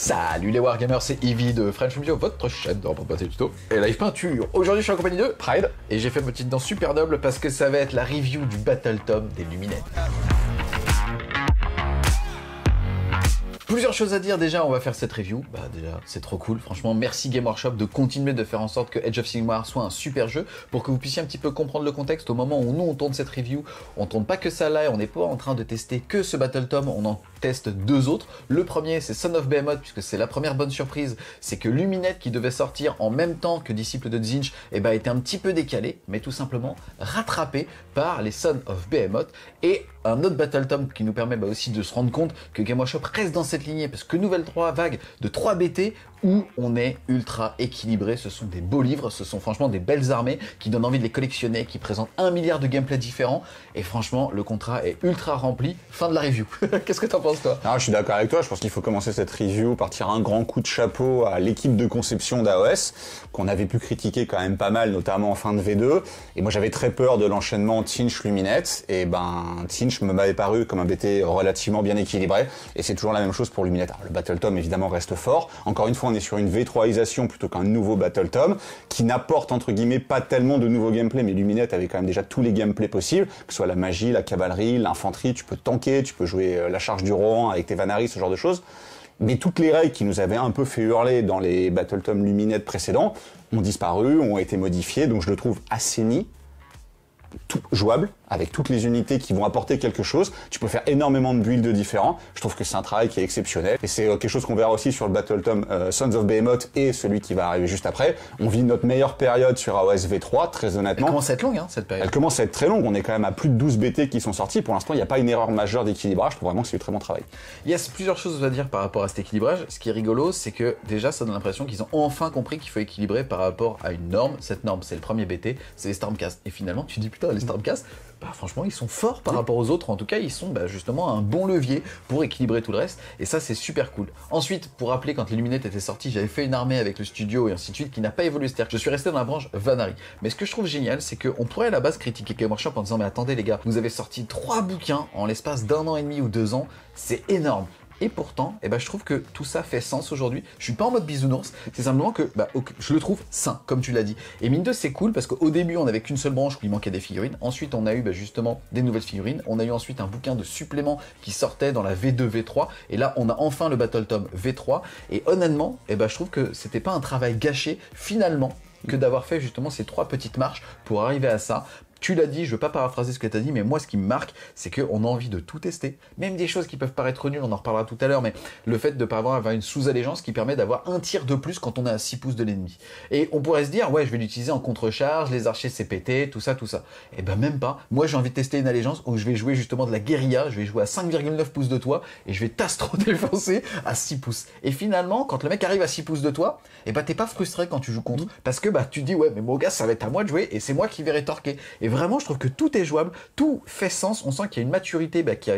Salut les Wargamers, c'est Evie de French votre chaîne de reportage tuto et live peinture. Aujourd'hui, je suis en compagnie de Pride et j'ai fait ma petite danse super noble parce que ça va être la review du Battle Tom des Luminettes. Plusieurs choses à dire déjà, on va faire cette review. Bah déjà, c'est trop cool. Franchement, merci Game Workshop de continuer de faire en sorte que Edge of Sigmar soit un super jeu pour que vous puissiez un petit peu comprendre le contexte au moment où nous on tourne cette review. On tourne pas que ça là et on n'est pas en train de tester que ce Battle Tom, on en teste deux autres. Le premier, c'est Son of Behemoth puisque c'est la première bonne surprise, c'est que Luminette qui devait sortir en même temps que Disciple de Zinch, eh ben était un petit peu décalé, mais tout simplement rattrapé par les Son of Behemoth et un autre Battle qui nous permet bah, aussi de se rendre compte que Game Workshop reste dans cette lignée parce que Nouvelle 3 vague de 3 BT où on est ultra équilibré. Ce sont des beaux livres, ce sont franchement des belles armées qui donnent envie de les collectionner, qui présentent un milliard de gameplays différents. Et franchement, le contrat est ultra rempli. Fin de la review. Qu'est-ce que t'en penses toi ah, Je suis d'accord avec toi. Je pense qu'il faut commencer cette review par tirer un grand coup de chapeau à l'équipe de conception d'AOS qu'on avait pu critiquer quand même pas mal, notamment en fin de V2. Et moi, j'avais très peur de l'enchaînement Tinch Luminette. Et ben, Tinch me m'avait paru comme un BT relativement bien équilibré. Et c'est toujours la même chose pour Luminette. le Battle Tom évidemment reste fort. Encore une fois on est sur une V3isation plutôt qu'un nouveau Battle Tom, qui n'apporte entre guillemets pas tellement de nouveaux gameplay, mais Luminette avait quand même déjà tous les gameplays possibles, que ce soit la magie, la cavalerie, l'infanterie, tu peux tanker, tu peux jouer euh, la charge du Rohan avec tes Vanaris, ce genre de choses. Mais toutes les règles qui nous avaient un peu fait hurler dans les Battle Tom Luminette précédents ont disparu, ont été modifiées, donc je le trouve assaini, tout jouable, avec toutes les unités qui vont apporter quelque chose. Tu peux faire énormément de builds différents. Je trouve que c'est un travail qui est exceptionnel. Et c'est euh, quelque chose qu'on verra aussi sur le Battle Tom euh, Sons of Behemoth et celui qui va arriver juste après. On vit notre meilleure période sur AOS V3, très honnêtement. Elle commence à être longue, hein, cette période. Elle commence à être très longue. On est quand même à plus de 12 BT qui sont sortis. Pour l'instant, il n'y a pas une erreur majeure d'équilibrage. Je trouve vraiment que c'est du très bon travail. Il y a plusieurs choses à dire par rapport à cet équilibrage. Ce qui est rigolo, c'est que déjà, ça donne l'impression qu'ils ont enfin compris qu'il faut équilibrer par rapport à une norme. Cette norme, c'est le premier BT, c'est les Stormcast. Et finalement, tu dis putain, les Stormcast, bah, franchement, ils sont forts par rapport aux autres. En tout cas, ils sont bah, justement un bon levier pour équilibrer tout le reste. Et ça, c'est super cool. Ensuite, pour rappeler, quand les luminettes étaient sorties, j'avais fait une armée avec le studio et ainsi de suite qui n'a pas évolué. C'est-à-dire que je suis resté dans la branche Vanari. Mais ce que je trouve génial, c'est qu'on pourrait à la base critiquer Game Workshop en disant Mais attendez, les gars, vous avez sorti trois bouquins en l'espace d'un an et demi ou deux ans. C'est énorme. Et pourtant, eh ben, je trouve que tout ça fait sens aujourd'hui. Je ne suis pas en mode bisounours, c'est simplement que bah, je le trouve sain, comme tu l'as dit. Et mine de c'est cool parce qu'au début, on avait qu'une seule branche où il manquait des figurines. Ensuite, on a eu bah, justement des nouvelles figurines. On a eu ensuite un bouquin de suppléments qui sortait dans la V2, V3. Et là, on a enfin le Battle Tom V3. Et honnêtement, eh ben, je trouve que c'était pas un travail gâché finalement que mm. d'avoir fait justement ces trois petites marches pour arriver à ça, tu l'as dit, je veux pas paraphraser ce que tu as dit, mais moi ce qui me marque, c'est qu'on a envie de tout tester. Même des choses qui peuvent paraître nulles, on en reparlera tout à l'heure, mais le fait de ne pas avoir une sous-allégeance qui permet d'avoir un tir de plus quand on est à 6 pouces de l'ennemi. Et on pourrait se dire, ouais, je vais l'utiliser en contre-charge, les archers CPT, tout ça, tout ça. Et eh ben même pas. Moi j'ai envie de tester une allégeance où je vais jouer justement de la guérilla, je vais jouer à 5,9 pouces de toi et je vais t'astro-défoncer à 6 pouces. Et finalement, quand le mec arrive à 6 pouces de toi, et eh ben t'es pas frustré quand tu joues contre. Mm. Parce que bah tu dis, ouais, mais mon gars, ça va être à moi de jouer et c'est moi qui vais rétorquer vraiment, je trouve que tout est jouable, tout fait sens. On sent qu'il y a une maturité bah, qui,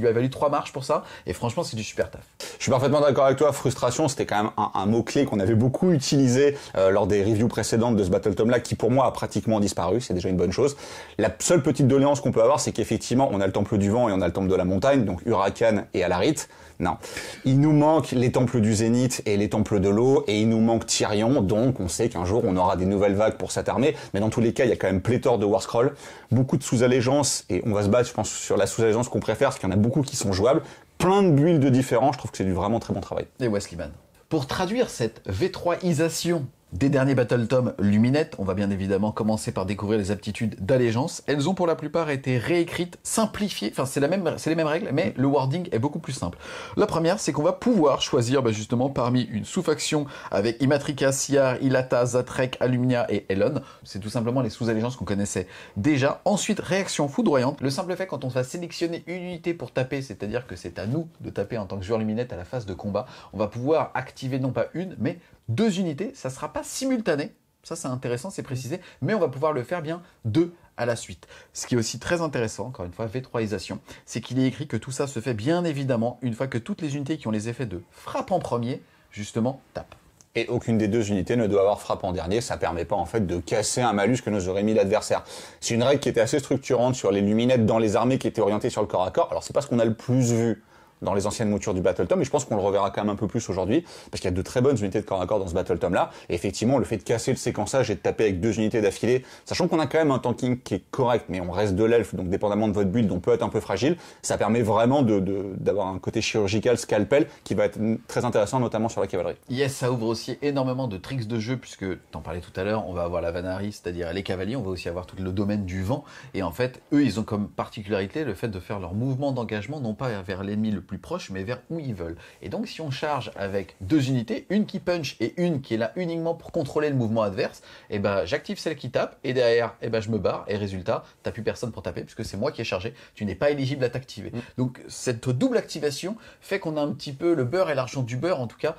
lui a valu trois marches pour ça. Et franchement, c'est du super taf. Je suis parfaitement d'accord avec toi. Frustration, c'était quand même un, mot-clé qu'on avait beaucoup utilisé euh, lors des reviews précédentes de ce Battle Tome là, qui pour moi a pratiquement disparu. C'est déjà une bonne chose. La seule petite doléance qu'on peut avoir, c'est qu'effectivement, on a le temple du vent et on a le temple de la montagne, donc Huracan et Alarit. Non. Il nous manque les temples du zénith et les temples de l'eau, et il nous manque Tyrion, donc on sait qu'un jour on aura des nouvelles vagues pour cette mais dans tous les cas, il y a quand même pléthore de Warcraft beaucoup de sous allégeance et on va se battre, je pense, sur la sous-allégeance qu'on préfère, parce qu'il y en a beaucoup qui sont jouables, plein de de différents, je trouve que c'est du vraiment très bon travail. Et Mann. Pour traduire cette V3isation des derniers Battle Tom Luminette, on va bien évidemment commencer par découvrir les aptitudes d'allégeance. Elles ont pour la plupart été réécrites, simplifiées, enfin c'est, la même, c'est les mêmes règles, mais le wording est beaucoup plus simple. La première, c'est qu'on va pouvoir choisir bah, justement parmi une sous-faction avec Imatrica, Siar, Ilata, Zatrek, Alumnia et Elon. C'est tout simplement les sous-allégeances qu'on connaissait déjà. Ensuite, réaction foudroyante. Le simple fait quand on va sélectionner une unité pour taper, c'est-à-dire que c'est à nous de taper en tant que joueur Luminette à la phase de combat, on va pouvoir activer non pas une, mais deux unités. Ça ne sera pas simultané. Ça, c'est intéressant, c'est précisé. Mais on va pouvoir le faire bien deux à la suite. Ce qui est aussi très intéressant, encore une fois, V3isation, c'est qu'il est écrit que tout ça se fait bien évidemment une fois que toutes les unités qui ont les effets de frappe en premier, justement, tapent. Et aucune des deux unités ne doit avoir frappe en dernier. Ça permet pas en fait de casser un malus que nous aurait mis l'adversaire. C'est une règle qui était assez structurante sur les luminettes dans les armées qui étaient orientées sur le corps à corps. Alors c'est pas ce qu'on a le plus vu dans les anciennes moutures du Battle Tome, et je pense qu'on le reverra quand même un peu plus aujourd'hui, parce qu'il y a de très bonnes unités de corps à corps dans ce Battle Tome là, et effectivement, le fait de casser le séquençage et de taper avec deux unités d'affilée, sachant qu'on a quand même un tanking qui est correct, mais on reste de l'elfe, donc dépendamment de votre build, on peut être un peu fragile, ça permet vraiment d'avoir de, un côté chirurgical, scalpel, qui va être très intéressant, notamment sur la cavalerie. Yes, ça ouvre aussi énormément de tricks de jeu, puisque t'en parlais tout à l'heure, on va avoir la vanarie, c'est-à-dire les cavaliers, on va aussi avoir tout le domaine du vent, et en fait, eux, ils ont comme particularité le fait de faire leur mouvement d'engagement, non pas vers l'ennemi plus proche, mais vers où ils veulent. Et donc, si on charge avec deux unités, une qui punch et une qui est là uniquement pour contrôler le mouvement adverse, et eh ben, j'active celle qui tape, et derrière, et eh ben, je me barre, et résultat, t'as plus personne pour taper, puisque c'est moi qui ai chargé, tu n'es pas éligible à t'activer. Mm. Donc, cette double activation fait qu'on a un petit peu le beurre et l'argent du beurre, en tout cas,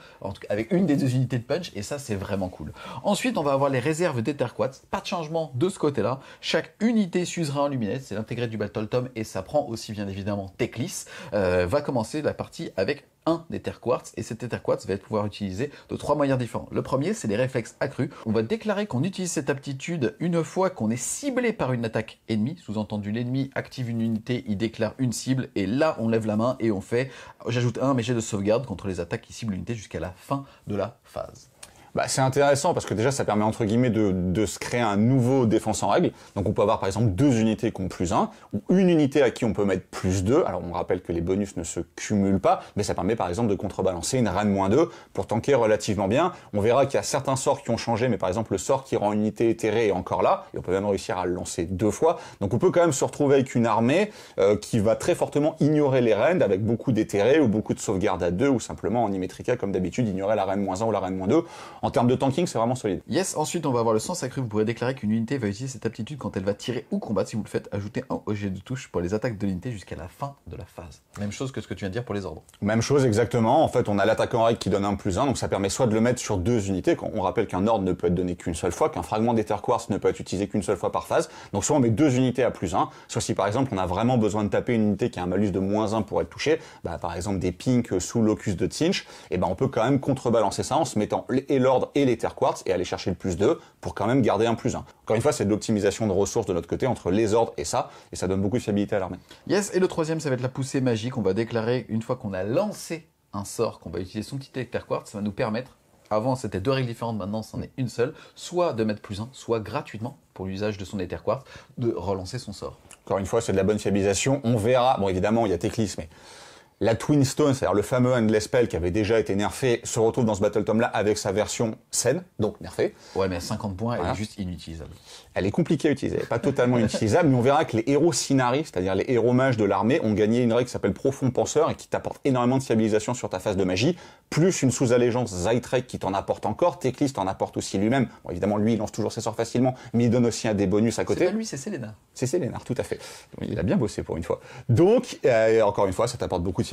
avec une des deux unités de punch, et ça, c'est vraiment cool. Ensuite, on va avoir les réserves des Terquats. Pas de changement de ce côté-là. Chaque unité s'usera en luminette, c'est l'intégré du Battle Tom, et ça prend aussi, bien évidemment, Teclis, euh, va commencer la partie avec un terre quartz et cet éther quartz va être pouvoir utiliser de trois moyens différents. Le premier, c'est les réflexes accrus. On va déclarer qu'on utilise cette aptitude une fois qu'on est ciblé par une attaque ennemie. Sous-entendu, l'ennemi active une unité, il déclare une cible et là, on lève la main et on fait j'ajoute un, mais j'ai de sauvegarde contre les attaques qui ciblent l'unité jusqu'à la fin de la phase. Bah, c'est intéressant parce que déjà ça permet entre guillemets de, se créer un nouveau défense en règle. Donc on peut avoir par exemple deux unités qui ont plus 1 ou une unité à qui on peut mettre plus 2. Alors on rappelle que les bonus ne se cumulent pas, mais ça permet par exemple de contrebalancer une reine moins 2 pour tanker relativement bien. On verra qu'il y a certains sorts qui ont changé, mais par exemple le sort qui rend une unité éthérée est encore là et on peut même réussir à le lancer deux fois. Donc on peut quand même se retrouver avec une armée euh, qui va très fortement ignorer les reines avec beaucoup d'éthérés ou beaucoup de sauvegarde à 2 ou simplement en Imetrica comme d'habitude ignorer la reine moins 1 ou la reine moins 2 en termes de tanking, c'est vraiment solide. Yes, ensuite on va avoir le sens accru. Vous pourrez déclarer qu'une unité va utiliser cette aptitude quand elle va tirer ou combattre. Si vous le faites, ajoutez un objet de touche pour les attaques de l'unité jusqu'à la fin de la phase. Même chose que ce que tu viens de dire pour les ordres. Même chose exactement. En fait, on a l'attaque en règle qui donne un plus 1, donc ça permet soit de le mettre sur deux unités. On rappelle qu'un ordre ne peut être donné qu'une seule fois, qu'un fragment d'éther quartz ne peut être utilisé qu'une seule fois par phase. Donc soit on met deux unités à plus 1, soit si par exemple on a vraiment besoin de taper une unité qui a un malus de moins 1 pour être touchée, bah, par exemple des pinks sous locus de Tinch, et eh ben on peut quand même contrebalancer ça en se mettant et et les terres quartz et aller chercher le plus 2 pour quand même garder un plus 1. Encore une fois, c'est de l'optimisation de ressources de notre côté entre les ordres et ça, et ça donne beaucoup de fiabilité à l'armée. Yes, et le troisième, ça va être la poussée magique. On va déclarer, une fois qu'on a lancé un sort, qu'on va utiliser son petit terre quartz, ça va nous permettre avant, c'était deux règles différentes, maintenant, c'en est une seule. Soit de mettre plus 1, soit gratuitement, pour l'usage de son éther Quartz, de relancer son sort. Encore une fois, c'est de la bonne fiabilisation. On verra. Bon, évidemment, il y a Teclis, mais la Twin Stone, c'est-à-dire le fameux Endless Spell qui avait déjà été nerfé, se retrouve dans ce Battle Tome-là avec sa version saine, donc nerfée. Ouais, mais à 50 points, elle est juste inutilisable. Elle est compliquée à utiliser, pas totalement inutilisable, mais on verra que les héros Sinari, c'est-à-dire les héros mages de l'armée, ont gagné une règle qui s'appelle Profond Penseur et qui t'apporte énormément de stabilisation sur ta phase de magie, plus une sous-allégeance Zytrek qui t'en apporte encore, Teclis t'en apporte aussi lui-même. Bon, évidemment, lui, il lance toujours ses sorts facilement, mais il donne aussi un des bonus à côté. C'est lui, c'est Selena. C'est tout à fait. Il a bien bossé pour une fois. Donc, euh, encore une fois, ça t'apporte beaucoup de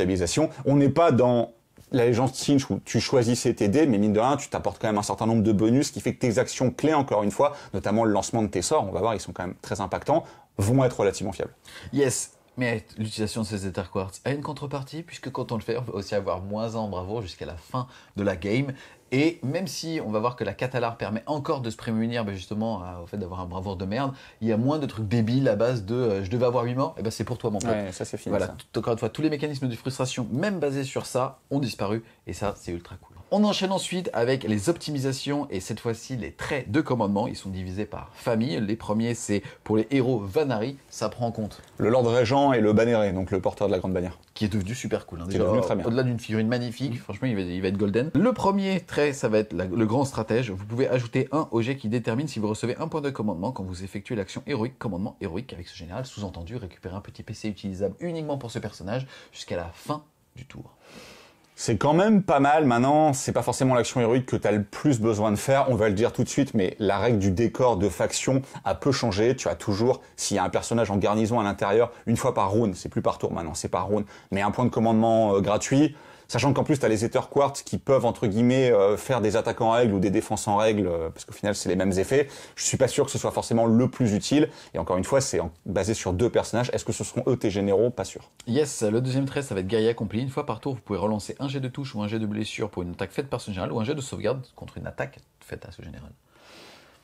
on n'est pas dans la légende Cinch où tu choisis tes dés, mais mine de rien, tu t'apportes quand même un certain nombre de bonus qui fait que tes actions clés, encore une fois, notamment le lancement de tes sorts, on va voir, ils sont quand même très impactants, vont être relativement fiables. Yes. Mais l'utilisation de ces Ether quartz a une contrepartie, puisque quand on le fait, on peut aussi avoir moins 1 en bravoure jusqu'à la fin de la game. Et même si on va voir que la catalar permet encore de se prémunir ben justement au fait d'avoir un bravoure de merde, il y a moins de trucs débiles à base de euh, je devais avoir 8 morts, et ben c'est pour toi mon pote. Ouais, ça c'est fini. Voilà, encore une fois, tous les mécanismes de frustration, même basés sur ça, ont disparu, et ça c'est ultra cool. On enchaîne ensuite avec les optimisations et cette fois-ci les traits de commandement. Ils sont divisés par famille. Les premiers, c'est pour les héros Vanari, ça prend en compte. Le Lord Régent et le Bannéré, donc le porteur de la Grande Bannière. Qui est devenu super cool. Hein. Au-delà d'une figurine magnifique, mm. franchement, il va, être golden. Le premier trait, ça va être le grand stratège. Vous pouvez ajouter un objet qui détermine si vous recevez un point de commandement quand vous effectuez l'action héroïque, commandement héroïque, avec ce général sous-entendu récupérer un petit PC utilisable uniquement pour ce personnage jusqu'à la fin du tour c'est quand même pas mal. Maintenant, c'est pas forcément l'action héroïque que tu as le plus besoin de faire. On va le dire tout de suite, mais la règle du décor de faction a peu changé. Tu as toujours, s'il y a un personnage en garnison à l'intérieur, une fois par round, c'est plus par tour maintenant, c'est par round, mais un point de commandement euh, gratuit. Sachant qu'en plus, tu as les Ether Quartz qui peuvent, entre guillemets, euh, faire des attaques en règle ou des défenses en règle, euh, parce qu'au final, c'est les mêmes effets. Je suis pas sûr que ce soit forcément le plus utile. Et encore une fois, c'est basé sur deux personnages. Est-ce que ce seront eux tes généraux Pas sûr. Yes, le deuxième trait, ça va être Gaïa accompli. Une fois par tour, vous pouvez relancer un jet de touche ou un jet de blessure pour une attaque faite par ce général ou un jet de sauvegarde contre une attaque faite à ce général.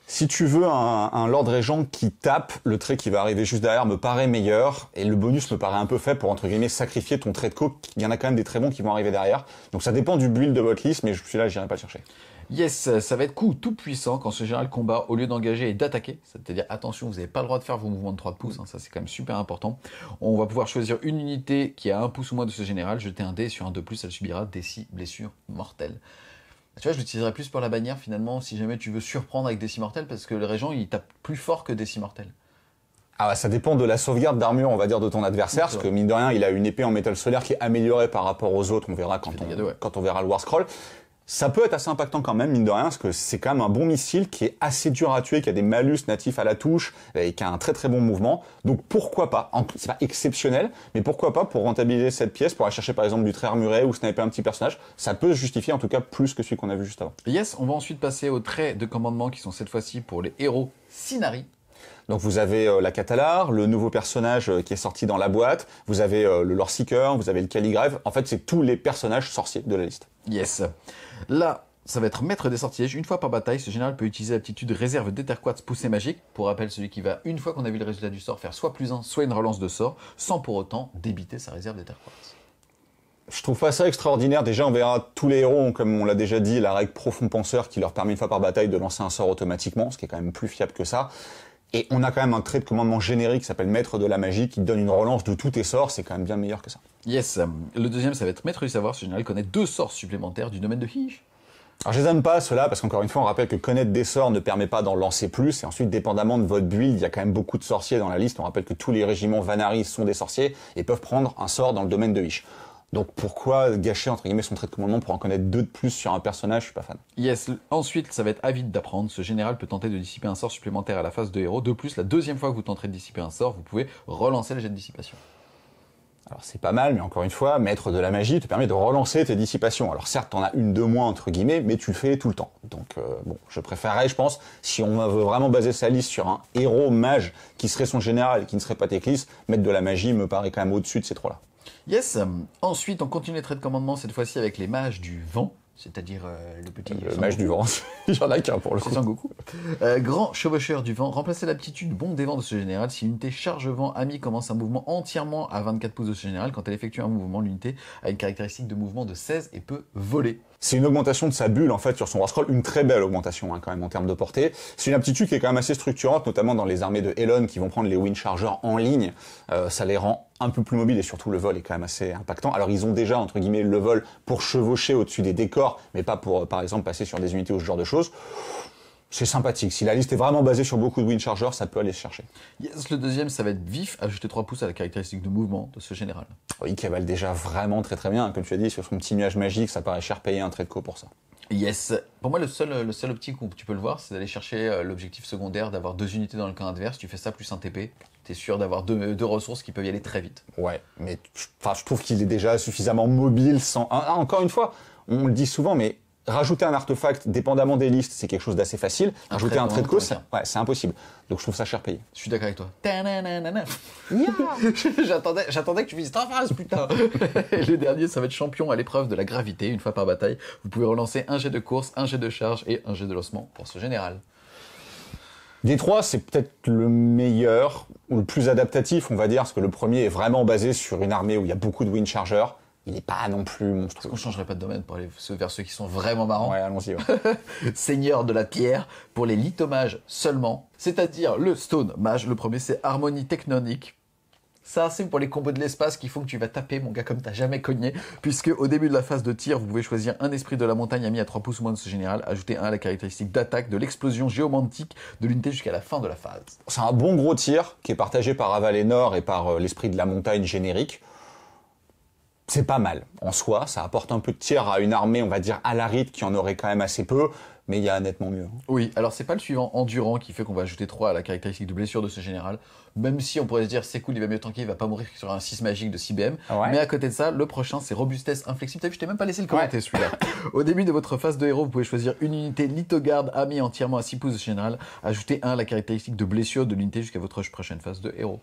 Si tu veux un, Lord Régent qui tape, le trait qui va arriver juste derrière me paraît meilleur, et le bonus me paraît un peu fait pour, entre guillemets, sacrifier ton trait de coke. Il y en a quand même des très bons qui vont arriver derrière. Donc ça dépend du build de votre liste, mais je suis là, j'irai pas le chercher. Yes, ça va être coup tout puissant quand ce général combat, au lieu d'engager et d'attaquer, c'est-à-dire attention, vous n'avez pas le droit de faire vos mouvements de 3 pouces, hein, ça c'est quand même super important. On va pouvoir choisir une unité qui a un pouce ou moins de ce général, jeter un dé sur un 2+, elle subira des 6 blessures mortelles. Bah, tu vois, je l'utiliserais plus pour la bannière finalement, si jamais tu veux surprendre avec des mortels parce que le régent il tape plus fort que des mortels Ah bah, ça dépend de la sauvegarde d'armure, on va dire, de ton adversaire, parce que mine de rien, il a une épée en métal solaire qui est améliorée par rapport aux autres, on verra quand, quand on verra le War Scroll. Ça peut être assez impactant quand même, mine de rien, parce que c'est quand même un bon missile qui est assez dur à tuer, qui a des malus natifs à la touche et qui a un très très bon mouvement. Donc pourquoi pas C'est pas exceptionnel, mais pourquoi pas pour rentabiliser cette pièce, pour aller chercher par exemple du trait armuré ou sniper un petit personnage, ça peut se justifier en tout cas plus que celui qu'on a vu juste avant. Yes, on va ensuite passer aux traits de commandement qui sont cette fois-ci pour les héros Sinari. Donc vous avez euh, la Catalar, le nouveau personnage euh, qui est sorti dans la boîte, vous avez euh, le Lord vous avez le Caligrave. En fait, c'est tous les personnages sorciers de la liste. Yes. Là, ça va être maître des sortilèges. Une fois par bataille, ce général peut utiliser l'aptitude réserve quartz poussée magique. Pour rappel, celui qui va, une fois qu'on a vu le résultat du sort, faire soit plus 1, soit une relance de sort, sans pour autant débiter sa réserve quartz. Je trouve pas ça extraordinaire. Déjà, on verra tous les héros, comme on l'a déjà dit, la règle profond penseur qui leur permet une fois par bataille de lancer un sort automatiquement, ce qui est quand même plus fiable que ça. Et on a quand même un trait de commandement générique qui s'appelle Maître de la magie, qui donne une relance de tous tes c'est quand même bien meilleur que ça. Yes, le deuxième, ça va être Maître du savoir, ce général connaît deux sorts supplémentaires du domaine de Hich. Alors je les aime pas cela parce qu'encore une fois, on rappelle que connaître des sorts ne permet pas d'en lancer plus, et ensuite, dépendamment de votre build, il y a quand même beaucoup de sorciers dans la liste, on rappelle que tous les régiments vanaris sont des sorciers, et peuvent prendre un sort dans le domaine de Hich. Donc pourquoi gâcher entre guillemets son trait de commandement pour en connaître deux de plus sur un personnage Je suis pas fan. Yes. Ensuite, ça va être avide d'apprendre. Ce général peut tenter de dissiper un sort supplémentaire à la phase de héros. De plus, la deuxième fois que vous tenterez de dissiper un sort, vous pouvez relancer le jet de dissipation. Alors c'est pas mal, mais encore une fois, mettre de la magie te permet de relancer tes dissipations. Alors certes, t'en as une de moins entre guillemets, mais tu le fais tout le temps. Donc euh, bon, je préférerais, je pense, si on veut vraiment baser sa liste sur un héros mage qui serait son général et qui ne serait pas Teclis, mettre de la magie me paraît quand même au-dessus de ces trois-là. Yes. Euh, ensuite, on continue les traits de commandement, cette fois-ci avec les mages du vent. C'est-à-dire euh, le petit. Euh, le mage du vent. Il y en a qu'un pour le coup. C'est grand chevaucheur du vent. Remplacez l'aptitude bon des vents de ce général. Si l'unité charge vent ami commence un mouvement entièrement à 24 pouces de ce général, quand elle effectue un mouvement, l'unité a une caractéristique de mouvement de 16 et peut voler. C'est une augmentation de sa bulle en fait sur son war une très belle augmentation hein, quand même en termes de portée. C'est une aptitude qui est quand même assez structurante, notamment dans les armées de Elon qui vont prendre les wind chargers en ligne. Euh, ça les rend un peu plus mobiles et surtout le vol est quand même assez impactant. Alors ils ont déjà entre guillemets le vol pour chevaucher au-dessus des décors, mais pas pour euh, par exemple passer sur des unités ou ce genre de choses c'est sympathique. Si la liste est vraiment basée sur beaucoup de wind chargers, ça peut aller chercher. Yes, le deuxième, ça va être vif, ajouter 3 pouces à la caractéristique de mouvement de ce général. Oui, qui avale déjà vraiment très très bien. Comme tu as dit, sur son petit nuage magique, ça paraît cher payer un trait de co pour ça. Yes. Pour moi, le seul, euh, le seul optique où tu peux le voir, c'est d'aller chercher euh, l'objectif secondaire d'avoir deux unités dans le camp adverse. Tu fais ça plus un TP. tu es sûr d'avoir deux, deux, ressources qui peuvent y aller très vite. Ouais, mais je trouve qu'il est déjà suffisamment mobile sans. encore une fois, on le dit souvent, mais Rajouter un artefact dépendamment des listes, c'est quelque chose d'assez facile. Rajouter un trait de course ouais, c'est impossible. Donc je trouve ça cher payé. Je suis d'accord avec toi. j'attendais, j'attendais que tu me dises putain. le dernier, ça va être champion à l'épreuve de la gravité, une fois par bataille. Vous pouvez relancer un jet de course, un jet de charge et un jet de lancement pour ce général. trois c'est peut-être le meilleur ou le plus adaptatif, on va dire, parce que le premier est vraiment basé sur une armée où il y a beaucoup de wind chargers il n'est pas non plus monstrueux. On ne changerait pas de domaine pour aller vers ceux qui sont vraiment marrants Ouais, allons-y. Seigneur de la pierre pour les lithomages seulement, c'est-à-dire le stone mage. Le premier, c'est harmonie technonique. Ça, c'est pour les combos de l'espace qui font que tu vas taper, mon gars, comme t'as jamais cogné, puisque au début de la phase de tir, vous pouvez choisir un esprit de la montagne ami à 3 pouces moins de ce général, ajouter un à la caractéristique d'attaque de l'explosion géomantique de l'unité jusqu'à la fin de la phase. C'est un bon gros tir qui est partagé par Avalénor et par euh, l'esprit de la montagne générique c'est pas mal en soi, ça apporte un peu de tir à une armée, on va dire, à la rite qui en aurait quand même assez peu, mais il y a nettement mieux. Hein. Oui, alors c'est pas le suivant, endurant, qui fait qu'on va ajouter 3 à la caractéristique de blessure de ce général même si on pourrait se dire c'est cool, il va mieux tanker, il va pas mourir sur un 6 magique de 6 BM. Ah Mais à côté de ça, le prochain c'est robustesse inflexible. vu, je t'ai même pas laissé le commentaire celui-là. Au début de votre phase de héros, vous pouvez choisir une unité lithogarde amie entièrement à 6 pouces de général, ajoutez un à la caractéristique de blessure de l'unité jusqu'à votre prochaine phase de héros.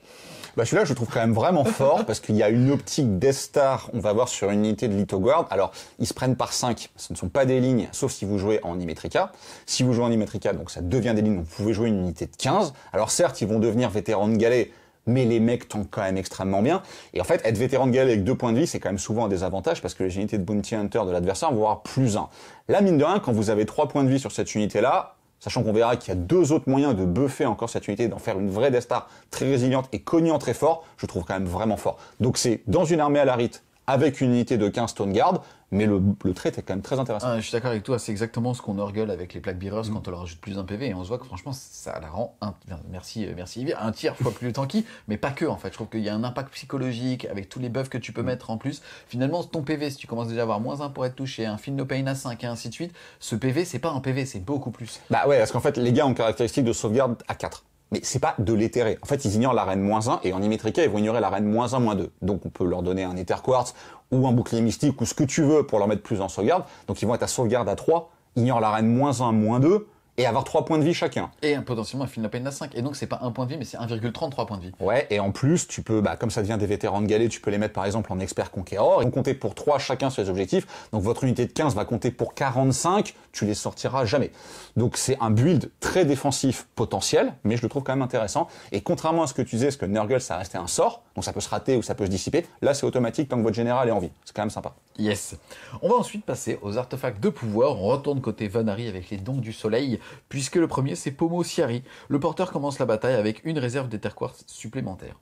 Bah celui-là je le trouve quand même vraiment fort parce qu'il y a une optique des stars on va voir sur une unité de lithogarde. Alors ils se prennent par 5, ce ne sont pas des lignes, sauf si vous jouez en Imetrica. Si vous jouez en Imetrica, donc ça devient des lignes, vous pouvez jouer une unité de 15. Alors certes, ils vont devenir vétérans galet, mais les mecs tombent quand même extrêmement bien. Et en fait, être vétéran de galet avec deux points de vie, c'est quand même souvent un désavantage parce que les unités de bounty hunter de l'adversaire vont avoir plus un. la mine de rien, quand vous avez trois points de vie sur cette unité-là, sachant qu'on verra qu'il y a deux autres moyens de buffer encore cette unité, d'en faire une vraie Death Star très résiliente et cognant très fort, je trouve quand même vraiment fort. Donc c'est dans une armée à la rite, avec une unité de 15 Stone Guard, mais le, le trait est quand même très intéressant. Ah, je suis d'accord avec toi, c'est exactement ce qu'on orgueule avec les plaques bearers mm. quand on leur ajoute plus un PV, et on se voit que franchement, ça la rend, un, merci, euh, merci Yves, un tiers fois plus tanky, mais pas que en fait. Je trouve qu'il y a un impact psychologique avec tous les buffs que tu peux mm. mettre en plus. Finalement, ton PV, si tu commences déjà à avoir moins 1 pour être touché, un film no pain à 5 et ainsi de suite, ce PV, c'est pas un PV, c'est beaucoup plus. Bah ouais, parce qu'en fait, les gars ont caractéristique de sauvegarde à 4. Mais c'est pas de l'éthéré. En fait, ils ignorent la reine moins 1 et en immétriqué, ils vont ignorer la reine moins 1, moins 2. Donc on peut leur donner un éther quartz, ou un bouclier mystique ou ce que tu veux pour leur mettre plus en sauvegarde. Donc ils vont être à sauvegarde à 3, ignore la reine moins 1, moins 2 et avoir 3 points de vie chacun. Et un potentiellement un la peine à 5. Et donc c'est pas un point de vie mais c'est 1,33 points de vie. Ouais, et en plus, tu peux bah, comme ça devient des vétérans de galets, tu peux les mettre par exemple en expert conquérant et compter pour 3 chacun sur les objectifs. Donc votre unité de 15 va compter pour 45, tu les sortiras jamais. Donc c'est un build très défensif potentiel, mais je le trouve quand même intéressant et contrairement à ce que tu disais ce que Nurgle ça restait un sort, ça peut se rater ou ça peut se dissiper. Là, c'est automatique tant que votre général est en vie. C'est quand même sympa. Yes. On va ensuite passer aux artefacts de pouvoir. On retourne côté Vanari avec les dons du soleil, puisque le premier, c'est Pomo Siari. Le porteur commence la bataille avec une réserve des quartz supplémentaire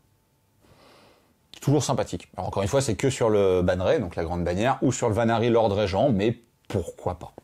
toujours sympathique. encore une fois, c'est que sur le Banneret, donc la grande bannière, ou sur le Vanari, Lord régent, mais pourquoi pas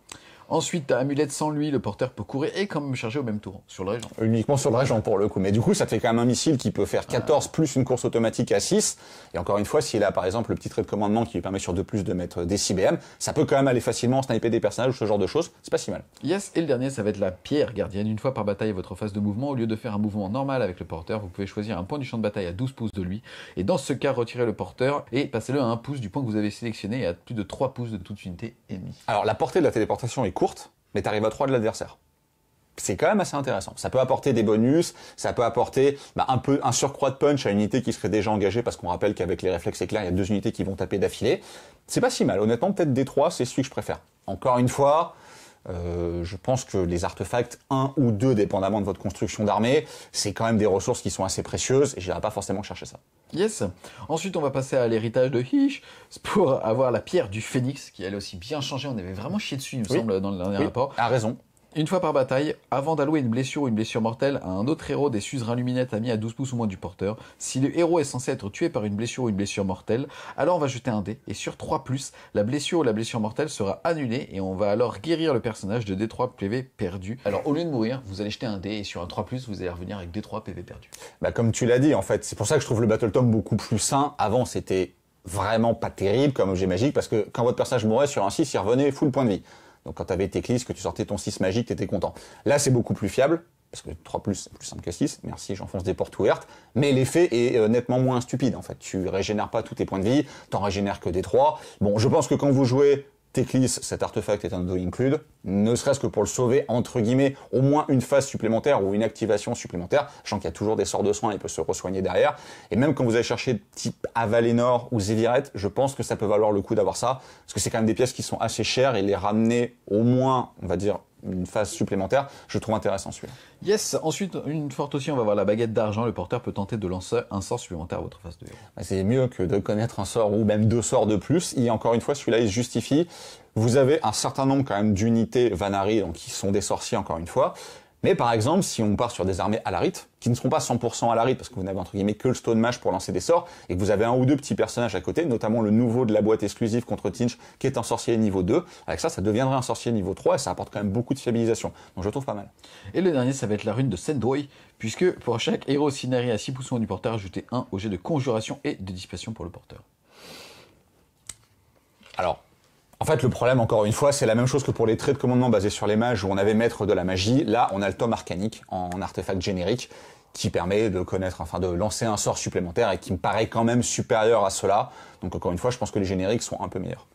Ensuite, t'as amulette sans lui, le porteur peut courir et quand même charger au même tour, sur le régent. Uniquement sur le régent pour le coup. Mais du coup, ça fait quand même un missile qui peut faire 14 ah. plus une course automatique à 6. Et encore une fois, s'il a par exemple le petit trait de commandement qui lui permet sur 2 plus de mettre des CBM, ça peut quand même aller facilement sniper des personnages ou ce genre de choses. C'est pas si mal. Yes, et le dernier, ça va être la pierre gardienne. Une fois par bataille, votre phase de mouvement, au lieu de faire un mouvement normal avec le porteur, vous pouvez choisir un point du champ de bataille à 12 pouces de lui. Et dans ce cas, retirez le porteur et passez-le à 1 pouce du point que vous avez sélectionné et à plus de 3 pouces de toute unité ennemie. Alors la portée de la téléportation est courte, mais arrives à 3 de l'adversaire. C'est quand même assez intéressant. Ça peut apporter des bonus, ça peut apporter bah, un peu un surcroît de punch à une unité qui serait déjà engagée, parce qu'on rappelle qu'avec les réflexes éclairs, il y a deux unités qui vont taper d'affilée. C'est pas si mal. Honnêtement, peut-être des 3 c'est celui que je préfère. Encore une fois, euh, je pense que les artefacts, un ou deux, dépendamment de votre construction d'armée, c'est quand même des ressources qui sont assez précieuses et j'irai pas forcément chercher ça. Yes. Ensuite, on va passer à l'héritage de Hish pour avoir la pierre du phénix qui elle aussi bien changée. On avait vraiment chié dessus, il me semble, dans le dernier rapport. À raison. Une fois par bataille, avant d'allouer une blessure ou une blessure mortelle à un autre héros des suzerains luminettes amis à 12 pouces ou moins du porteur, si le héros est censé être tué par une blessure ou une blessure mortelle, alors on va jeter un dé et sur 3 la blessure ou la blessure mortelle sera annulée et on va alors guérir le personnage de D3 PV perdu. Alors au lieu de mourir, vous allez jeter un dé et sur un 3 vous allez revenir avec D3 PV perdu. Bah comme tu l'as dit en fait, c'est pour ça que je trouve le Battle Tom beaucoup plus sain. Avant c'était vraiment pas terrible comme objet magique parce que quand votre personnage mourait sur un 6, il revenait full point de vie. Donc quand tu avais tes clics, que tu sortais ton 6 magique, tu étais content. Là, c'est beaucoup plus fiable, parce que 3 plus, c'est plus simple que 6. Merci, j'enfonce des portes ouvertes. Mais l'effet est euh, nettement moins stupide, en fait. Tu régénères pas tous tes points de vie, t'en régénères que des 3. Bon, je pense que quand vous jouez Teklis, cet artefact est un do include, ne serait-ce que pour le sauver, entre guillemets, au moins une phase supplémentaire ou une activation supplémentaire, sachant qu'il y a toujours des sorts de soins, il peut se re derrière. Et même quand vous allez chercher type Avalénor ou Zévirette, je pense que ça peut valoir le coup d'avoir ça, parce que c'est quand même des pièces qui sont assez chères et les ramener au moins, on va dire, une phase supplémentaire. Je trouve intéressant celui-là. Yes, ensuite, une forte aussi, on va voir la baguette d'argent. Le porteur peut tenter de lancer un sort supplémentaire à votre phase de héros. Bah, c'est mieux que de connaître un sort ou même deux sorts de plus. Et encore une fois, celui-là, il se justifie. Vous avez un certain nombre quand même d'unités Vanari, donc qui sont des sorciers encore une fois. Mais par exemple, si on part sur des armées à la rite, qui ne seront pas 100% à la rite, parce que vous n'avez entre guillemets que le Stone Mage pour lancer des sorts, et que vous avez un ou deux petits personnages à côté, notamment le nouveau de la boîte exclusive contre Tinch, qui est un sorcier niveau 2, avec ça, ça deviendrait un sorcier niveau 3, et ça apporte quand même beaucoup de fiabilisation. Donc je trouve pas mal. Et le dernier, ça va être la rune de Sendoi, puisque pour chaque héros scénarié à 6 poussons du porteur, ajoutez un au jet de conjuration et de dissipation pour le porteur. Alors, en fait, le problème, encore une fois, c'est la même chose que pour les traits de commandement basés sur les mages où on avait maître de la magie. Là, on a le tome arcanique en artefact générique qui permet de connaître, enfin de lancer un sort supplémentaire et qui me paraît quand même supérieur à cela. Donc encore une fois, je pense que les génériques sont un peu meilleurs.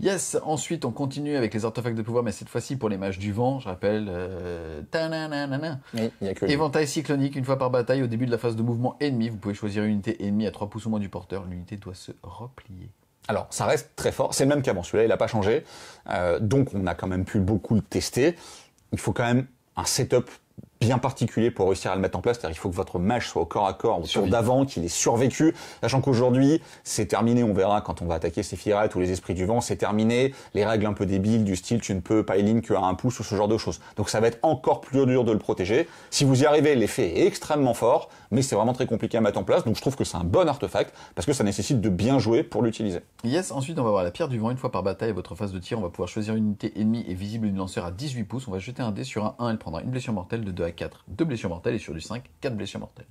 Yes, ensuite on continue avec les artefacts de pouvoir, mais cette fois-ci pour les mages du vent, je rappelle. Euh, Éventail cyclonique, une fois par bataille, au début de la phase de mouvement ennemi, vous pouvez choisir une unité ennemie à 3 pouces au moins du porteur, l'unité doit se replier. Alors, ça reste très fort. C'est le même qu'avant. Celui-là, il n'a pas changé. Euh, donc, on a quand même pu beaucoup le tester. Il faut quand même un setup bien particulier pour réussir à le mettre en place. C'est-à-dire faut que votre match soit au corps à corps, au tour d'avant, qu'il ait survécu. Sachant qu'aujourd'hui, c'est terminé. On verra quand on va attaquer ces firates ou les esprits du vent. C'est terminé. Les règles un peu débiles du style tu ne peux pas éliminer qu'à un pouce ou ce genre de choses. Donc, ça va être encore plus dur de le protéger. Si vous y arrivez, l'effet est extrêmement fort mais c'est vraiment très compliqué à mettre en place. Donc je trouve que c'est un bon artefact parce que ça nécessite de bien jouer pour l'utiliser. Yes, ensuite on va voir la pierre du vent. Une fois par bataille, votre phase de tir, on va pouvoir choisir une unité ennemie et visible une lanceur à 18 pouces. On va jeter un dé sur un 1, elle prendra une blessure mortelle de 2 à 4, 2 blessures mortelles et sur du 5, 4 blessures mortelles.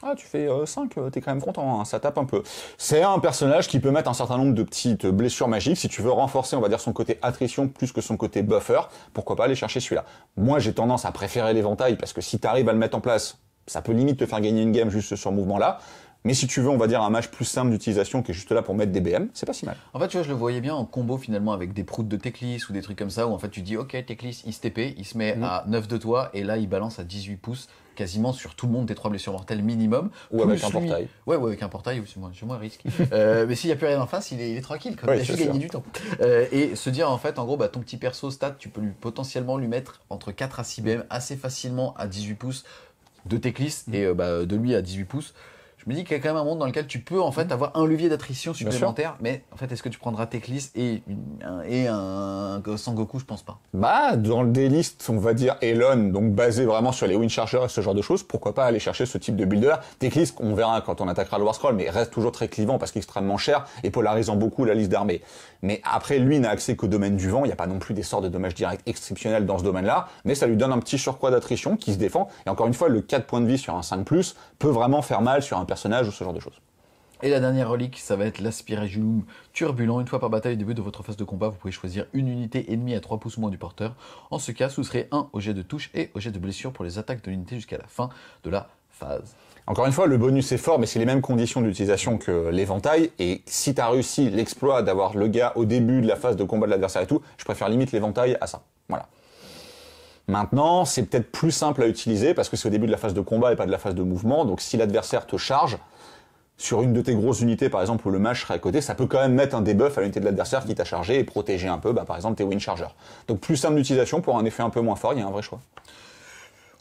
Ah, tu fais 5, euh, euh, t'es quand même content, hein, ça tape un peu. C'est un personnage qui peut mettre un certain nombre de petites blessures magiques. Si tu veux renforcer, on va dire, son côté attrition plus que son côté buffer, pourquoi pas aller chercher celui-là. Moi, j'ai tendance à préférer l'éventail parce que si arrives à le mettre en place, ça peut limite te faire gagner une game juste sur ce mouvement-là. Mais si tu veux, on va dire un match plus simple d'utilisation qui est juste là pour mettre des BM, c'est pas si mal. En fait, tu vois, je le voyais bien en combo finalement avec des proutes de Teclis ou des trucs comme ça où en fait tu dis ok, Teclis il se TP, il se met mm. à 9 de toi et là il balance à 18 pouces quasiment sur tout le monde des trois blessures mortelles minimum. Ou avec un portail. Ouais, ou avec un portail, c'est moins, risque. Euh, mais s'il n'y a plus rien en face, il est, tranquille, comme il a juste gagné du temps. Euh, et se dire, en fait, en gros, bah, ton petit perso stat, tu peux lui, potentiellement lui mettre entre 4 à 6 BM assez facilement à 18 pouces de Teclis mm. et euh, bah, de lui à 18 pouces. Je me dis qu'il y a quand même un monde dans lequel tu peux en fait mm. avoir un levier d'attrition supplémentaire, mais en fait, est-ce que tu prendras Teclis et, et un, Sangoku Je pense pas. Bah, dans le déliste, on va dire Elon, donc basé vraiment sur les Wind Chargers et ce genre de choses, pourquoi pas aller chercher ce type de builder Teclis, on verra quand on attaquera le War Scroll, mais reste toujours très clivant parce qu'extrêmement cher et polarisant beaucoup la liste d'armées. Mais après, lui n'a accès qu'au domaine du vent. Il n'y a pas non plus des sorts de dommages directs exceptionnels dans ce domaine-là. Mais ça lui donne un petit surcroît d'attrition qui se défend. Et encore une fois, le 4 points de vie sur un 5 peut vraiment faire mal sur un personnage ou ce genre de choses. Et la dernière relique, ça va être loup turbulent. Une fois par bataille au début de votre phase de combat, vous pouvez choisir une unité ennemie à 3 pouces moins du porteur. En ce cas, vous serez un au jet de touche et au jet de blessure pour les attaques de l'unité jusqu'à la fin de la phase. Encore une fois, le bonus est fort, mais c'est les mêmes conditions d'utilisation que l'éventail. Et si tu as réussi l'exploit d'avoir le gars au début de la phase de combat de l'adversaire et tout, je préfère limite l'éventail à ça. Voilà. Maintenant, c'est peut-être plus simple à utiliser parce que c'est au début de la phase de combat et pas de la phase de mouvement. Donc si l'adversaire te charge, sur une de tes grosses unités, par exemple, où le match serait à côté, ça peut quand même mettre un debuff à l'unité de l'adversaire qui t'a chargé et protéger un peu, bah, par exemple, tes wind chargers. Donc plus simple d'utilisation pour un effet un peu moins fort, il y a un vrai choix.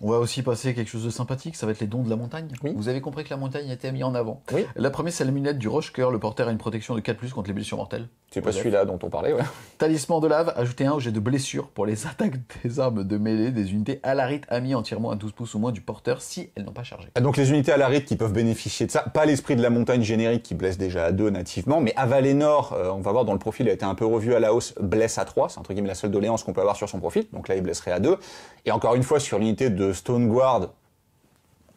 On va aussi passer quelque chose de sympathique, ça va être les dons de la montagne. Vous avez compris que la montagne était été mise en avant. La première, c'est la lunette du Roche-Cœur. Le porteur a une protection de 4 contre les blessures mortelles. C'est pas celui-là dont on parlait, ouais. Talisman de lave, ajoutez un objet de blessure pour les attaques des armes de mêlée des unités rite amies entièrement à 12 pouces ou moins du porteur si elles n'ont pas chargé. Ah, donc les unités rite qui peuvent bénéficier de ça, pas l'esprit de la montagne générique qui blesse déjà à 2 nativement, mais Avalénor, nord euh, on va voir dans le profil, il a été un peu revu à la hausse, blesse à 3, c'est entre guillemets la seule doléance qu'on peut avoir sur son profil, donc là il blesserait à 2. Et encore une fois, sur l'unité de Stoneguard,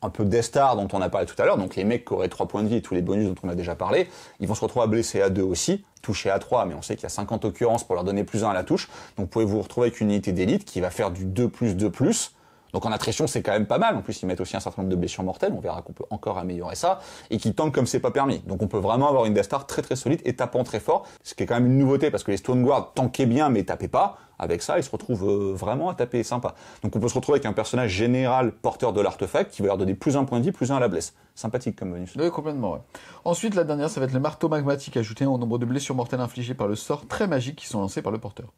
un peu des stars dont on a parlé tout à l'heure, donc les mecs qui auraient 3 points de vie et tous les bonus dont on a déjà parlé, ils vont se retrouver à blesser à 2 aussi, toucher à 3, mais on sait qu'il y a 50 occurrences pour leur donner plus 1 à la touche. Donc vous pouvez vous retrouver avec une unité d'élite qui va faire du 2 plus 2 plus, donc en attrition, c'est quand même pas mal. En plus, ils mettent aussi un certain nombre de blessures mortelles. On verra qu'on peut encore améliorer ça. Et qui tankent comme c'est pas permis. Donc on peut vraiment avoir une Death Star très très solide et tapant très fort. Ce qui est quand même une nouveauté parce que les Stone Guard tankaient bien mais tapaient pas. Avec ça, ils se retrouvent euh, vraiment à taper sympa. Donc on peut se retrouver avec un personnage général porteur de l'artefact qui va leur donner plus un point de vie, plus un à la blesse. Sympathique comme bonus. Oui, complètement, ouais. Ensuite, la dernière, ça va être le marteau magmatique ajouté au nombre de blessures mortelles infligées par le sort très magique qui sont lancées par le porteur.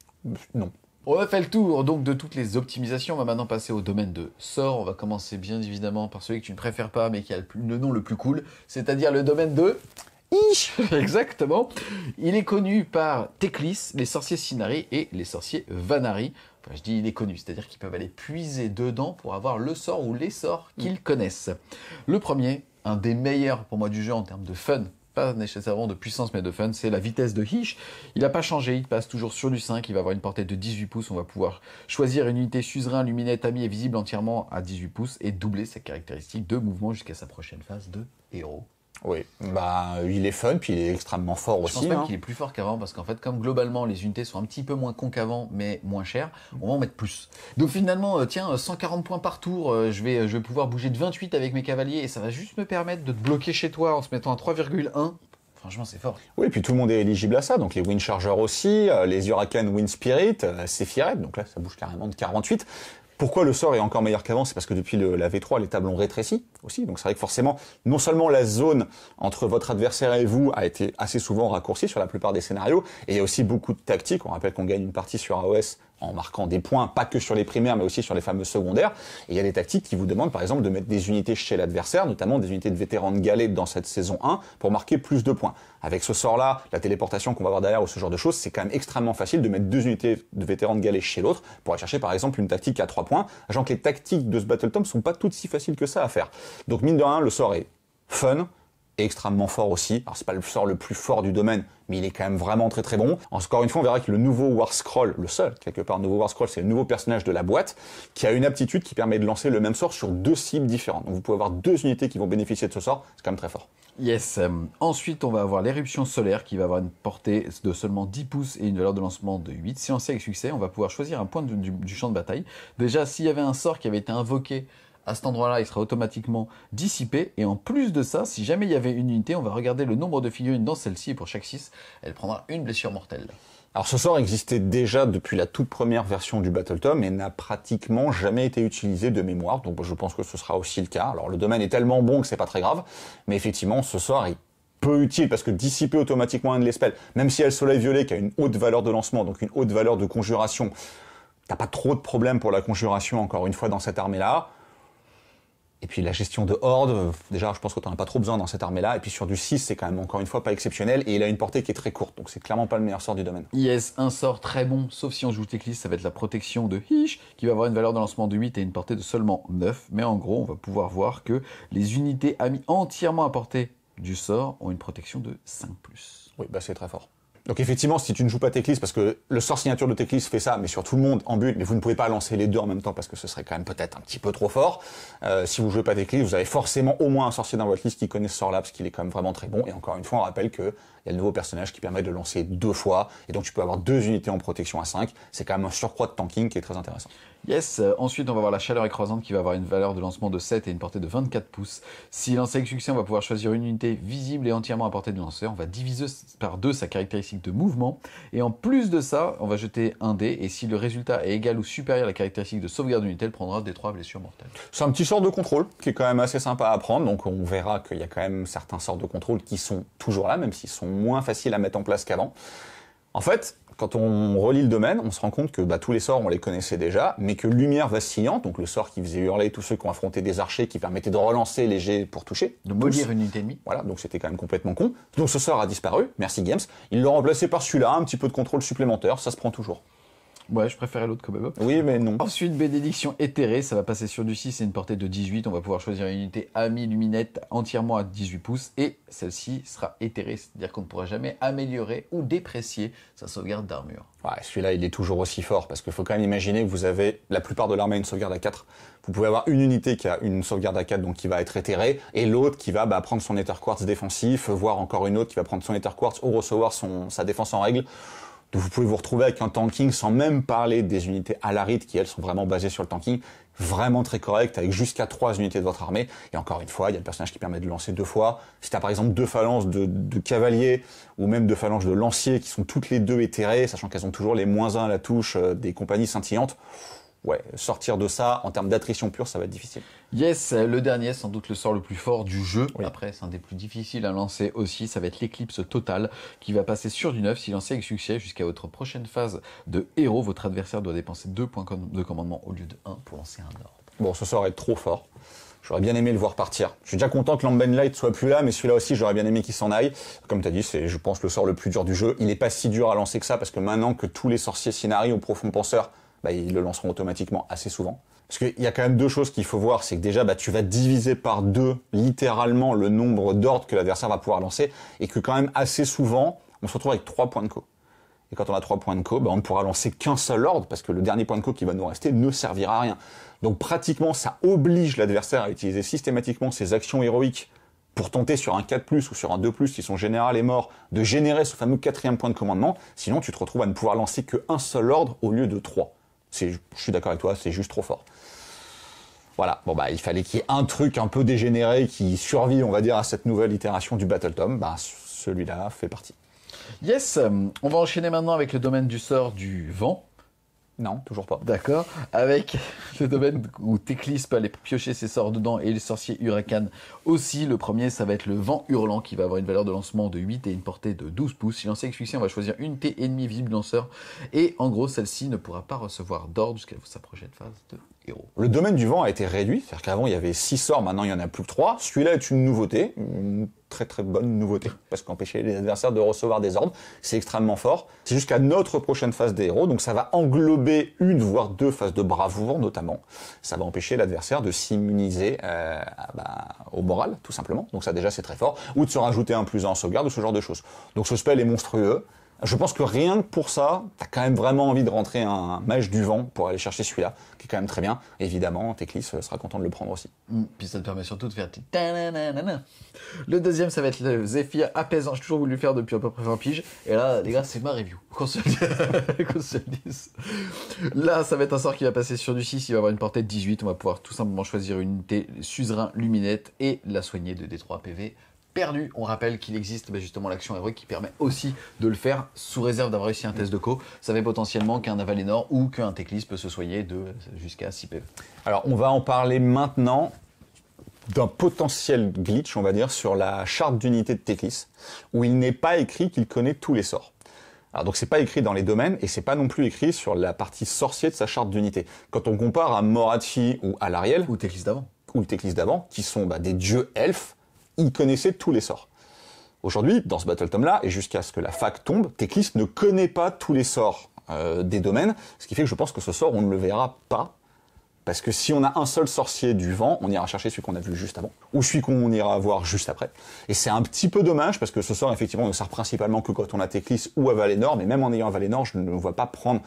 Non. On a fait le tour donc de toutes les optimisations. On va maintenant passer au domaine de sort. On va commencer bien évidemment par celui que tu ne préfères pas mais qui a le, nom le plus cool, c'est-à-dire le domaine de Exactement. Il est connu par Teclis, les sorciers Sinari et les sorciers Vanari. Enfin, je dis il est connu, c'est-à-dire qu'ils peuvent aller puiser dedans pour avoir le sort ou les sorts qu'ils mm. connaissent. Le premier, un des meilleurs pour moi du jeu en termes de fun, pas nécessairement de puissance mais de fun, c'est la vitesse de Hish. Il n'a pas changé, il passe toujours sur du 5, il va avoir une portée de 18 pouces, on va pouvoir choisir une unité suzerain, luminette, ami et visible entièrement à 18 pouces et doubler sa caractéristique de mouvement jusqu'à sa prochaine phase de héros. Oui, bah, il est fun, puis il est extrêmement fort aussi. Je pense même hein. qu'il est plus fort qu'avant, parce qu'en fait, comme globalement, les unités sont un petit peu moins cons qu'avant, mais moins chères, on va en mettre plus. Donc finalement, euh, tiens, 140 euh, points par tour, euh, je, vais, je vais pouvoir bouger de 28 avec mes cavaliers, et ça va juste me permettre de te bloquer chez toi en se mettant à 3,1. Franchement, c'est fort. Oui, puis tout le monde est éligible à ça. Donc les Wind Chargers aussi, les Huracan Wind Spirit, c'est Sephiroth. Donc là, ça bouge carrément de 48. Pourquoi le sort est encore meilleur qu'avant C'est parce que depuis la V3, les tables ont rétréci aussi. Donc c'est vrai que forcément, non seulement la zone entre votre adversaire et vous a été assez souvent raccourcie sur la plupart des scénarios, et il y a aussi beaucoup de tactiques. On rappelle qu'on gagne une partie sur AOS en marquant des points, pas que sur les primaires, mais aussi sur les fameux secondaires. Et il y a des tactiques qui vous demandent, par exemple, de mettre des unités chez l'adversaire, notamment des unités de vétérans de galets dans cette saison 1, pour marquer plus de points. Avec ce sort-là, la téléportation qu'on va avoir derrière ou ce genre de choses, c'est quand même extrêmement facile de mettre deux unités de vétérans de galets chez l'autre pour aller chercher, par exemple, une tactique à 3 points, sachant que les tactiques de ce Battle Tom sont pas toutes si faciles que ça à faire. Donc, mine de rien, le sort est fun, extrêmement fort aussi. Alors c'est pas le sort le plus fort du domaine, mais il est quand même vraiment très très bon. Encore une fois, on verra que le nouveau War Scroll, le seul quelque part nouveau War Scroll, c'est le nouveau personnage de la boîte qui a une aptitude qui permet de lancer le même sort sur deux cibles différentes. Donc vous pouvez avoir deux unités qui vont bénéficier de ce sort, c'est quand même très fort. Yes. Euh, ensuite, on va avoir l'éruption solaire qui va avoir une portée de seulement 10 pouces et une valeur de lancement de 8. Si sait avec succès, on va pouvoir choisir un point du champ de bataille. Déjà, s'il y avait un sort qui avait été invoqué à cet endroit-là, il sera automatiquement dissipé. Et en plus de ça, si jamais il y avait une unité, on va regarder le nombre de figurines dans celle-ci. Et pour chaque 6, elle prendra une blessure mortelle. Alors ce sort existait déjà depuis la toute première version du Battle Tome et n'a pratiquement jamais été utilisé de mémoire, donc je pense que ce sera aussi le cas. Alors le domaine est tellement bon que c'est pas très grave, mais effectivement ce sort est peu utile parce que dissiper automatiquement un de l'espèce. même si elle soleil violet qui a une haute valeur de lancement, donc une haute valeur de conjuration, t'as pas trop de problèmes pour la conjuration encore une fois dans cette armée là. Et puis la gestion de horde, déjà je pense que tu n'en as pas trop besoin dans cette armée-là. Et puis sur du 6, c'est quand même encore une fois pas exceptionnel et il a une portée qui est très courte. Donc c'est clairement pas le meilleur sort du domaine. Yes, un sort très bon, sauf si on joue Teclis, ça va être la protection de Hish, qui va avoir une valeur de lancement de 8 et une portée de seulement 9. Mais en gros, on va pouvoir voir que les unités amies entièrement à portée du sort ont une protection de 5 ⁇ Oui, bah c'est très fort. Donc effectivement, si tu ne joues pas Teclis, parce que le sort signature de Teclis fait ça, mais sur tout le monde en but, mais vous ne pouvez pas lancer les deux en même temps parce que ce serait quand même peut-être un petit peu trop fort. Euh, si vous jouez pas Teclis, vous avez forcément au moins un sorcier dans votre liste qui connaît ce sort-là parce qu'il est quand même vraiment très bon. Et encore une fois, on rappelle que il y a le nouveau personnage qui permet de lancer deux fois, et donc tu peux avoir deux unités en protection à 5. C'est quand même un surcroît de tanking qui est très intéressant. Yes, euh, ensuite on va avoir la chaleur écrasante qui va avoir une valeur de lancement de 7 et une portée de 24 pouces. Si lancé avec succès, on va pouvoir choisir une unité visible et entièrement à portée du lanceur. On va diviser par deux sa caractéristique de mouvement. Et en plus de ça, on va jeter un dé. Et si le résultat est égal ou supérieur à la caractéristique de sauvegarde d'unité, elle prendra des trois blessures mortelles. C'est un petit sort de contrôle qui est quand même assez sympa à prendre. Donc on verra qu'il y a quand même certains sorts de contrôle qui sont toujours là, même s'ils sont moins faciles à mettre en place qu'avant. En fait, quand on relit le domaine, on se rend compte que bah, tous les sorts, on les connaissait déjà, mais que Lumière vacillante, donc le sort qui faisait hurler tous ceux qui ont affronté des archers, qui permettait de relancer les jets pour toucher. De maudire une unité ennemie. Voilà, donc c'était quand même complètement con. Donc ce sort a disparu, merci Games. Ils l'ont remplacé par celui-là, un petit peu de contrôle supplémentaire, ça se prend toujours. Ouais, je préférais l'autre comme Oui, mais non. Ensuite, bénédiction éthérée, ça va passer sur du 6 et une portée de 18. On va pouvoir choisir une unité à ami-luminette entièrement à 18 pouces et celle-ci sera éthérée, c'est-à-dire qu'on ne pourra jamais améliorer ou déprécier sa sauvegarde d'armure. Ouais, celui-là, il est toujours aussi fort parce qu'il faut quand même imaginer que vous avez la plupart de l'armée une sauvegarde à 4. Vous pouvez avoir une unité qui a une sauvegarde à 4, donc qui va être éthérée, et l'autre qui va bah, prendre son Ether Quartz défensif, voire encore une autre qui va prendre son Ether Quartz ou recevoir son, sa défense en règle. Donc vous pouvez vous retrouver avec un tanking sans même parler des unités rite qui elles sont vraiment basées sur le tanking, vraiment très correct avec jusqu'à trois unités de votre armée. Et encore une fois, il y a le personnage qui permet de lancer deux fois. Si as par exemple deux phalanges de, cavaliers ou même deux phalanges de lanciers qui sont toutes les deux éthérées, sachant qu'elles ont toujours les moins 1 à la touche euh, des compagnies scintillantes, ouais, sortir de ça en termes d'attrition pure, ça va être difficile. Yes, le dernier, sans doute le sort le plus fort du jeu. Après, c'est un des plus difficiles à lancer aussi. Ça va être l'éclipse totale qui va passer sur du neuf si lancé avec succès jusqu'à votre prochaine phase de héros. Votre adversaire doit dépenser deux points de commandement au lieu de 1 pour lancer un ordre. Bon, ce sort est trop fort. J'aurais bien aimé le voir partir. Je suis déjà content que Lamben Light soit plus là, mais celui-là aussi, j'aurais bien aimé qu'il s'en aille. Comme tu as dit, c'est, je pense, le sort le plus dur du jeu. Il n'est pas si dur à lancer que ça, parce que maintenant que tous les sorciers scénarios au profond penseur bah, ils le lanceront automatiquement assez souvent. Parce qu'il y a quand même deux choses qu'il faut voir, c'est que déjà, bah, tu vas diviser par deux littéralement le nombre d'ordres que l'adversaire va pouvoir lancer, et que quand même assez souvent, on se retrouve avec trois points de co. Et quand on a trois points de co, bah, on ne pourra lancer qu'un seul ordre, parce que le dernier point de co qui va nous rester ne servira à rien. Donc pratiquement, ça oblige l'adversaire à utiliser systématiquement ses actions héroïques pour tenter sur un 4 ou sur un 2 qui sont général et morts de générer ce fameux quatrième point de commandement, sinon tu te retrouves à ne pouvoir lancer qu'un seul ordre au lieu de trois je suis d'accord avec toi, c'est juste trop fort. Voilà, bon bah il fallait qu'il y ait un truc un peu dégénéré qui survit, on va dire, à cette nouvelle itération du Battle Tom. Bah, celui-là fait partie. Yes, euh, on va enchaîner maintenant avec le domaine du sort du vent. Non, toujours pas. D'accord. Avec le domaine où Teclis peut aller piocher ses sorts dedans et le sorcier Huracan aussi. Le premier, ça va être le vent hurlant qui va avoir une valeur de lancement de 8 et une portée de 12 pouces. Si lancé expulsé, on va choisir une T ennemie visible lanceur. Et en gros, celle-ci ne pourra pas recevoir d'ordre jusqu'à vous prochaine de phase 2. Le domaine du vent a été réduit, c'est-à-dire qu'avant il y avait 6 sorts, maintenant il y en a plus que 3. Celui-là est une nouveauté, une très très bonne nouveauté, parce qu'empêcher les adversaires de recevoir des ordres, c'est extrêmement fort. C'est jusqu'à notre prochaine phase des héros, donc ça va englober une voire deux phases de bravoure notamment. Ça va empêcher l'adversaire de s'immuniser euh, bah, au moral, tout simplement, donc ça déjà c'est très fort, ou de se rajouter un plus en sauvegarde, ou ce genre de choses. Donc ce spell est monstrueux, je pense que rien que pour ça, t'as quand même vraiment envie de rentrer un mage du vent pour aller chercher celui-là, qui est quand même très bien. Évidemment, Teclis euh, sera content de le prendre aussi. Mm. puis ça te permet surtout de faire Le deuxième, ça va être le Zephyr apaisant. J'ai toujours voulu le faire depuis à peu près 20 piges. Et là, les gars, c'est ma review. Qu'on se, se le dise. Là, ça va être un sort qui va passer sur du 6. Il va avoir une portée de 18. On va pouvoir tout simplement choisir une unité suzerain luminette et la soigner de D3 PV perdu. On rappelle qu'il existe ben, justement l'action héroïque qui permet aussi de le faire sous réserve d'avoir réussi un test de co. Ça fait potentiellement qu'un Avalénor ou qu'un Teclis peut se soigner de jusqu'à 6 PV. E Alors on va en parler maintenant d'un potentiel glitch, on va dire, sur la charte d'unité de Teclis, où il n'est pas écrit qu'il connaît tous les sorts. Alors donc c'est pas écrit dans les domaines et c'est pas non plus écrit sur la partie sorcier de sa charte d'unité. Quand on compare à Morathi ou à l'Ariel ou Teclis d'avant, ou le Teclis d'avant, qui sont bah, des dieux elfes, connaissait tous les sorts. Aujourd'hui, dans ce battle tome là, et jusqu'à ce que la fac tombe, Teclis ne connaît pas tous les sorts euh, des domaines, ce qui fait que je pense que ce sort, on ne le verra pas. Parce que si on a un seul sorcier du vent, on ira chercher celui qu'on a vu juste avant, ou celui qu'on ira voir juste après. Et c'est un petit peu dommage, parce que ce sort, effectivement, ne sert principalement que quand on a Teclis ou à Valénor, mais même en ayant Valénor, je ne vois pas prendre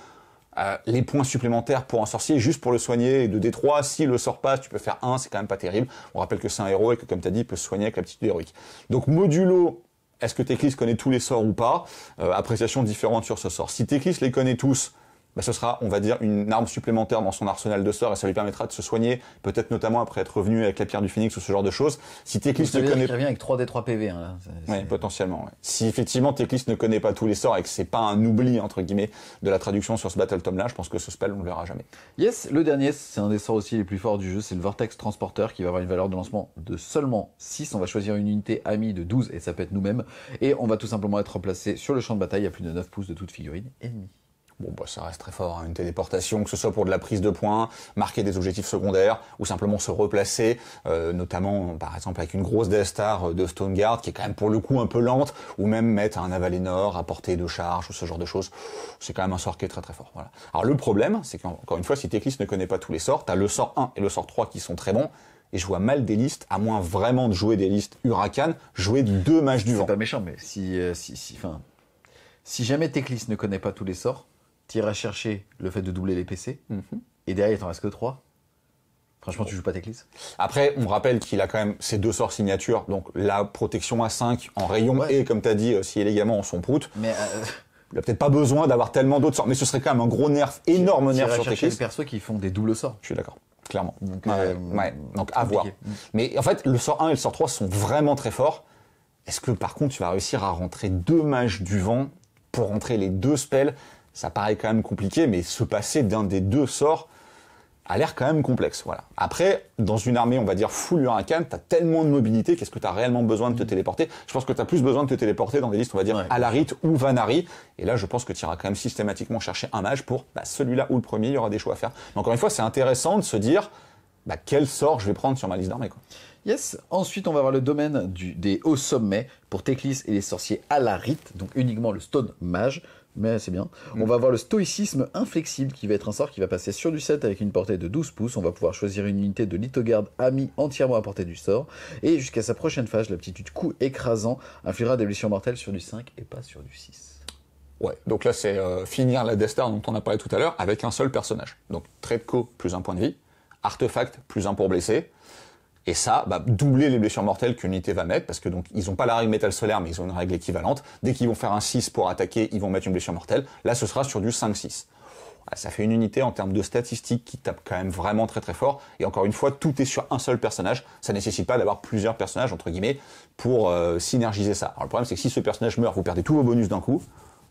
les points supplémentaires pour un sorcier juste pour le soigner de D3 si le sort passe tu peux faire 1 c'est quand même pas terrible on rappelle que c'est un héros et que comme tu as dit il peut se soigner avec l'aptitude héroïque donc modulo est-ce que Teclis connaît tous les sorts ou pas euh, appréciation différente sur ce sort si Teclis les connaît tous bah, ce sera, on va dire, une arme supplémentaire dans son arsenal de sorts et ça lui permettra de se soigner, peut-être notamment après être revenu avec la pierre du phénix ou ce genre de choses. Si Teclis ne connaît pas. avec 3 d 3 PV, hein, potentiellement, Si effectivement Teclis ne connaît pas tous les sorts et que c'est pas un oubli, entre guillemets, de la traduction sur ce battle tome là, je pense que ce spell, on le verra jamais. Yes, le dernier, c'est un des sorts aussi les plus forts du jeu, c'est le Vortex Transporteur qui va avoir une valeur de lancement de seulement 6. On va choisir une unité amie de 12 et ça peut être nous-mêmes. Et on va tout simplement être remplacé sur le champ de bataille à plus de 9 pouces de toute figurine ennemie. Bon, bah, ça reste très fort, hein, une téléportation, que ce soit pour de la prise de points, marquer des objectifs secondaires, ou simplement se replacer, euh, notamment par exemple avec une grosse Death Star euh, de Stoneguard, qui est quand même pour le coup un peu lente, ou même mettre un Avalénor à portée de charge, ou ce genre de choses. C'est quand même un sort qui est très très fort. Voilà. Alors le problème, c'est qu'encore une fois, si Teclis ne connaît pas tous les sorts, t'as le sort 1 et le sort 3 qui sont très bons, et je vois mal des listes, à moins vraiment de jouer des listes Huracan, jouer deux matchs du vent. C'est pas méchant, mais si, euh, si, si jamais Teclis ne connaît pas tous les sorts, tu iras chercher le fait de doubler les PC, mhm. et derrière, il t'en reste que 3. Franchement, tu joues pas tes Après, on rappelle qu'il a quand même ses deux sorts signatures. donc la protection à 5 en rayon et, comme tu as dit, euh, si élégamment en son prout. Mais euh, Il a peut-être pas besoin d'avoir tellement d'autres sorts, mais ce serait quand même un gros nerf, énorme nerf sur chercher des perso qui font des doubles sorts. Je suis d'accord clairement. Donc, euh, Donc à voir. Mais en fait, le sort 1 et le sort 3 sont vraiment très forts. Est-ce que par contre, tu vas réussir à rentrer deux mages du vent pour rentrer les deux spells ça paraît quand même compliqué, mais se passer d'un des deux sorts a l'air quand même complexe. Voilà. Après, dans une armée, on va dire full huracan, t'as tellement de mobilité, qu'est-ce que t'as réellement besoin de te mm. téléporter Je pense que t'as plus besoin de te téléporter dans des listes, on va dire Alarit ou Vanari. Et là, je pense que tu iras quand même systématiquement chercher un mage pour bah, celui-là ou le premier, il y aura des choix à faire. Mais encore une fois, c'est intéressant de se dire bah, quel sort je vais prendre sur ma liste d'armée. Yes, ensuite on va voir le domaine des hauts sommets pour Teclis et les sorciers Alarit, donc uniquement le Stone Mage mais c'est bien. On mm. va avoir le stoïcisme inflexible qui va être un sort qui va passer sur du 7 avec une portée de 12 pouces. On va pouvoir choisir une unité de lithogarde ami entièrement à portée du sort. Et jusqu'à sa prochaine phase, la l'aptitude coup écrasant infligera des blessures mortelles sur du 5 et pas sur du 6. Ouais, donc là c'est euh, finir la Death dont on a parlé tout à l'heure avec un seul personnage. Donc trait de plus un point de vie, artefact plus un pour blesser, et ça, va bah, doubler les blessures mortelles qu'une unité va mettre, parce que donc ils n'ont pas la règle métal solaire, mais ils ont une règle équivalente. Dès qu'ils vont faire un 6 pour attaquer, ils vont mettre une blessure mortelle. Là, ce sera sur du 5-6. Ça fait une unité en termes de statistiques qui tape quand même vraiment très très fort. Et encore une fois, tout est sur un seul personnage. Ça ne nécessite pas d'avoir plusieurs personnages, entre guillemets, pour euh, synergiser ça. Alors le problème, c'est que si ce personnage meurt, vous perdez tous vos bonus d'un coup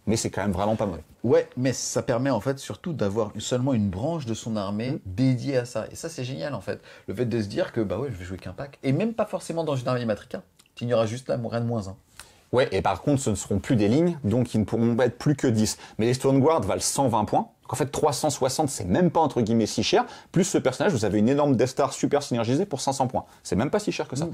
mais c'est quand même vraiment pas mal. Ouais, mais ça permet en fait surtout d'avoir seulement une branche de son armée mm. dédiée à ça. Et ça, c'est génial en fait. Le fait de se dire que bah ouais, je vais jouer qu'un pack. Et même pas forcément dans une armée matrica. Il n'y aura juste là rien de moins 1. Hein. Ouais, et par contre, ce ne seront plus des lignes, donc ils ne pourront être plus que 10. Mais les Stone valent 120 points. Donc en fait, 360, c'est même pas entre guillemets si cher. Plus ce personnage, vous avez une énorme Death Star super synergisée pour 500 points. C'est même pas si cher que ça. Mm.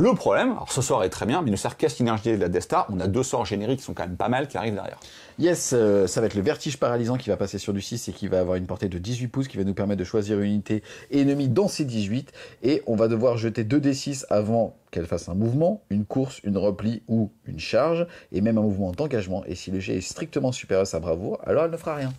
Le problème, alors ce sort est très bien, mais il ne sert qu'à de la Desta, On a deux sorts génériques qui sont quand même pas mal qui arrivent derrière. Yes, euh, ça va être le vertige paralysant qui va passer sur du 6 et qui va avoir une portée de 18 pouces qui va nous permettre de choisir une unité ennemie dans ces 18. Et on va devoir jeter 2d6 avant qu'elle fasse un mouvement, une course, une repli ou une charge, et même un mouvement d'engagement. Et si le jet est strictement supérieur à sa bravoure, alors elle ne fera rien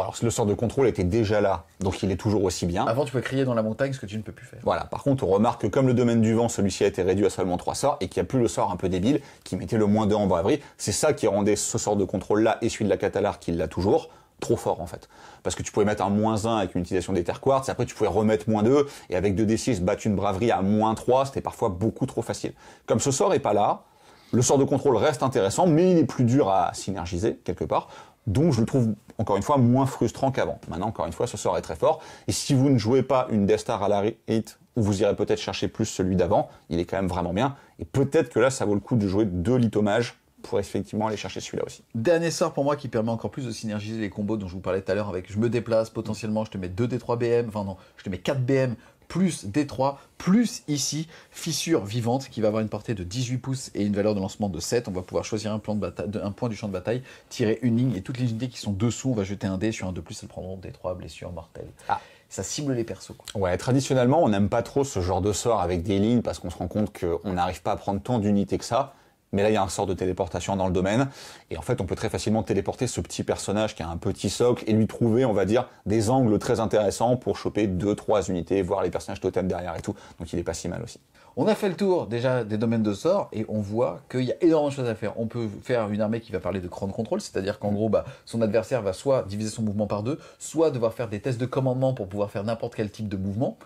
alors le sort de contrôle était déjà là, donc il est toujours aussi bien. Avant, tu pouvais crier dans la montagne, ce que tu ne peux plus faire. Voilà. Par contre, on remarque que comme le domaine du vent, celui-ci a été réduit à seulement 3 sorts et qu'il n'y a plus le sort un peu débile qui mettait le moins 2 en braverie. C'est ça qui rendait ce sort de contrôle-là et celui de la Catalar qui l'a toujours trop fort en fait. Parce que tu pouvais mettre un moins 1 avec une utilisation des terres quartz, et après tu pouvais remettre moins 2, et avec 2d6 battre une braverie à moins 3, c'était parfois beaucoup trop facile. Comme ce sort n'est pas là, le sort de contrôle reste intéressant, mais il est plus dur à synergiser quelque part. Donc je le trouve encore une fois moins frustrant qu'avant. Maintenant, encore une fois, ce sort est très fort. Et si vous ne jouez pas une Death Star à la hit, vous irez peut-être chercher plus celui d'avant. Il est quand même vraiment bien. Et peut-être que là, ça vaut le coup de jouer deux Litomages pour effectivement aller chercher celui-là aussi. Dernier sort pour moi qui permet encore plus de synergiser les combos dont je vous parlais tout à l'heure avec je me déplace, potentiellement je te mets 2 D3 BM, enfin non, je te mets 4 BM plus D3, plus ici, fissure vivante qui va avoir une portée de 18 pouces et une valeur de lancement de 7. On va pouvoir choisir un, plan un point du champ de bataille, tirer une ligne et toutes les unités qui sont dessous, on va jeter un dé sur un 2+, elles prendront D3, blessure mortelle. Ah ça cible les persos. Ouais, traditionnellement, on n'aime pas trop ce genre de sort avec des lignes parce qu'on se rend compte qu'on n'arrive pas à prendre tant d'unités que ça mais là il y a un sort de téléportation dans le domaine, et en fait on peut très facilement téléporter ce petit personnage qui a un petit socle et lui trouver, on va dire, des angles très intéressants pour choper deux, trois unités, voir les personnages totems derrière et tout, donc il est pas si mal aussi. On a fait le tour déjà des domaines de sort et on voit qu'il y a énormément de choses à faire. On peut faire une armée qui va parler de cran control, c'est-à-dire qu'en gros, bah, son adversaire va soit diviser son mouvement par deux, soit devoir faire des tests de commandement pour pouvoir faire n'importe quel type de mouvement.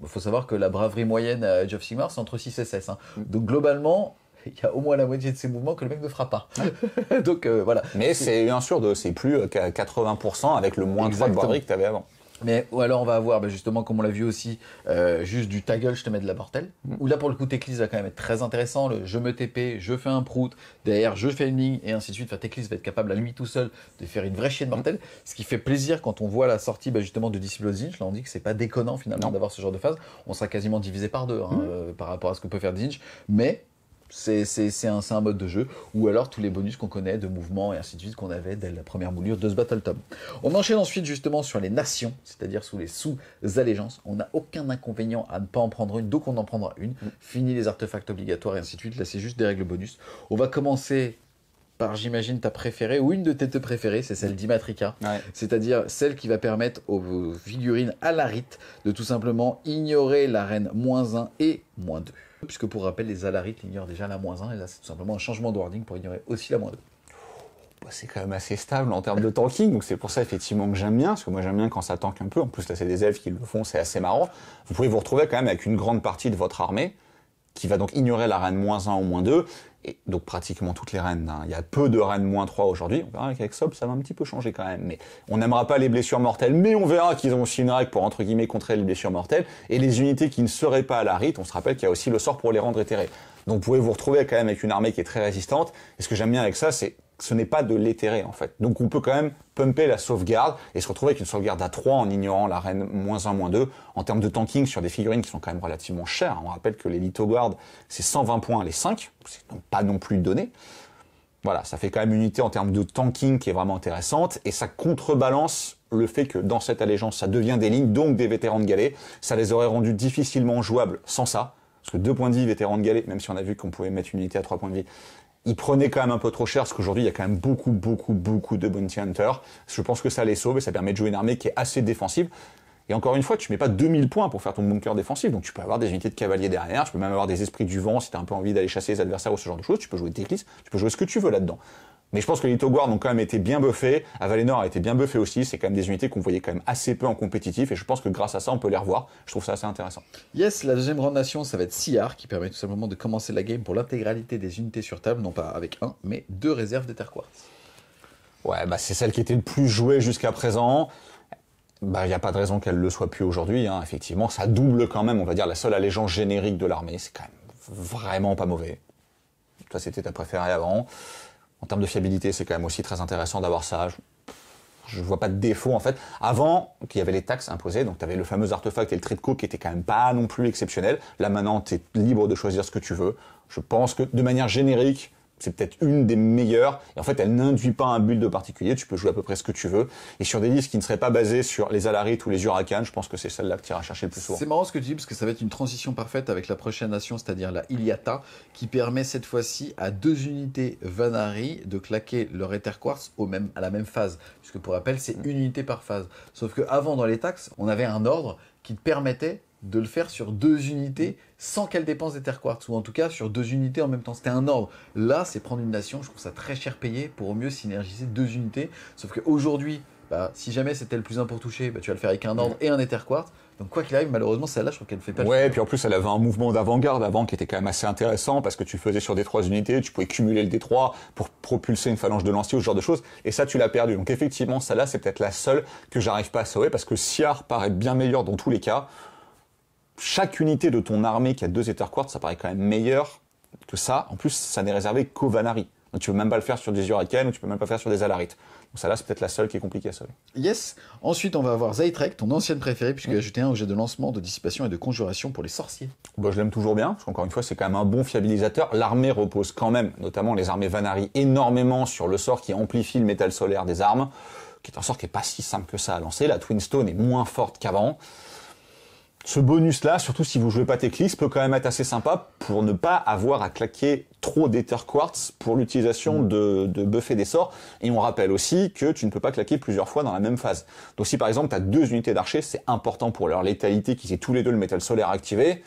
Il faut savoir que la braverie moyenne à Age of Sigmar, c'est entre 6 et 16. Hein. Mm. Donc globalement, il y a au moins la moitié de ses mouvements que le mec ne fera pas. Donc euh, voilà. Mais c'est bien sûr c'est plus 80% euh, avec le moins de baril que tu avais avant. Mais ou alors on va avoir bah, justement comme on l'a vu aussi euh, juste du ta gueule je te mets de la mortelle mm. ou là pour le coup Teclis va quand même être très intéressant le je me TP je fais un prout derrière je fais une ligne et ainsi de suite enfin Teclis va être capable à lui tout seul de faire une vraie chienne mortelle ce qui fait plaisir quand on voit la sortie bah, justement de Zinch là on dit que c'est pas déconnant finalement d'avoir ce genre de phase on sera quasiment divisé par deux hein, mm. par rapport à ce que peut faire Zinch mais c'est un, mode de jeu, ou alors tous les bonus qu'on connaît de mouvement et ainsi de suite qu'on avait dès la première moulure de ce Battle Tom. On enchaîne ensuite justement sur les nations, c'est-à-dire sous les sous-allégeances. On n'a aucun inconvénient à ne pas en prendre une, donc on en prendra une. Mm. Fini les artefacts obligatoires et ainsi de suite. Là, c'est juste des règles bonus. On va commencer par, j'imagine, ta préférée, ou une de tes préférées, c'est celle d'Imatrica. C'est-à-dire celle qui va permettre aux figurines à la rite de tout simplement ignorer la reine moins 1 et moins 2. Puisque pour rappel, les alarites ignorent déjà la moins 1, et là c'est tout simplement un changement de wording pour ignorer aussi la moins 2. Bah, c'est quand même assez stable en termes de tanking, donc c'est pour ça effectivement que j'aime bien, parce que moi j'aime bien quand ça tank un peu, en plus là c'est des elfes qui le font, c'est assez marrant. Vous pouvez vous retrouver quand même avec une grande partie de votre armée, qui va donc ignorer la reine moins 1 ou moins 2, et donc pratiquement toutes les reines. Hein. Il y a peu de reines moins 3 aujourd'hui. On verra qu'avec Sob, ça va un petit peu changer quand même. Mais on n'aimera pas les blessures mortelles, mais on verra qu'ils ont aussi une règle pour, entre guillemets, contrer les blessures mortelles. Et les unités qui ne seraient pas à la rite, on se rappelle qu'il y a aussi le sort pour les rendre éthérées. Donc vous pouvez vous retrouver quand même avec une armée qui est très résistante. Et ce que j'aime bien avec ça, c'est que ce n'est pas de l'éthéré, en fait. Donc on peut quand même pumper la sauvegarde et se retrouver avec une sauvegarde à 3 en ignorant l'arène moins 1, moins 2. En termes de tanking sur des figurines qui sont quand même relativement chères, hein. on rappelle que les litoguards c'est 120 points les 5, c'est donc pas non plus donné. Voilà, ça fait quand même une unité en termes de tanking qui est vraiment intéressante et ça contrebalance le fait que dans cette allégeance, ça devient des lignes, donc des vétérans de galets. Ça les aurait rendus difficilement jouables sans ça. Parce que 2 points de vie, vétérans de galets, même si on a vu qu'on pouvait mettre une unité à 3 points de vie, il prenait quand même un peu trop cher, parce qu'aujourd'hui, il y a quand même beaucoup, beaucoup, beaucoup de bounty hunters. Je pense que ça les sauve et ça permet de jouer une armée qui est assez défensive. Et encore une fois, tu mets pas 2000 points pour faire ton bunker défensif, donc tu peux avoir des unités de cavaliers derrière, tu peux même avoir des esprits du vent si tu as un peu envie d'aller chasser les adversaires ou ce genre de choses, tu peux jouer des Teclis, tu peux jouer ce que tu veux là-dedans. Mais je pense que les Toguards ont quand même été bien buffés. Avalenor a été bien buffé aussi. C'est quand même des unités qu'on voyait quand même assez peu en compétitif. Et je pense que grâce à ça, on peut les revoir. Je trouve ça assez intéressant. Yes, la deuxième grande nation, ça va être Sillard, qui permet tout simplement de commencer la game pour l'intégralité des unités sur table, non pas avec un, mais deux réserves de terre quartz. Ouais, bah c'est celle qui était le plus jouée jusqu'à présent. Bah, il n'y a pas de raison qu'elle le soit plus aujourd'hui. Hein. Effectivement, ça double quand même, on va dire, la seule allégeance générique de l'armée. C'est quand même vraiment pas mauvais. Toi, c'était ta préférée avant. En termes de fiabilité, c'est quand même aussi très intéressant d'avoir ça. Je ne vois pas de défaut en fait. Avant, qu'il y avait les taxes imposées, donc tu avais le fameux artefact et le trade de qui était quand même pas non plus exceptionnel. Là maintenant, tu es libre de choisir ce que tu veux. Je pense que de manière générique, c'est peut-être une des meilleures. Et en fait, elle n'induit pas un build particulier. Tu peux jouer à peu près ce que tu veux. Et sur des listes qui ne seraient pas basées sur les Alarites ou les Hurricanes, je pense que c'est celle-là que tu iras chercher le plus souvent. C'est marrant ce que tu dis parce que ça va être une transition parfaite avec la prochaine nation, c'est-à-dire la Iliata, qui permet cette fois-ci à deux unités Vanari de claquer leur Ether au même, à la même phase. Puisque pour rappel, c'est mm. une unité par phase. Sauf que avant dans les taxes, on avait un ordre qui te permettait de le faire sur deux unités sans qu'elle dépense des terre quartz, ou en tout cas sur deux unités en même temps. C'était un ordre. Là, c'est prendre une nation, je trouve ça très cher payé pour au mieux synergiser deux unités. Sauf qu'aujourd'hui, bah, si jamais c'était le plus important pour toucher, bah, tu vas le faire avec un ordre et un éther quartz. Donc quoi qu'il arrive, malheureusement, celle-là, je trouve qu'elle ne fait pas. Ouais, et puis en plus, elle avait un mouvement d'avant-garde avant qui était quand même assez intéressant parce que tu faisais sur des trois unités, tu pouvais cumuler le D3 pour propulser une phalange de lanciers ou ce genre de choses. Et ça, tu l'as perdu. Donc effectivement, celle-là, c'est peut-être la seule que j'arrive pas à sauver parce que Siar paraît bien meilleur dans tous les cas chaque unité de ton armée qui a deux Quartz, ça paraît quand même meilleur que ça. En plus, ça n'est réservé qu'aux Vanari. Donc tu peux même pas le faire sur des Hurricanes ou tu peux même pas le faire sur des Alarites. Donc ça là, c'est peut-être la seule qui est compliquée à sauver. Yes. Ensuite, on va avoir Zaytrek, ton ancienne préférée, puisque mmh. ajouté un objet de lancement, de dissipation et de conjuration pour les sorciers. Bah, je l'aime toujours bien, parce qu'encore une fois, c'est quand même un bon fiabilisateur. L'armée repose quand même, notamment les armées Vanari, énormément sur le sort qui amplifie le métal solaire des armes, qui est un sort qui est pas si simple que ça à lancer. La Twinstone est moins forte qu'avant ce bonus-là, surtout si vous jouez pas clics, peut quand même être assez sympa pour ne pas avoir à claquer trop d'Ether Quartz pour l'utilisation mm. de, de d'Essor. sorts. Et on rappelle aussi que tu ne peux pas claquer plusieurs fois dans la même phase. Donc si par exemple tu as deux unités d'archers, c'est important pour leur létalité qu'ils aient tous les deux le métal solaire activé.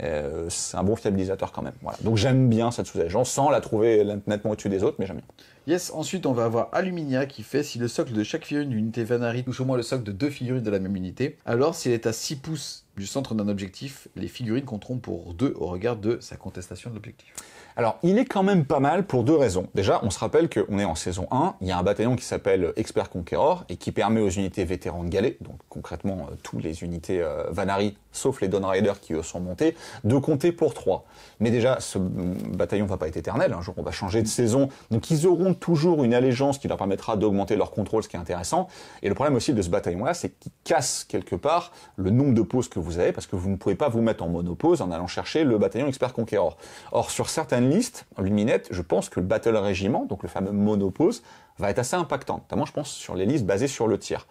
Euh, c'est un bon fiabilisateur quand même. Voilà. Donc j'aime bien cette sous-agence sans la trouver nettement au-dessus des autres, mais j'aime bien. Yes, ensuite on va avoir Aluminia qui fait si le socle de chaque figurine d'une unité Vanari touche au moins le socle de deux figurines de la même unité, alors s'il est à 6 pouces du centre d'un objectif, les figurines compteront pour 2 au regard de sa contestation de l'objectif. Alors, il est quand même pas mal pour deux raisons. Déjà, on se rappelle qu'on est en saison 1, il y a un bataillon qui s'appelle Expert Conqueror et qui permet aux unités vétérans de Galets, donc concrètement euh, toutes les unités euh, Vanari, sauf les Dawnriders qui eux sont montés, de compter pour 3. Mais déjà, ce bataillon va pas être éternel, un jour on va changer de saison, donc ils auront toujours une allégeance qui leur permettra d'augmenter leur contrôle, ce qui est intéressant. Et le problème aussi de ce bataillon-là, c'est qu'il casse quelque part le nombre de pauses que vous avez, parce que vous ne pouvez pas vous mettre en monopause en allant chercher le bataillon Expert Conqueror. Or, sur certaines liste, en luminette, je pense que le Battle régiment, donc le fameux monopose, va être assez impactant, notamment je pense sur les listes basées sur le tir.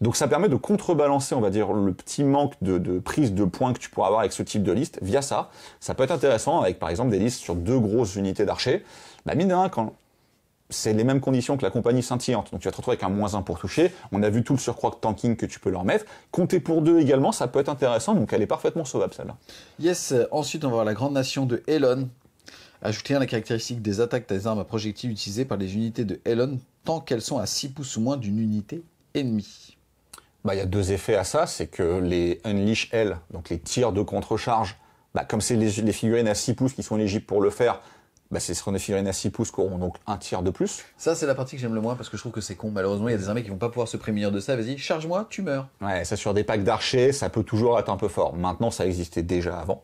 Donc ça permet de contrebalancer, on va dire, le petit manque de, prise de points que tu pourras avoir avec ce type de liste via ça. Ça peut être intéressant avec par exemple des listes sur deux grosses unités d'archers. Bah mine de quand c'est les mêmes conditions que la compagnie scintillante, donc tu vas te retrouver avec un moins 1 pour toucher. On a vu tout le surcroît de tanking que tu peux leur mettre. Compter pour deux également, ça peut être intéressant, donc elle est parfaitement sauvable celle-là. Yes, ensuite on va voir la grande nation de Elon ajoutez la caractéristique des attaques des armes à projectiles utilisées par les unités de Elon tant qu'elles sont à 6 pouces ou moins d'une unité ennemie. Bah, il y a deux effets à ça, c'est que les Unleash L, donc les tirs de contre-charge, bah, comme c'est les, figurines à 6 pouces qui sont éligibles pour le faire, bah, ce seront des figurines à 6 pouces qui auront donc un tir de plus. Ça, c'est la partie que j'aime le moins parce que je trouve que c'est con. Malheureusement, il y a des armées qui vont pas pouvoir se prémunir de ça. Vas-y, charge-moi, tu meurs. Ouais, ça sur des packs d'archers, ça peut toujours être un peu fort. Maintenant, ça existait déjà avant.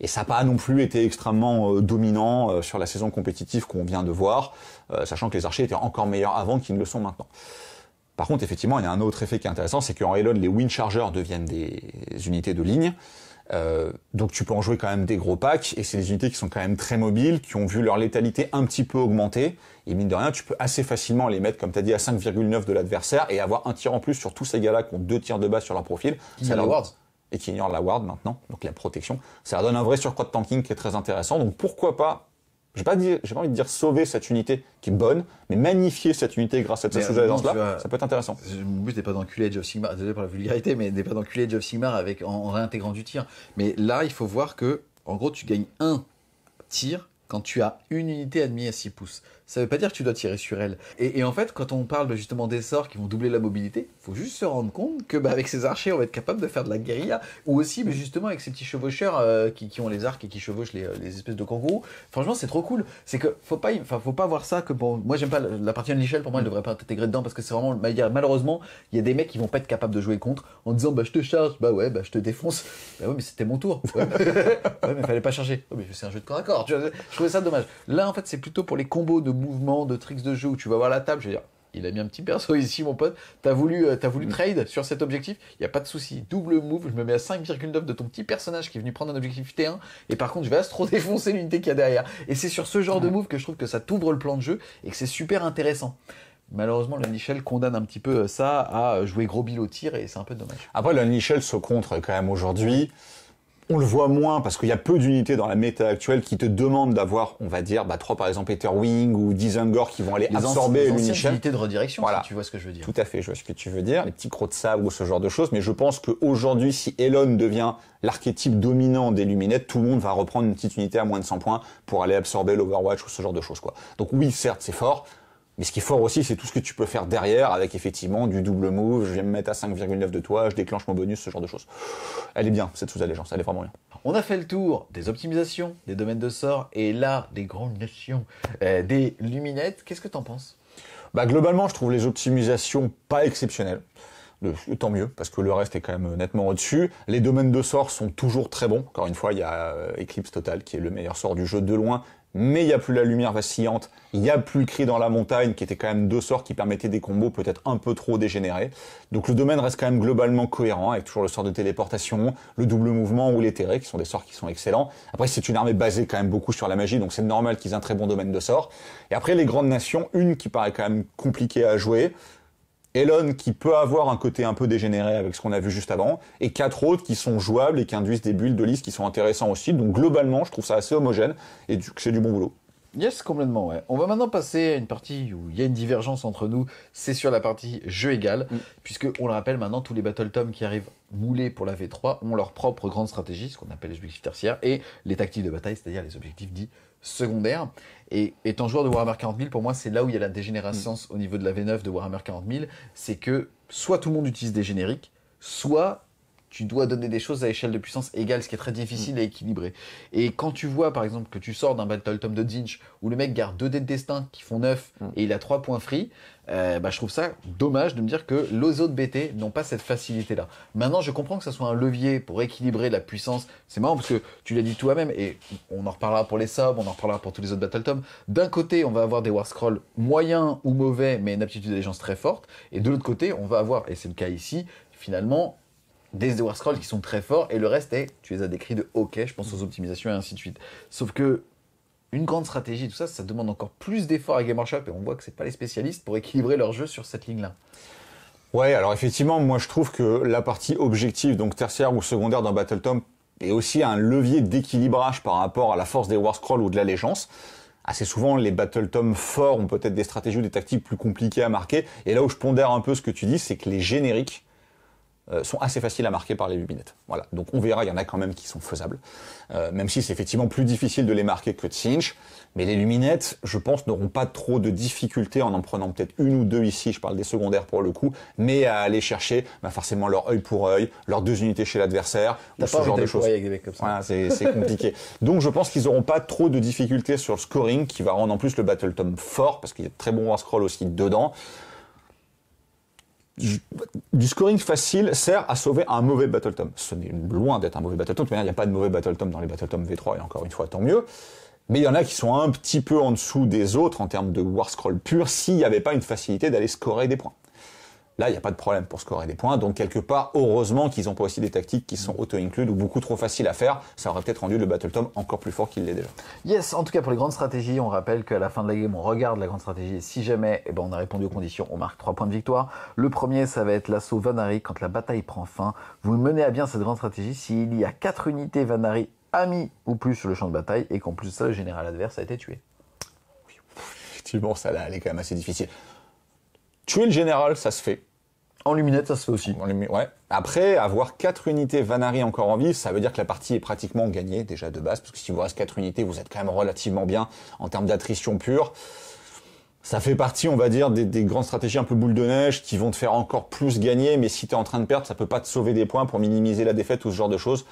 Et ça n'a pas non plus été extrêmement euh, dominant euh, sur la saison compétitive qu'on vient de voir, euh, sachant que les archers étaient encore meilleurs avant qu'ils ne le sont maintenant. Par contre, effectivement, il y a un autre effet qui est intéressant, c'est qu'en Elon, les Wind Chargers deviennent des unités de ligne. donc tu peux en jouer quand même des gros packs, et c'est des unités qui sont quand même très mobiles, qui ont vu leur létalité un petit peu augmenter, et mine de rien, tu peux assez facilement les mettre, comme tu as dit, à 5,9 de l'adversaire, et avoir un tir en plus sur tous ces gars-là qui ont deux tirs de base sur leur profil. C'est leur et qui ignore la ward maintenant, donc la protection. Ça donne un vrai surcroît de tanking qui est très intéressant. Donc pourquoi pas j'ai pas, pas envie de dire sauver cette unité qui est bonne, mais magnifier cette unité grâce à cette euh, sous là ça peut être intéressant. Mon but n'est pas d'enculer Age of Sigmar, désolé pour la vulgarité, mais n'est pas d'enculer Age of Sigmar avec, en, réintégrant du tir. Mais là, il faut voir que, en gros, tu gagnes un tir quand tu as une unité admise à 6 pouces ça veut pas dire que tu dois tirer sur elle. Et, en fait, quand on parle justement des sorts qui vont doubler la mobilité, faut juste se rendre compte que bah, avec ces archers, on va être capable de faire de la guérilla, ou aussi mais justement avec ces petits chevaucheurs euh, qui, ont les arcs et qui chevauchent euh, les, espèces de kangourous. Franchement, c'est trop cool. C'est que faut pas, enfin faut pas voir ça que bon. Moi, j'aime pas la, partie de l'échelle. Pour moi, elle devrait pas être intégrée dedans parce que c'est vraiment bah, malheureusement, il y a des mecs qui vont pas être capables de jouer contre en disant bah je te charge, bah ouais, bah je te défonce. Bah ouais, mais c'était mon tour. Ouais, fallait pas charger. mais c'est un jeu de corps à corps. Je trouvais ça dommage. Là, en fait, c'est plutôt pour les combos de mouvement de tricks de jeu où tu vas voir la table, je vais dire, il a mis un petit perso ici, mon pote. T'as voulu, euh, as voulu mm. trade sur cet objectif, il n'y a pas de souci. Double move, je me mets à 5,9 de ton petit personnage qui est venu prendre un objectif T1. Et par contre, je vais trop défoncer l'unité qu'il y a derrière. Et c'est sur ce genre de move que je trouve que ça t'ouvre le plan de jeu et que c'est super intéressant. Malheureusement, le michel condamne un petit peu euh, ça à euh, jouer gros bill tir et c'est un peu dommage. Après, le michel se contre quand même aujourd'hui. On le voit moins parce qu'il y a peu d'unités dans la méta actuelle qui te demandent d'avoir, on va dire, bah, trois par exemple Peter Wing ou Dizengor qui vont aller absorber une unité de redirection, voilà. tu vois ce que je veux dire. Tout à fait, je vois ce que tu veux dire. Les petits crocs de sable ou ce genre de choses. Mais je pense qu'aujourd'hui, si Elon devient l'archétype dominant des luminettes, tout le monde va reprendre une petite unité à moins de 100 points pour aller absorber l'Overwatch ou ce genre de choses, quoi. Donc oui, certes, c'est fort, mais ce qui est fort aussi, c'est tout ce que tu peux faire derrière avec effectivement du double move, je vais me mettre à 5,9 de toi, je déclenche mon bonus, ce genre de choses. Elle est bien, cette sous-allégeance, elle est vraiment bien. On a fait le tour des optimisations, des domaines de sort et là, des grandes nations, euh, des luminettes. Qu'est-ce que t'en penses bah, Globalement, je trouve les optimisations pas exceptionnelles. tant mieux, parce que le reste est quand même nettement au-dessus. Les domaines de sort sont toujours très bons. Encore une fois, il y a euh, Eclipse Total, qui est le meilleur sort du jeu de loin, mais il n'y a plus la lumière vacillante, il n'y a plus le cri dans la montagne, qui était quand même deux sorts qui permettaient des combos peut-être un peu trop dégénérés. Donc le domaine reste quand même globalement cohérent, avec toujours le sort de téléportation, le double mouvement ou l'éthéré qui sont des sorts qui sont excellents. Après, c'est une armée basée quand même beaucoup sur la magie, donc c'est normal qu'ils aient un très bon domaine de sorts. Et après, les grandes nations, une qui paraît quand même compliquée à jouer, Elon qui peut avoir un côté un peu dégénéré avec ce qu'on a vu juste avant, et quatre autres qui sont jouables et qui induisent des bulles de liste qui sont intéressants aussi. Donc globalement, je trouve ça assez homogène et c'est du bon boulot. Yes, complètement, ouais. On va maintenant passer à une partie où il y a une divergence entre nous, c'est sur la partie jeu égal, mm. puisque on le rappelle maintenant, tous les Battle Tom qui arrivent moulés pour la V3 ont leur propre grande stratégie, ce qu'on appelle les objectifs tertiaires, et les tactiques de bataille, c'est-à-dire les objectifs dits secondaires. Et étant joueur de Warhammer 40 000, pour moi, c'est là où il y a la dégénérescence au niveau de la V9 de Warhammer 40 000. C'est que soit tout le monde utilise des génériques, soit tu dois donner des choses à échelle de puissance égale, ce qui est très difficile à équilibrer. Et quand tu vois, par exemple, que tu sors d'un Battle Tom de Dinch où le mec garde 2 dés de destin qui font 9 mm. et il a 3 points free, euh, bah, je trouve ça dommage de me dire que les autres BT n'ont pas cette facilité-là. Maintenant, je comprends que ça soit un levier pour équilibrer la puissance. C'est marrant parce que tu l'as dit toi-même et on en reparlera pour les subs, on en reparlera pour tous les autres Battle Tom. D'un côté, on va avoir des War Scroll moyens ou mauvais, mais une aptitude d'allégeance très forte. Et de l'autre côté, on va avoir, et c'est le cas ici, finalement, des War Scrolls qui sont très forts et le reste est, tu les as décrits de OK, je pense aux optimisations et ainsi de suite. Sauf que une grande stratégie, tout ça, ça demande encore plus d'efforts à Game Workshop et on voit que c'est pas les spécialistes pour équilibrer leur jeu sur cette ligne-là. Ouais, alors effectivement, moi je trouve que la partie objective, donc tertiaire ou secondaire d'un battle Battletom, est aussi un levier d'équilibrage par rapport à la force des War Scrolls ou de l'Allégeance assez souvent les Tom forts ont peut-être des stratégies ou des tactiques plus compliquées à marquer. Et là où je pondère un peu ce que tu dis, c'est que les génériques euh, sont assez faciles à marquer par les luminettes. Voilà. Donc on verra, il y en a quand même qui sont faisables, euh, même si c'est effectivement plus difficile de les marquer que de cinch. Mais les luminettes, je pense, n'auront pas trop de difficultés en en prenant peut-être une ou deux ici. Je parle des secondaires pour le coup, mais à aller chercher bah, forcément leur œil pour œil, leurs deux unités chez l'adversaire, ou ce genre de choses. c'est compliqué. Donc je pense qu'ils n'auront pas trop de difficultés sur le scoring, qui va rendre en plus le Battle Tom fort parce qu'il y a très bon War Scroll aussi dedans du scoring facile sert à sauver un mauvais battle tom. Ce n'est loin d'être un mauvais battle mais Il n'y a pas de mauvais battle tom dans les battle tom V3, et encore une fois, tant mieux. Mais il y en a qui sont un petit peu en dessous des autres en termes de war scroll pur s'il n'y avait pas une facilité d'aller scorer des points. Là, il n'y a pas de problème pour scorer des points. Donc, quelque part, heureusement qu'ils ont pas aussi des tactiques qui sont auto-includes ou beaucoup trop faciles à faire. Ça aurait peut-être rendu le Battle Tom encore plus fort qu'il l'est déjà. Yes, en tout cas, pour les grandes stratégies, on rappelle qu'à la fin de la game, on regarde la grande stratégie. Si jamais eh ben, on a répondu aux conditions, on marque 3 points de victoire. Le premier, ça va être l'assaut Vanari quand la bataille prend fin. Vous menez à bien cette grande stratégie s'il y a 4 unités Vanari amis ou plus sur le champ de bataille et qu'en plus ça, le général adverse a été tué. effectivement, ça là, elle est quand même assez difficile. Tuer le général, ça se fait. En luminette, ça se fait aussi. ouais. Après, avoir 4 unités Vanari encore en vie, ça veut dire que la partie est pratiquement gagnée déjà de base, parce que si vous reste 4 unités, vous êtes quand même relativement bien en termes d'attrition pure. Ça fait partie, on va dire, des, grandes stratégies un peu boule de neige qui vont te faire encore plus gagner, mais si tu es en train de perdre, ça peut pas te sauver des points pour minimiser la défaite ou ce genre de choses.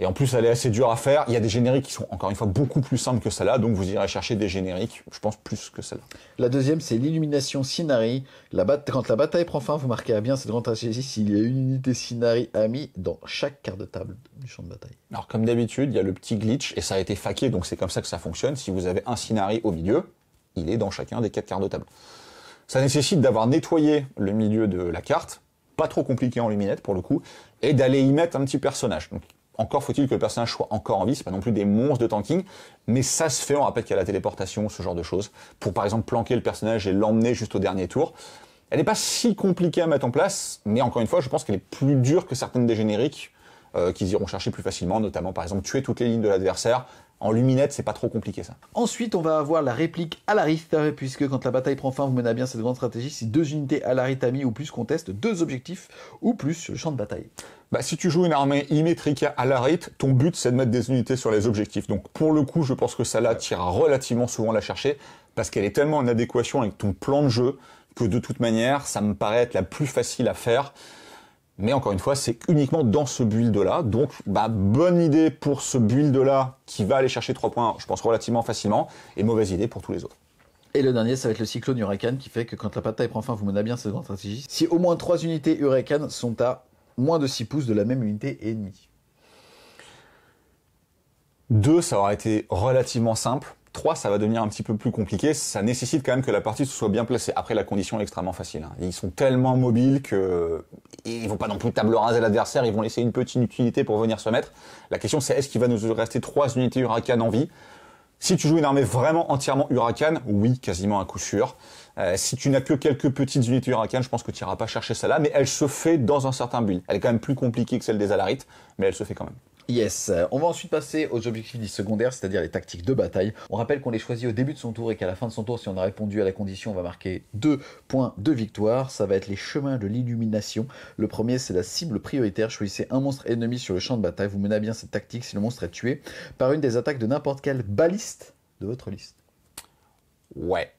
Et en plus, elle est assez dure à faire. Il y a des génériques qui sont encore une fois beaucoup plus simples que celle-là, donc vous irez chercher des génériques, je pense, plus que celle-là. La deuxième, c'est l'illumination Sinari. Quand la bataille prend fin, vous marquez à bien cette grande tragédie s'il y a une unité à amie dans chaque carte de table du champ de bataille. Alors, comme d'habitude, il y a le petit glitch, et ça a été faqué, donc c'est comme ça que ça fonctionne. Si vous avez un Sinari au milieu, il est dans chacun des quatre cartes de table. Ça nécessite d'avoir nettoyé le milieu de la carte, pas trop compliqué en luminette pour le coup, et d'aller y mettre un petit personnage. Encore faut-il que le personnage soit encore en vie, c'est pas non plus des monstres de tanking, mais ça se fait, on rappelle qu'il y a la téléportation, ce genre de choses, pour par exemple planquer le personnage et l'emmener juste au dernier tour. Elle n'est pas si compliquée à mettre en place, mais encore une fois, je pense qu'elle est plus dure que certaines des génériques euh, qu'ils iront chercher plus facilement, notamment par exemple tuer toutes les lignes de l'adversaire, en luminette, c'est pas trop compliqué ça. Ensuite, on va avoir la réplique à rite, puisque quand la bataille prend fin, vous menez à bien cette grande stratégie si deux unités à rite amies ou plus contestent deux objectifs ou plus sur le champ de bataille. Bah, si tu joues une armée immétrique à la rite, ton but c'est de mettre des unités sur les objectifs. Donc pour le coup, je pense que ça la tira relativement souvent la chercher parce qu'elle est tellement en adéquation avec ton plan de jeu que de toute manière, ça me paraît être la plus facile à faire. Mais encore une fois, c'est uniquement dans ce build-là. Donc, bah, bonne idée pour ce build-là qui va aller chercher 3 points, je pense, relativement facilement. Et mauvaise idée pour tous les autres. Et le dernier, ça va être le cyclone Huracan qui fait que quand la bataille prend fin, vous menez bien cette grande stratégie. Si au moins 3 unités Huracan sont à moins de 6 pouces de la même unité ennemie. Deux, ça aurait été relativement simple. 3, ça va devenir un petit peu plus compliqué. Ça nécessite quand même que la partie se soit bien placée. Après, la condition est extrêmement facile. Hein. Ils sont tellement mobiles que ils vont pas non plus table raser l'adversaire. Ils vont laisser une petite utilité pour venir se mettre. La question, c'est est-ce qu'il va nous rester 3 unités Huracan en vie Si tu joues une armée vraiment entièrement Huracan, oui, quasiment à coup sûr. Euh, si tu n'as que quelques petites unités Huracan, je pense que tu n'iras pas chercher celle là. Mais elle se fait dans un certain but. Elle est quand même plus compliquée que celle des Alarites, mais elle se fait quand même. Yes, on va ensuite passer aux objectifs secondaires, c'est-à-dire les tactiques de bataille. On rappelle qu'on les choisit au début de son tour et qu'à la fin de son tour, si on a répondu à la condition, on va marquer deux points de victoire. Ça va être les chemins de l'illumination. Le premier, c'est la cible prioritaire. Choisissez un monstre ennemi sur le champ de bataille. Vous menez à bien cette tactique si le monstre est tué par une des attaques de n'importe quelle baliste de votre liste. Ouais.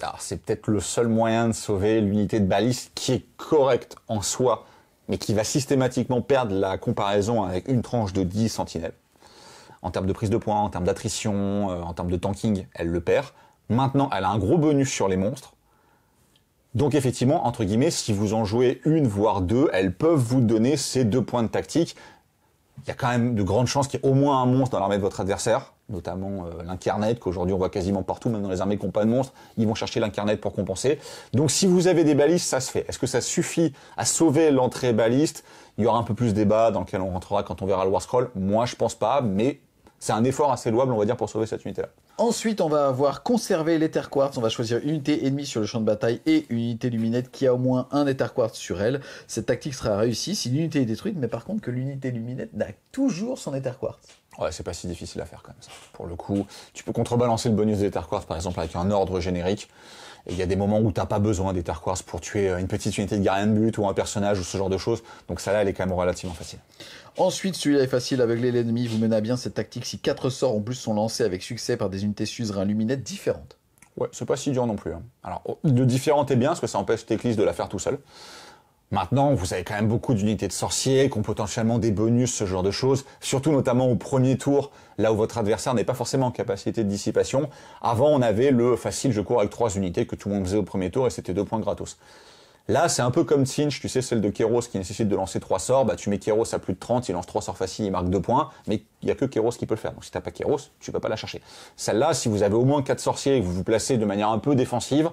Alors c'est peut-être le seul moyen de sauver l'unité de baliste qui est correcte en soi mais qui va systématiquement perdre la comparaison avec une tranche de 10 sentinelles. En termes de prise de points, en termes d'attrition, euh, en termes de tanking, elle le perd. Maintenant, elle a un gros bonus sur les monstres. Donc effectivement, entre guillemets, si vous en jouez une voire deux, elles peuvent vous donner ces deux points de tactique. Il y a quand même de grandes chances qu'il y ait au moins un monstre dans l'armée de votre adversaire notamment euh, qu'aujourd'hui on voit quasiment partout, même dans les armées qui n'ont pas de monstres, ils vont chercher l'incarnate pour compenser. Donc si vous avez des balistes, ça se fait. Est-ce que ça suffit à sauver l'entrée baliste Il y aura un peu plus de débat dans lequel on rentrera quand on verra le War Scroll. Moi je pense pas, mais c'est un effort assez louable, on va dire, pour sauver cette unité-là. Ensuite, on va avoir conservé l'Ether quartz. On va choisir une unité ennemie sur le champ de bataille et une unité luminette qui a au moins un Ether quartz sur elle. Cette tactique sera réussie si l'unité est détruite, mais par contre que l'unité luminette n'a toujours son éther quartz. Ouais, c'est pas si difficile à faire quand ça. Pour le coup, tu peux contrebalancer le bonus des quartz par exemple avec un ordre générique. Il y a des moments où tu n'as pas besoin d'Ether quartz pour tuer euh, une petite unité de gardien de but ou un personnage ou ce genre de choses. Donc ça là, elle est quand même relativement facile. Ensuite, celui-là est facile, avec les l'ennemi vous à bien cette tactique si quatre sorts en plus sont lancés avec succès par des unités suzerains luminettes différentes. Ouais, c'est pas si dur non plus. Hein. Alors, oh, de différentes est bien, parce que ça empêche Teclis de la faire tout seul. Maintenant, vous avez quand même beaucoup d'unités de sorciers qui ont potentiellement des bonus, ce genre de choses, surtout notamment au premier tour, là où votre adversaire n'est pas forcément en capacité de dissipation. Avant, on avait le facile, je cours avec trois unités que tout le monde faisait au premier tour et c'était deux points gratos. Là, c'est un peu comme Cinch, tu sais, celle de Kéros qui nécessite de lancer trois sorts. Bah, tu mets Kéros à plus de 30, il lance trois sorts faciles, il marque deux points, mais il n'y a que Kéros qui peut le faire. Donc si t'as pas Kéros, tu ne peux pas la chercher. Celle-là, si vous avez au moins quatre sorciers et que vous vous placez de manière un peu défensive,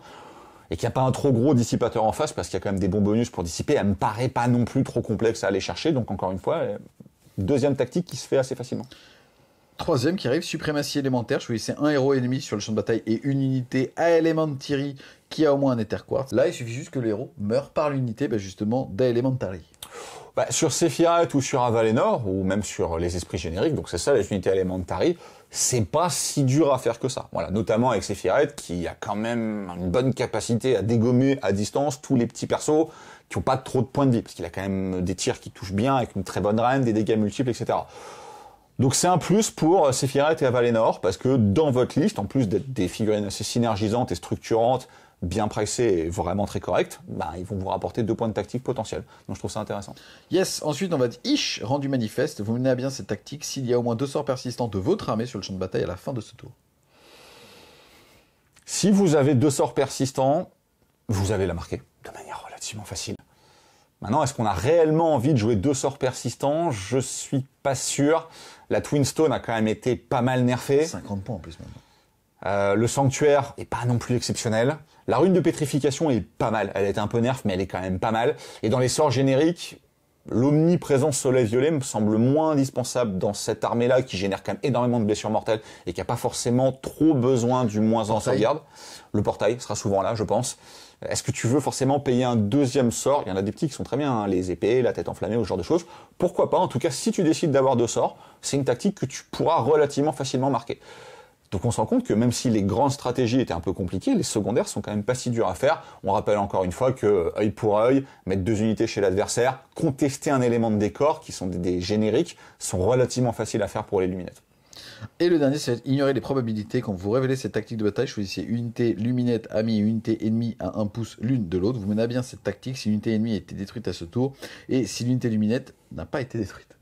et qu'il n'y a pas un trop gros dissipateur en face, parce qu'il y a quand même des bons bonus pour dissiper, elle me paraît pas non plus trop complexe à aller chercher. Donc encore une fois, euh, deuxième tactique qui se fait assez facilement. Troisième qui arrive, suprématie élémentaire. Je Choisissez un héros ennemi sur le champ de bataille et une unité à Elementary qui a au moins un Ether Quartz. Là, il suffit juste que le héros meure par l'unité, ben justement, d'Elementary. Bah, sur Sephiroth ou sur Avalenor, ou même sur les esprits génériques, donc c'est ça les unités Elementary, c'est pas si dur à faire que ça. Voilà, notamment avec Sephiroth qui a quand même une bonne capacité à dégommer à distance tous les petits persos qui ont pas trop de points de vie, parce qu'il a quand même des tirs qui touchent bien, avec une très bonne reine, des dégâts multiples, etc. Donc c'est un plus pour euh, Sephiroth et Avalenor, parce que dans votre liste, en plus d'être des figurines assez synergisantes et structurantes, bien pressées et vraiment très correctes, bah, ils vont vous rapporter deux points de tactique potentiels. Donc je trouve ça intéressant. Yes, ensuite dans votre Ish, rendu manifeste, vous menez à bien cette tactique s'il y a au moins deux sorts persistants de votre armée sur le champ de bataille à la fin de ce tour. Si vous avez deux sorts persistants, vous avez la marquer de manière relativement facile. Maintenant, est-ce qu'on a réellement envie de jouer deux sorts persistants Je suis pas sûr. La Twinstone a quand même été pas mal nerfée. 50 points en plus maintenant. Euh, le sanctuaire est pas non plus exceptionnel. La rune de pétrification est pas mal. Elle est un peu nerf, mais elle est quand même pas mal. Et dans les sorts génériques, l'omniprésence soleil violet me semble moins indispensable dans cette armée-là qui génère quand même énormément de blessures mortelles et qui a pas forcément trop besoin du moins en sauvegarde. Le portail sera souvent là, je pense. Est-ce que tu veux forcément payer un deuxième sort Il y en a des petits qui sont très bien, hein, les épées, la tête enflammée, ce genre de choses. Pourquoi pas En tout cas, si tu décides d'avoir deux sorts, c'est une tactique que tu pourras relativement facilement marquer. Donc on se rend compte que même si les grandes stratégies étaient un peu compliquées, les secondaires sont quand même pas si durs à faire. On rappelle encore une fois que euh, œil pour œil, mettre deux unités chez l'adversaire, contester un élément de décor, qui sont des, des génériques, sont relativement faciles à faire pour les luminettes. Et le dernier, c'est ignorer les probabilités. Quand vous révélez cette tactique de bataille, choisissez unité luminette amie et unité ennemie à un pouce l'une de l'autre. Vous menez à bien cette tactique si l'unité ennemie a été détruite à ce tour et si l'unité luminette n'a pas été détruite.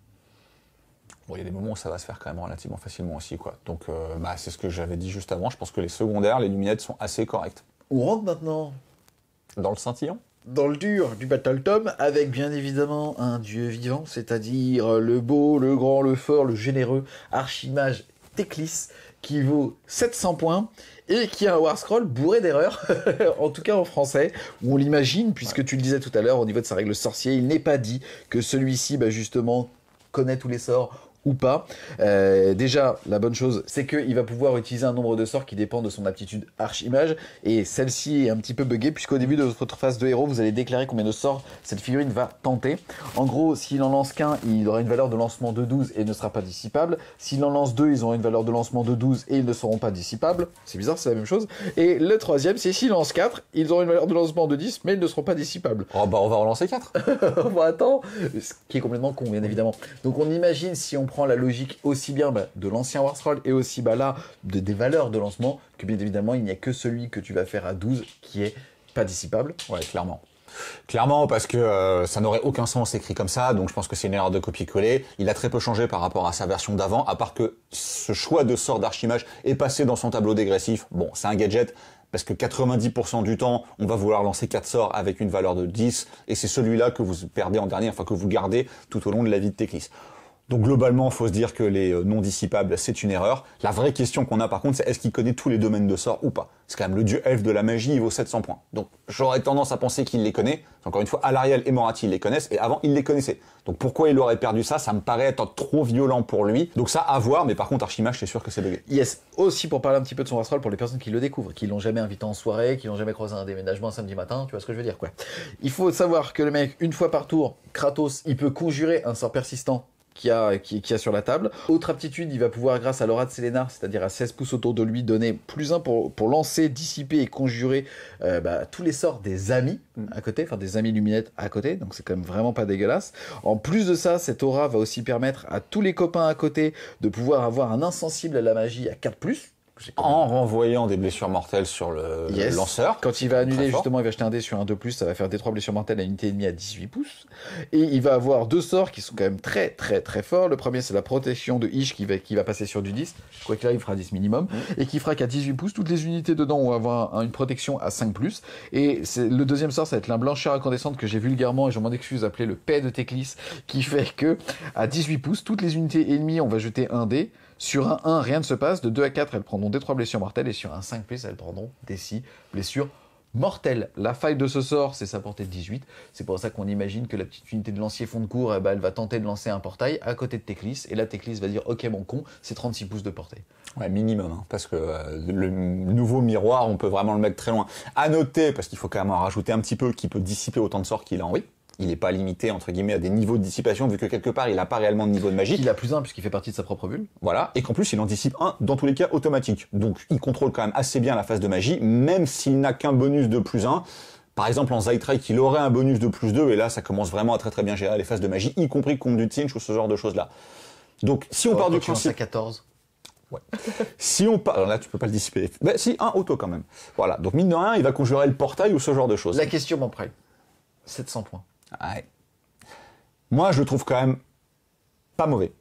Bon, il y a des moments où ça va se faire quand même relativement facilement aussi. Quoi. Donc, euh, bah, c'est ce que j'avais dit juste avant. Je pense que les secondaires, les luminettes sont assez correctes. On rentre maintenant Dans le scintillant dans le dur du Battle Tom avec bien évidemment un dieu vivant, c'est-à-dire euh, le beau, le grand, le fort, le généreux Archimage Teclis, qui vaut 700 points et qui a un war scroll bourré d'erreurs, en tout cas en français, où on l'imagine, puisque tu le disais tout à l'heure au niveau de sa règle sorcier, il n'est pas dit que celui-ci, bah justement, connaît tous les sorts pas. Euh, déjà, la bonne chose, c'est qu'il va pouvoir utiliser un nombre de sorts qui dépend de son aptitude archimage, et celle-ci est un petit peu buggée, puisqu'au début de votre phase de héros, vous allez déclarer combien de sorts cette figurine va tenter. En gros, s'il en lance qu'un, il aura une valeur de lancement de 12 et ne sera pas dissipable. S'il en lance deux, ils auront une valeur de lancement de 12 et ils ne seront pas dissipables. C'est bizarre, c'est la même chose. Et le troisième, c'est s'il lance 4, ils auront une valeur de lancement de 10, mais ils ne seront pas dissipables. Oh bah on va relancer 4 On va ce qui est complètement con, bien évidemment. Donc on imagine si on prend la logique aussi bien bah, de l'ancien Scroll et aussi bah, là de, des valeurs de lancement que bien évidemment il n'y a que celui que tu vas faire à 12 qui est pas dissipable. Ouais, clairement. Clairement, parce que euh, ça n'aurait aucun sens écrit comme ça, donc je pense que c'est une erreur de copier-coller. Il a très peu changé par rapport à sa version d'avant, à part que ce choix de sort d'archimage est passé dans son tableau dégressif. Bon, c'est un gadget, parce que 90% du temps, on va vouloir lancer 4 sorts avec une valeur de 10, et c'est celui-là que vous perdez en dernier, enfin que vous gardez tout au long de la vie de Teclis donc globalement, faut se dire que les euh, non dissipables, c'est une erreur. La vraie question qu'on a par contre, c'est est-ce qu'il connaît tous les domaines de sort ou pas C'est quand même le dieu elfe de la magie, il vaut 700 points. Donc j'aurais tendance à penser qu'il les connaît. Encore une fois, Alariel et Morati ils les connaissent et avant il les connaissait. Donc pourquoi il aurait perdu ça Ça me paraît être trop violent pour lui. Donc ça à voir, mais par contre Archimage, c'est sûr que c'est bugué. Yes. Aussi pour parler un petit peu de son astral pour les personnes qui le découvrent, qui l'ont jamais invité en soirée, qui l'ont jamais croisé un déménagement un samedi matin, tu vois ce que je veux dire quoi. Il faut savoir que le mec, une fois par tour, Kratos, il peut conjurer un sort persistant a, qui, a sur la table. Autre aptitude, il va pouvoir, grâce à l'aura de Sélénar, c'est-à-dire à 16 pouces autour de lui, donner plus un pour, pour lancer, dissiper et conjurer euh, bah, tous les sorts des amis mm. à côté, enfin des amis luminettes à côté, donc c'est quand même vraiment pas dégueulasse. En plus de ça, cette aura va aussi permettre à tous les copains à côté de pouvoir avoir un insensible à la magie à 4 ⁇ en renvoyant des blessures mortelles sur le lanceur. Quand il va annuler, justement, il va jeter un dé sur un 2+, ça va faire des 3 blessures mortelles à une unité et à 18 pouces. Et il va avoir deux sorts qui sont quand même très, très, très forts. Le premier, c'est la protection de Ish qui va, qui va passer sur du 10. Quoi que là, il fera 10 minimum. Mmh. Et qui fera qu'à 18 pouces, toutes les unités dedans vont avoir une protection à 5+. Plus. Et le deuxième sort, ça va être la blancheur incandescente que j'ai vulgairement, et je m'en excuse, appelé le paix de Teclis, qui fait que à 18 pouces, toutes les unités ennemies, on va jeter un dé. Sur un 1, rien ne se passe. De 2 à 4, elles prendront des 3 blessures mortelles. Et sur un 5 plus, elles prendront des 6 blessures mortelles. La faille de ce sort, c'est sa portée de 18. C'est pour ça qu'on imagine que la petite unité de lancier fond de cours, eh ben, elle va tenter de lancer un portail à côté de Teclis. Et là, Teclis va dire Ok, mon con, c'est 36 pouces de portée. Ouais, minimum. Hein, parce que euh, le nouveau miroir, on peut vraiment le mettre très loin. À noter, parce qu'il faut quand même en rajouter un petit peu, qui peut dissiper autant de sorts qu'il a envie il n'est pas limité entre guillemets à des niveaux de dissipation vu que quelque part il n'a pas réellement de niveau de magie. Il a plus un puisqu'il fait partie de sa propre bulle. Voilà, et qu'en plus il en dissipe un dans tous les cas automatique. Donc il contrôle quand même assez bien la phase de magie, même s'il n'a qu'un bonus de plus 1. Par exemple, en Zytrike, il aurait un bonus de plus 2, et là, ça commence vraiment à très très bien gérer les phases de magie, y compris contre du Tinch ou ce genre de choses-là. Donc, si on part du principe... 14. Ouais. si on parle, là tu peux pas le dissiper. Mais bah, si, un auto quand même. Voilà. Donc mine de rien, il va conjurer le portail ou ce genre de choses. La question m'en prêt 700 points. Moi, je le trouve quand même pas mauvais.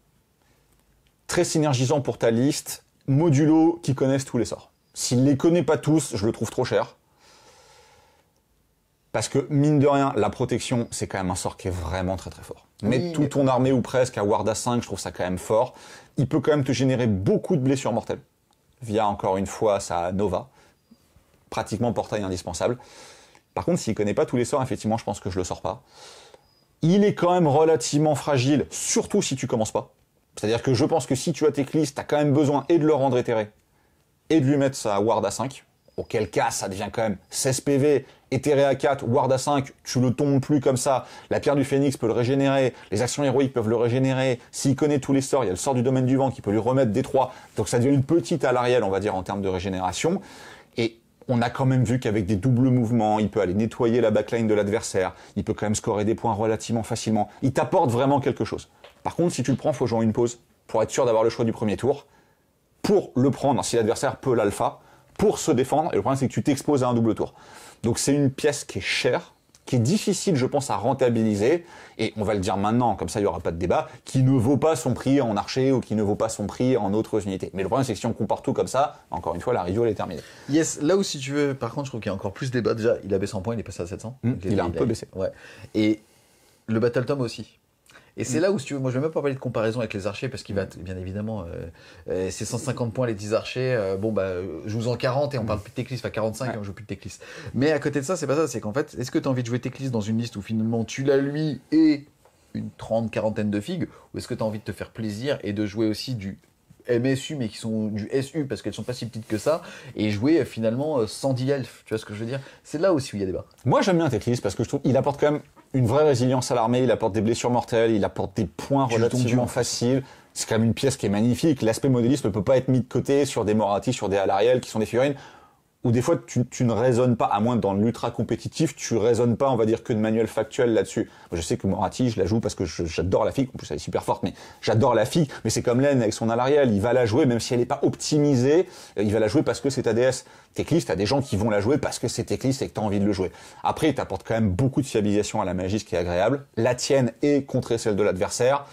Très synergisant pour ta liste, modulo qui connaissent tous les sorts. S'il ne les connaît pas tous, je le trouve trop cher. Parce que, mine de rien, la protection, c'est quand même un sort qui est vraiment très très fort. Mais tout ton armée ou presque à Warda 5, je trouve ça quand même fort. Il peut quand même te générer beaucoup de blessures mortelles. Via, encore une fois, sa Nova. Pratiquement portail indispensable. Par contre, s'il connaît pas tous les sorts, effectivement, je pense que je le sors pas. Il est quand même relativement fragile, surtout si tu commences pas. C'est-à-dire que je pense que si tu as tes tu as quand même besoin et de le rendre éthéré, et de lui mettre sa ward à 5, auquel cas ça devient quand même 16 PV, éthéré à 4, ward à 5, tu le tombes plus comme ça, la pierre du phénix peut le régénérer, les actions héroïques peuvent le régénérer, s'il connaît tous les sorts, il y a le sort du domaine du vent qui peut lui remettre des 3, donc ça devient une petite à l'arrière, on va dire, en termes de régénération on a quand même vu qu'avec des doubles mouvements, il peut aller nettoyer la backline de l'adversaire, il peut quand même scorer des points relativement facilement. Il t'apporte vraiment quelque chose. Par contre, si tu le prends, il faut jouer une pause pour être sûr d'avoir le choix du premier tour, pour le prendre si l'adversaire peut l'alpha, pour se défendre. Et le problème, c'est que tu t'exposes à un double tour. Donc c'est une pièce qui est chère qui est difficile, je pense, à rentabiliser, et on va le dire maintenant, comme ça il n'y aura pas de débat, qui ne vaut pas son prix en archer ou qui ne vaut pas son prix en autres unités. Mais le problème, c'est que si on compare tout comme ça, encore une fois, la review, est terminée. Yes, là où si tu veux, par contre, je trouve qu'il y a encore plus de débat. Déjà, il a baissé en points, il est passé à 700. Hum, il, a, un peu baissé. Ouais. Et le Battle Tom aussi. Et c'est mm. là où, si tu veux, moi je vais même pas parler de comparaison avec les archers parce qu'il va, bien évidemment, euh, euh, c'est 150 points les 10 archers. Euh, bon, bah, je vous en 40 et on mm. parle plus de Teclis, enfin 45 et on joue plus de Teclis. Mais à côté de ça, c'est pas ça, c'est qu'en fait, est-ce que tu as envie de jouer Teclis dans une liste où finalement tu l'as lui et une trente, quarantaine de figues Ou est-ce que tu as envie de te faire plaisir et de jouer aussi du MSU mais qui sont du SU parce qu'elles sont pas si petites que ça et jouer finalement 110 elfes tu vois ce que je veux dire c'est là aussi où il y a débat moi j'aime bien Teclis parce que je trouve il apporte quand même une vraie résilience à l'armée. Il apporte des blessures mortelles, il apporte des points relativement faciles. C'est quand même une pièce qui est magnifique. L'aspect modéliste ne peut pas être mis de côté sur des Moratti, sur des Alariel qui sont des figurines. Ou des fois tu, ne raisonnes pas, à moins dans l'ultra compétitif, tu raisonnes pas, on va dire, que de manuel factuel là-dessus. Je sais que Morati, je la joue parce que j'adore la fille, en plus elle est super forte, mais j'adore la fille, mais c'est comme Len avec son Alariel, il va la jouer, même si elle n'est pas optimisée, euh, il va la jouer parce que c'est ADS. Techlist, t'as des gens qui vont la jouer parce que c'est Techlist et que t'as envie de le jouer. Après, il t'apporte quand même beaucoup de fiabilisation à la magie, ce qui est agréable. La tienne est contrée celle de l'adversaire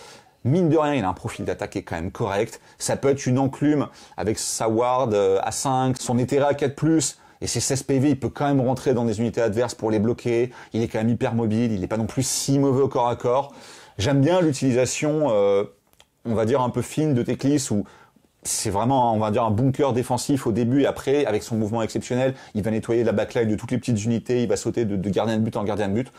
mine de rien, il a un profil d'attaque qui est quand même correct. Ça peut être une enclume avec sa ward à euh, 5, son éthéré à 4+, et ses 16 PV, il peut quand même rentrer dans des unités adverses pour les bloquer. Il est quand même hyper mobile, il n'est pas non plus si mauvais au corps à corps. J'aime bien l'utilisation, euh, on va dire, un peu fine de Teclis, où c'est vraiment, on va dire, un bunker défensif au début et après, avec son mouvement exceptionnel, il va nettoyer la backline de toutes les petites unités, il va sauter de gardien de but en gardien de but.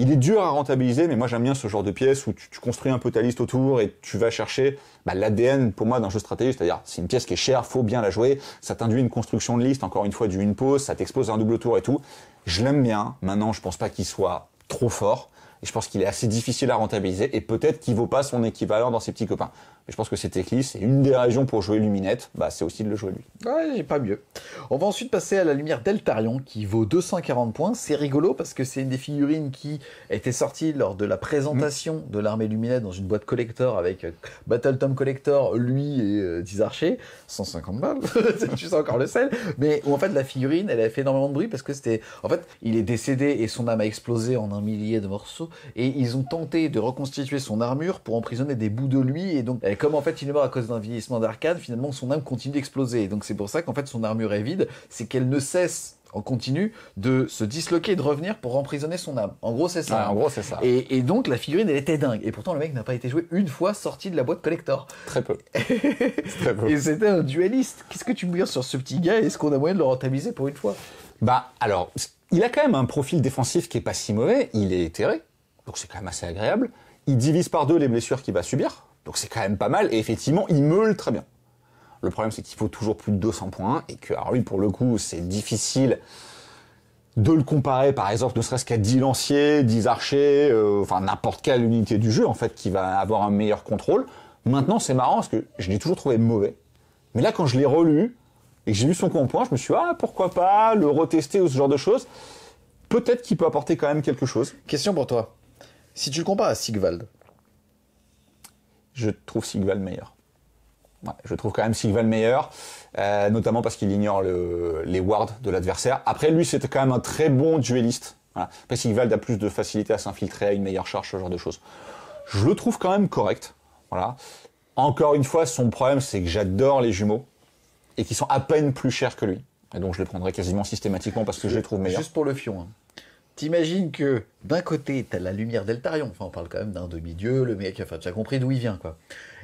Il est dur à rentabiliser, mais moi j'aime bien ce genre de pièce où tu, construis un peu ta liste autour et tu vas chercher bah, l'ADN pour moi d'un jeu stratégique, c'est-à-dire c'est une pièce qui est chère, faut bien la jouer, ça t'induit une construction de liste, encore une fois du une pause, ça t'expose un double tour et tout. Je l'aime bien, maintenant je pense pas qu'il soit trop fort, et je pense qu'il est assez difficile à rentabiliser, et peut-être qu'il vaut pas son équivalent dans ses petits copains je pense que c'est Teclis, c'est une des raisons pour jouer Luminette, bah, c'est aussi de le jouer lui. Ouais, pas mieux. On va ensuite passer à la lumière d'Eltarion qui vaut 240 points. C'est rigolo parce que c'est une des figurines qui était sortie lors de la présentation mm. de l'armée Luminette dans une boîte collector avec euh, Battle Tom Collector, lui et euh, archers 150 balles, tu sens encore le sel. Mais en fait la figurine, elle a fait énormément de bruit parce que c'était. En fait, il est décédé et son âme a explosé en un millier de morceaux. Et ils ont tenté de reconstituer son armure pour emprisonner des bouts de lui et donc avec comme en fait il est mort à cause d'un vieillissement d'arcade, finalement son âme continue d'exploser. Donc c'est pour ça qu'en fait son armure est vide, c'est qu'elle ne cesse en continu de se disloquer et de revenir pour emprisonner son âme. En gros c'est ça. en gros c'est ça. Et, donc la figurine elle était dingue. Et pourtant le mec n'a pas été joué une fois sorti de la boîte collector. Très peu. Et c'était un dueliste. Qu'est-ce que tu me dis sur ce petit gars Est-ce qu'on a moyen de le rentabiliser pour une fois Bah alors il a quand même un profil défensif qui est pas si mauvais. Il est éthéré, donc c'est quand même assez agréable. Il divise par deux les blessures qu'il va subir donc c'est quand même pas mal, et effectivement, il meule très bien. Le problème, c'est qu'il faut toujours plus de 200 points, et que, alors lui, pour le coup, c'est difficile de le comparer, par exemple, ne serait-ce qu'à 10 lanciers, 10 archers, euh, enfin n'importe quelle unité du jeu, en fait, qui va avoir un meilleur contrôle. Maintenant, c'est marrant, parce que je l'ai toujours trouvé mauvais. Mais là, quand je l'ai relu, et que j'ai vu son point je me suis dit, ah, pourquoi pas le retester ou ce genre de choses. Peut-être qu'il peut apporter quand même quelque chose. Question pour toi. Si tu le compares à Sigvald, je trouve Sigval meilleur. je trouve quand même Sigval meilleur, euh, notamment parce qu'il ignore les wards de l'adversaire. Après, lui, c'était quand même un très bon dueliste, Après, Sigvald a plus de facilité à s'infiltrer, à une meilleure charge, ce genre de choses. Je le trouve quand même correct. Voilà. Encore une fois, son problème, c'est que j'adore les jumeaux et qui sont à peine plus chers que lui. Et donc, je les prendrai quasiment systématiquement parce que je les trouve meilleurs. Juste pour le fion. Hein. T'imagines que d'un côté, t'as la lumière d'Eltarion, enfin on parle quand même d'un demi-dieu, le mec, enfin tu as compris d'où il vient quoi.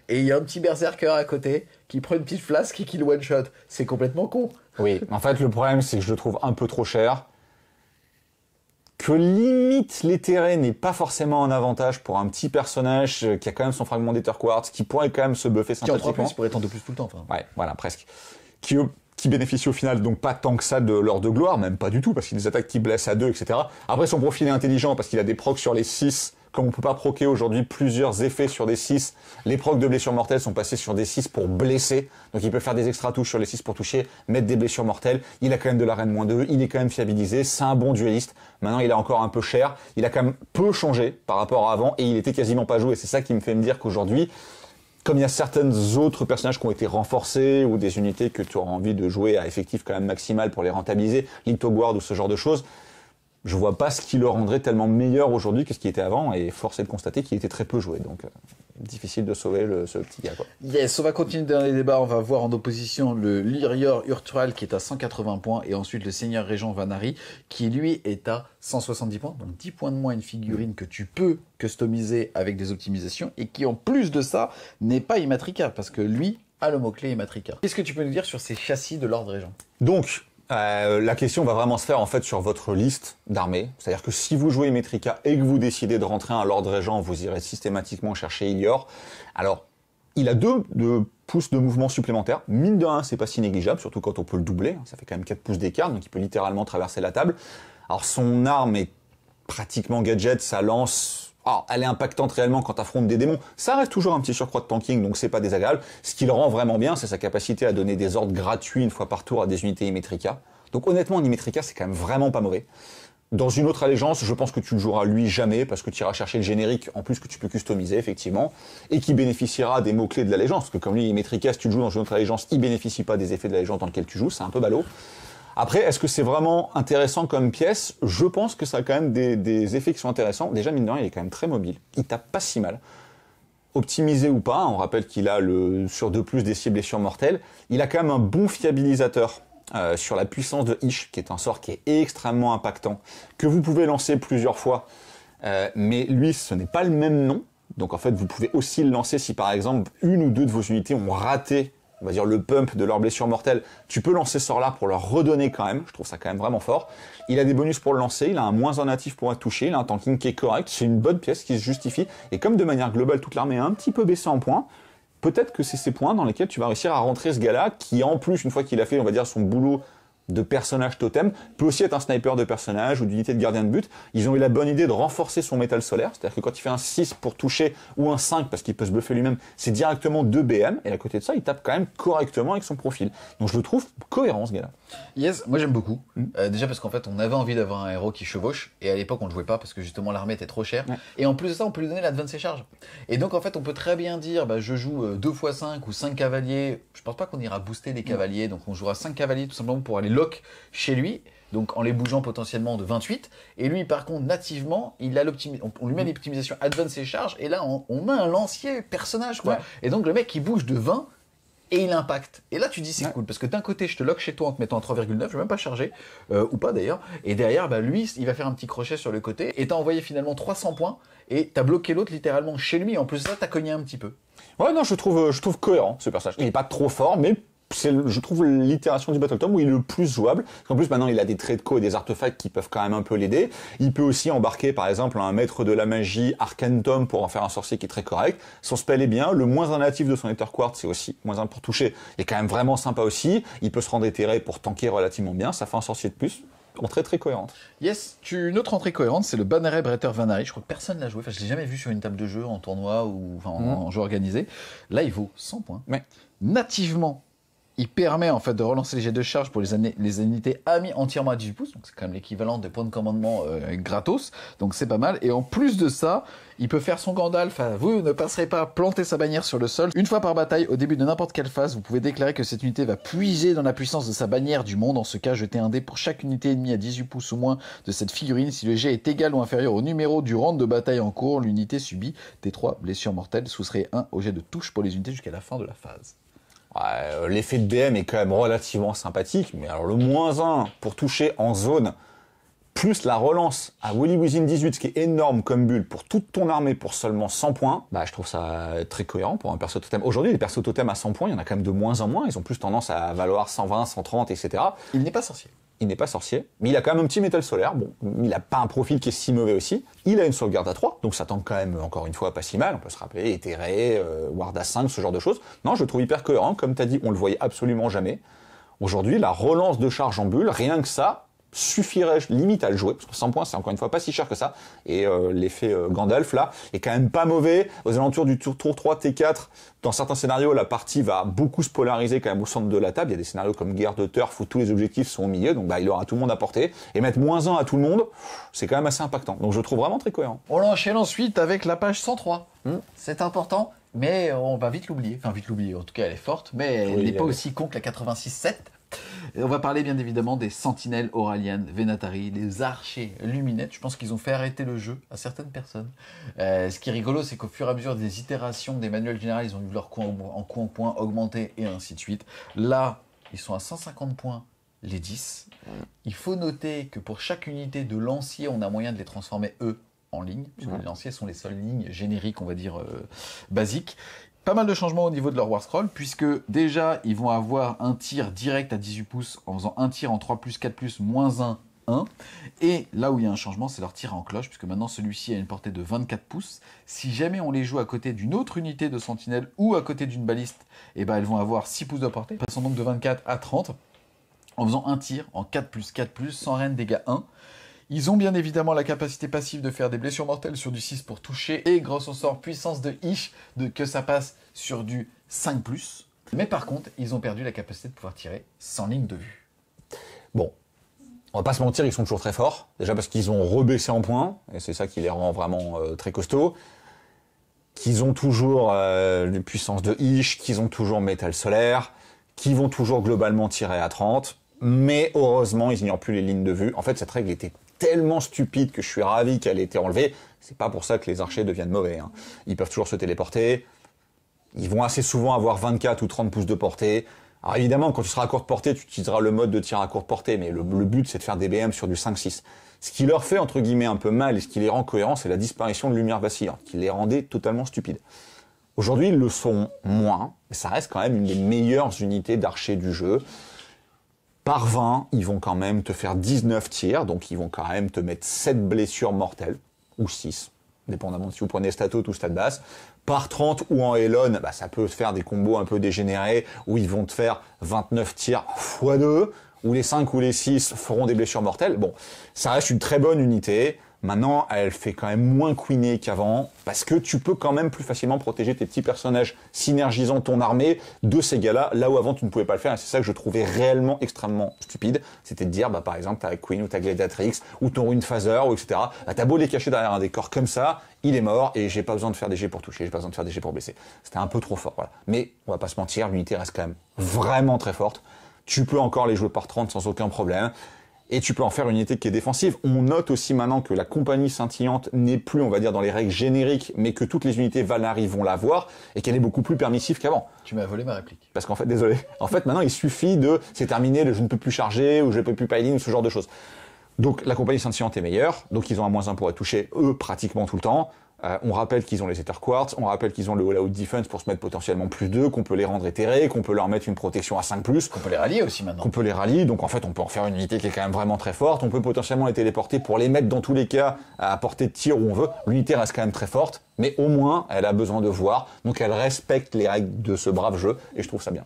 Et il y a un petit berserker à côté qui prend une petite flasque et qui le one-shot. C'est complètement con. Oui, en fait le problème c'est que je le trouve un peu trop cher. Que limite l'éthéré n'est pas forcément un avantage pour un petit personnage euh, qui a quand même son fragment d'Ether qui pourrait quand même se buffer sympathiquement. Qui en 3 plus pourrait être en plus tout le temps. Enfin. Ouais, voilà, presque. Qui qui bénéficie au final donc pas tant que ça de l'heure de gloire, même pas du tout, parce qu'il des attaques qui blessent à deux, etc. Après, son profil est intelligent parce qu'il a des procs sur les 6. Comme on peut pas proquer aujourd'hui plusieurs effets sur des 6, les procs de blessures mortelles sont passés sur des 6 pour blesser. Donc il peut faire des extra touches sur les 6 pour toucher, mettre des blessures mortelles. Il a quand même de l'arène moins 2, il est quand même fiabilisé, c'est un bon dueliste. Maintenant il est encore un peu cher, il a quand même peu changé par rapport à avant et il était quasiment pas joué. C'est ça qui me fait me dire qu'aujourd'hui, comme il y a certains autres personnages qui ont été renforcés ou des unités que tu auras envie de jouer à effectif quand même maximal pour les rentabiliser, Guard ou ce genre de choses, je vois pas ce qui le rendrait tellement meilleur aujourd'hui que ce qui était avant et force est de constater qu'il était très peu joué. Donc euh, difficile de sauver le, ce petit gars. Quoi. Yes, on va continuer dans les débats. On va voir en opposition le Lirior Urtural qui est à 180 points et ensuite le Seigneur Régent Vanari qui lui est à 170 points. Donc 10 points de moins une figurine que tu peux customiser avec des optimisations et qui en plus de ça n'est pas immatricable parce que lui a le mot-clé immatricable. Qu'est-ce que tu peux nous dire sur ces châssis de l'Ordre Régent Donc, euh, la question va vraiment se faire en fait sur votre liste d'armées. C'est-à-dire que si vous jouez Metrika et que vous décidez de rentrer un Lord régent, vous irez systématiquement chercher Ilior. Alors, il a deux, pouces de mouvement supplémentaires. Mine de 1, c'est pas si négligeable, surtout quand on peut le doubler. Ça fait quand même 4 pouces d'écart, donc il peut littéralement traverser la table. Alors son arme est pratiquement gadget, Sa lance alors, ah, elle est impactante réellement quand affronte des démons. Ça reste toujours un petit surcroît de tanking, donc c'est pas désagréable. Ce qui le rend vraiment bien, c'est sa capacité à donner des ordres gratuits une fois par tour à des unités Imetrica. Donc honnêtement, en c'est quand même vraiment pas mauvais. Dans une autre allégeance, je pense que tu ne joueras lui jamais parce que tu iras chercher le générique en plus que tu peux customiser effectivement et qui bénéficiera des mots-clés de l'allégeance. Parce que comme lui, Imetrica, si tu le joues dans une autre allégeance, il bénéficie pas des effets de l'allégeance dans lequel tu joues, c'est un peu ballot. Après, est-ce que c'est vraiment intéressant comme pièce Je pense que ça a quand même des, effets qui sont intéressants. Déjà, mine de rien, il est quand même très mobile. Il tape pas si mal. Optimisé ou pas, on rappelle qu'il a le sur 2 plus des cibles et sur Il a quand même un bon fiabilisateur. Euh, sur la puissance de Ish, qui est un sort qui est extrêmement impactant, que vous pouvez lancer plusieurs fois, euh, mais lui, ce n'est pas le même nom. Donc en fait, vous pouvez aussi le lancer si par exemple une ou deux de vos unités ont raté on va dire le pump de leur blessure mortelle, tu peux lancer ce sort-là pour leur redonner quand même. Je trouve ça quand même vraiment fort. Il a des bonus pour le lancer, il a un moins en natif pour être touché, il a un tanking qui est correct, c'est une bonne pièce qui se justifie. Et comme de manière globale, toute l'armée est un petit peu baissée en points, peut-être que c'est ces points dans lesquels tu vas réussir à rentrer ce gars-là, qui en plus, une fois qu'il a fait, on va dire, son boulot de personnage totem, peut aussi être un sniper de personnage ou d'unité de gardien de but. Ils ont eu la bonne idée de renforcer son métal solaire, c'est-à-dire que quand il fait un 6 pour toucher ou un 5 parce qu'il peut se bluffer lui-même, c'est directement 2 BM, et à côté de ça, il tape quand même correctement avec son profil. Donc je le trouve cohérent ce gars-là. Yes, moi j'aime beaucoup. Mm. Euh, déjà parce qu'en fait, on avait envie d'avoir un héros qui chevauche, et à l'époque on le jouait pas parce que justement l'armée était trop chère, et en plus de ça, on peut lui donner l'advance et charge. Et donc en fait, on peut très bien dire, bah, je joue 2 x 5 ou 5 cavaliers, je pense pas qu'on ira booster les mm. cavaliers, donc on jouera 5 cavaliers tout simplement pour aller lock chez lui, donc en les bougeant potentiellement de 28. Et lui, par contre, nativement, il a On, lui met l'optimisation mm. advance et charge, et là, on, met un lancier personnage, quoi. Et donc, le mec, il bouge de 20 et il impacte. Et là, tu dis, c'est cool, parce que d'un côté, je te lock chez toi en te mettant en 3,9, je vais même pas charger, euh, ou pas d'ailleurs, et derrière, bah, lui, il va faire un petit crochet sur le côté, et t'as envoyé finalement 300 points, et t'as bloqué l'autre littéralement chez lui, en plus ça, t'as cogné un petit peu. Ouais, non, je trouve, euh, je trouve cohérent ce personnage. Il est pas trop fort, mais je trouve, l'itération du Battle Tom où il est le plus jouable. En plus, maintenant, il a des traits de co et des artefacts qui peuvent quand même un peu l'aider. Il peut aussi embarquer, par exemple, un maître de la magie Arcane pour en faire un sorcier qui est très correct. Son spell est bien. Le moins un natif de son Ether Quartz, c'est aussi moins un pour toucher. Il est quand même vraiment sympa aussi. Il peut se rendre éthéré pour tanker relativement bien. Ça fait un sorcier de plus entrée très cohérente. Yes, une autre entrée cohérente, c'est le Banneret Bretter Vanari. Je crois que personne l'a joué. Enfin, je l'ai jamais vu sur une table de jeu en tournoi ou en, mhm. jeu organisé. Là, il vaut 100 points. Mais Nativement il permet en fait de relancer les jets de charge pour les, unités amies entièrement à 18 pouces, donc c'est quand même l'équivalent de points de commandement euh, gratos, donc c'est pas mal. Et en plus de ça, il peut faire son Gandalf, vous ne passerez pas, à planter sa bannière sur le sol. Une fois par bataille, au début de n'importe quelle phase, vous pouvez déclarer que cette unité va puiser dans la puissance de sa bannière du monde, en ce cas jeter un dé pour chaque unité ennemie à 18 pouces ou moins de cette figurine. Si le jet est égal ou inférieur au numéro du rang de bataille en cours, l'unité subit des trois blessures mortelles, ce un au jet de touche pour les unités jusqu'à la fin de la phase. Euh, l'effet de BM est quand même relativement sympathique, mais alors le moins 1 pour toucher en zone, plus la relance à Willy Within 18, ce qui est énorme comme bulle pour toute ton armée pour seulement 100 points, bah, je trouve ça euh, très cohérent pour un perso totem. Aujourd'hui, les persos totem à 100 points, il y en a quand même de moins en moins, ils ont plus tendance à valoir 120, 130, etc. Il n'est pas sorcier il n'est pas sorcier, mais il a quand même un petit métal solaire, bon, il n'a pas un profil qui est si mauvais aussi. Il a une sauvegarde à 3, donc ça tente quand même, encore une fois, pas si mal, on peut se rappeler, éthéré, ward à 5, ce genre de choses. Non, je trouve hyper cohérent, comme tu as dit, on le voyait absolument jamais. Aujourd'hui, la relance de charge en bulle, rien que ça, suffirait limite à le jouer, parce que 100 points, c'est encore une fois pas si cher que ça. Et euh, l'effet euh, Gandalf, là, est quand même pas mauvais. Aux alentours du tour, 3, T4, dans certains scénarios, la partie va beaucoup se polariser quand même au centre de la table. Il y a des scénarios comme Guerre de Turf où tous les objectifs sont au milieu, donc bah, il aura tout le monde à porter. Et mettre moins 1 à tout le monde, c'est quand même assez impactant. Donc je trouve vraiment très cohérent. On l'enchaîne ensuite avec la page 103. Hmm. C'est important mais on va vite l'oublier. Enfin, vite l'oublier, en tout cas, elle est forte, mais elle n'est pas aussi con que la 86.7 on va parler bien évidemment des sentinelles oraliennes, Venatari, des archers, luminettes. Je pense qu'ils ont fait arrêter le jeu à certaines personnes. Euh, ce qui est rigolo, c'est qu'au fur et à mesure des itérations des manuels généraux, ils ont eu leur coût en, point augmenté et ainsi de suite. Là, ils sont à 150 points les 10. Il faut noter que pour chaque unité de lancier, on a moyen de les transformer eux en ligne, parce les lanciers sont les seules lignes génériques, on va dire, euh, basiques pas mal de changements au niveau de leur War Scroll, puisque déjà, ils vont avoir un tir direct à 18 pouces en faisant un tir en 3 4 moins 1, 1. Et là où il y a un changement, c'est leur tir en cloche, puisque maintenant celui-ci a une portée de 24 pouces. Si jamais on les joue à côté d'une autre unité de sentinelle ou à côté d'une baliste, eh ben, elles vont avoir 6 pouces de portée, passant donc de 24 à 30 en faisant un tir en 4 4 plus sans reine dégâts 1 ils ont bien évidemment la capacité passive de faire des blessures mortelles sur du 6 pour toucher et au sort puissance de Ish de que ça passe sur du 5 ⁇ Mais par contre, ils ont perdu la capacité de pouvoir tirer sans ligne de vue. Bon, on va pas se mentir, ils sont toujours très forts. Déjà parce qu'ils ont rebaissé en points, et c'est ça qui les rend vraiment euh, très costauds. Qu'ils ont toujours euh, une puissance de Ish, qu'ils ont toujours métal solaire, qu'ils vont toujours globalement tirer à 30. Mais heureusement, ils n'ignorent plus les lignes de vue. En fait, cette règle était tellement stupide que je suis ravi qu'elle ait été enlevée. C'est pas pour ça que les archers deviennent mauvais. Hein. Ils peuvent toujours se téléporter. Ils vont assez souvent avoir 24 ou 30 pouces de portée. Alors évidemment, quand tu seras à courte portée, tu utiliseras le mode de tir à courte portée, mais le, but c'est de faire des BM sur du 5-6. Ce qui leur fait entre guillemets un peu mal et ce qui les rend cohérents, c'est la disparition de lumière vacillante, qui les rendait totalement stupides. Aujourd'hui, ils le sont moins, mais ça reste quand même une des meilleures unités d'archers du jeu. Par 20, ils vont quand même te faire 19 tirs, donc ils vont quand même te mettre 7 blessures mortelles, ou 6, dépendamment si vous prenez Stato ou Stade basse. Par 30 ou en Elon, bah, ça peut te faire des combos un peu dégénérés, où ils vont te faire 29 tirs x 2, ou les 5 ou les 6 feront des blessures mortelles. Bon, ça reste une très bonne unité. Maintenant, elle fait quand même moins Queenée qu'avant, parce que tu peux quand même plus facilement protéger tes petits personnages, synergisant ton armée de ces gars-là, là où avant tu ne pouvais pas le faire. Et c'est ça que je trouvais réellement extrêmement stupide. C'était de dire, bah, par exemple, ta Queen ou ta Gladiatrix ou ton Rune Phaser ou etc. Bah, t'as beau les cacher derrière un décor comme ça, il est mort et j'ai pas besoin de faire des jets pour toucher, j'ai pas besoin de faire des jets pour blesser. C'était un peu trop fort, voilà. Mais on va pas se mentir, l'unité reste quand même vraiment très forte. Tu peux encore les jouer par 30 sans aucun problème et tu peux en faire une unité qui est défensive. On note aussi maintenant que la compagnie scintillante n'est plus, on va dire, dans les règles génériques, mais que toutes les unités Valnari vont l'avoir et qu'elle est beaucoup plus permissive qu'avant. Tu m'as volé ma réplique. Parce qu'en fait, désolé. En fait, maintenant, il suffit de c'est terminé, le je ne peux plus charger ou je ne peux plus piling ou ce genre de choses. Donc la compagnie scintillante est meilleure, donc ils ont un moins un pour être touchés, eux, pratiquement tout le temps. Euh, on rappelle qu'ils ont les Ether Quartz, on rappelle qu'ils ont le All-Out Defense pour se mettre potentiellement plus d'eux, qu'on peut les rendre éthérés, qu'on peut leur mettre une protection à 5+. Qu'on peut les rallier aussi maintenant. On peut les rallier, donc en fait on peut en faire une unité qui est quand même vraiment très forte, on peut potentiellement les téléporter pour les mettre dans tous les cas à portée de tir où on veut. L'unité reste quand même très forte, mais au moins elle a besoin de voir, donc elle respecte les règles de ce brave jeu, et je trouve ça bien.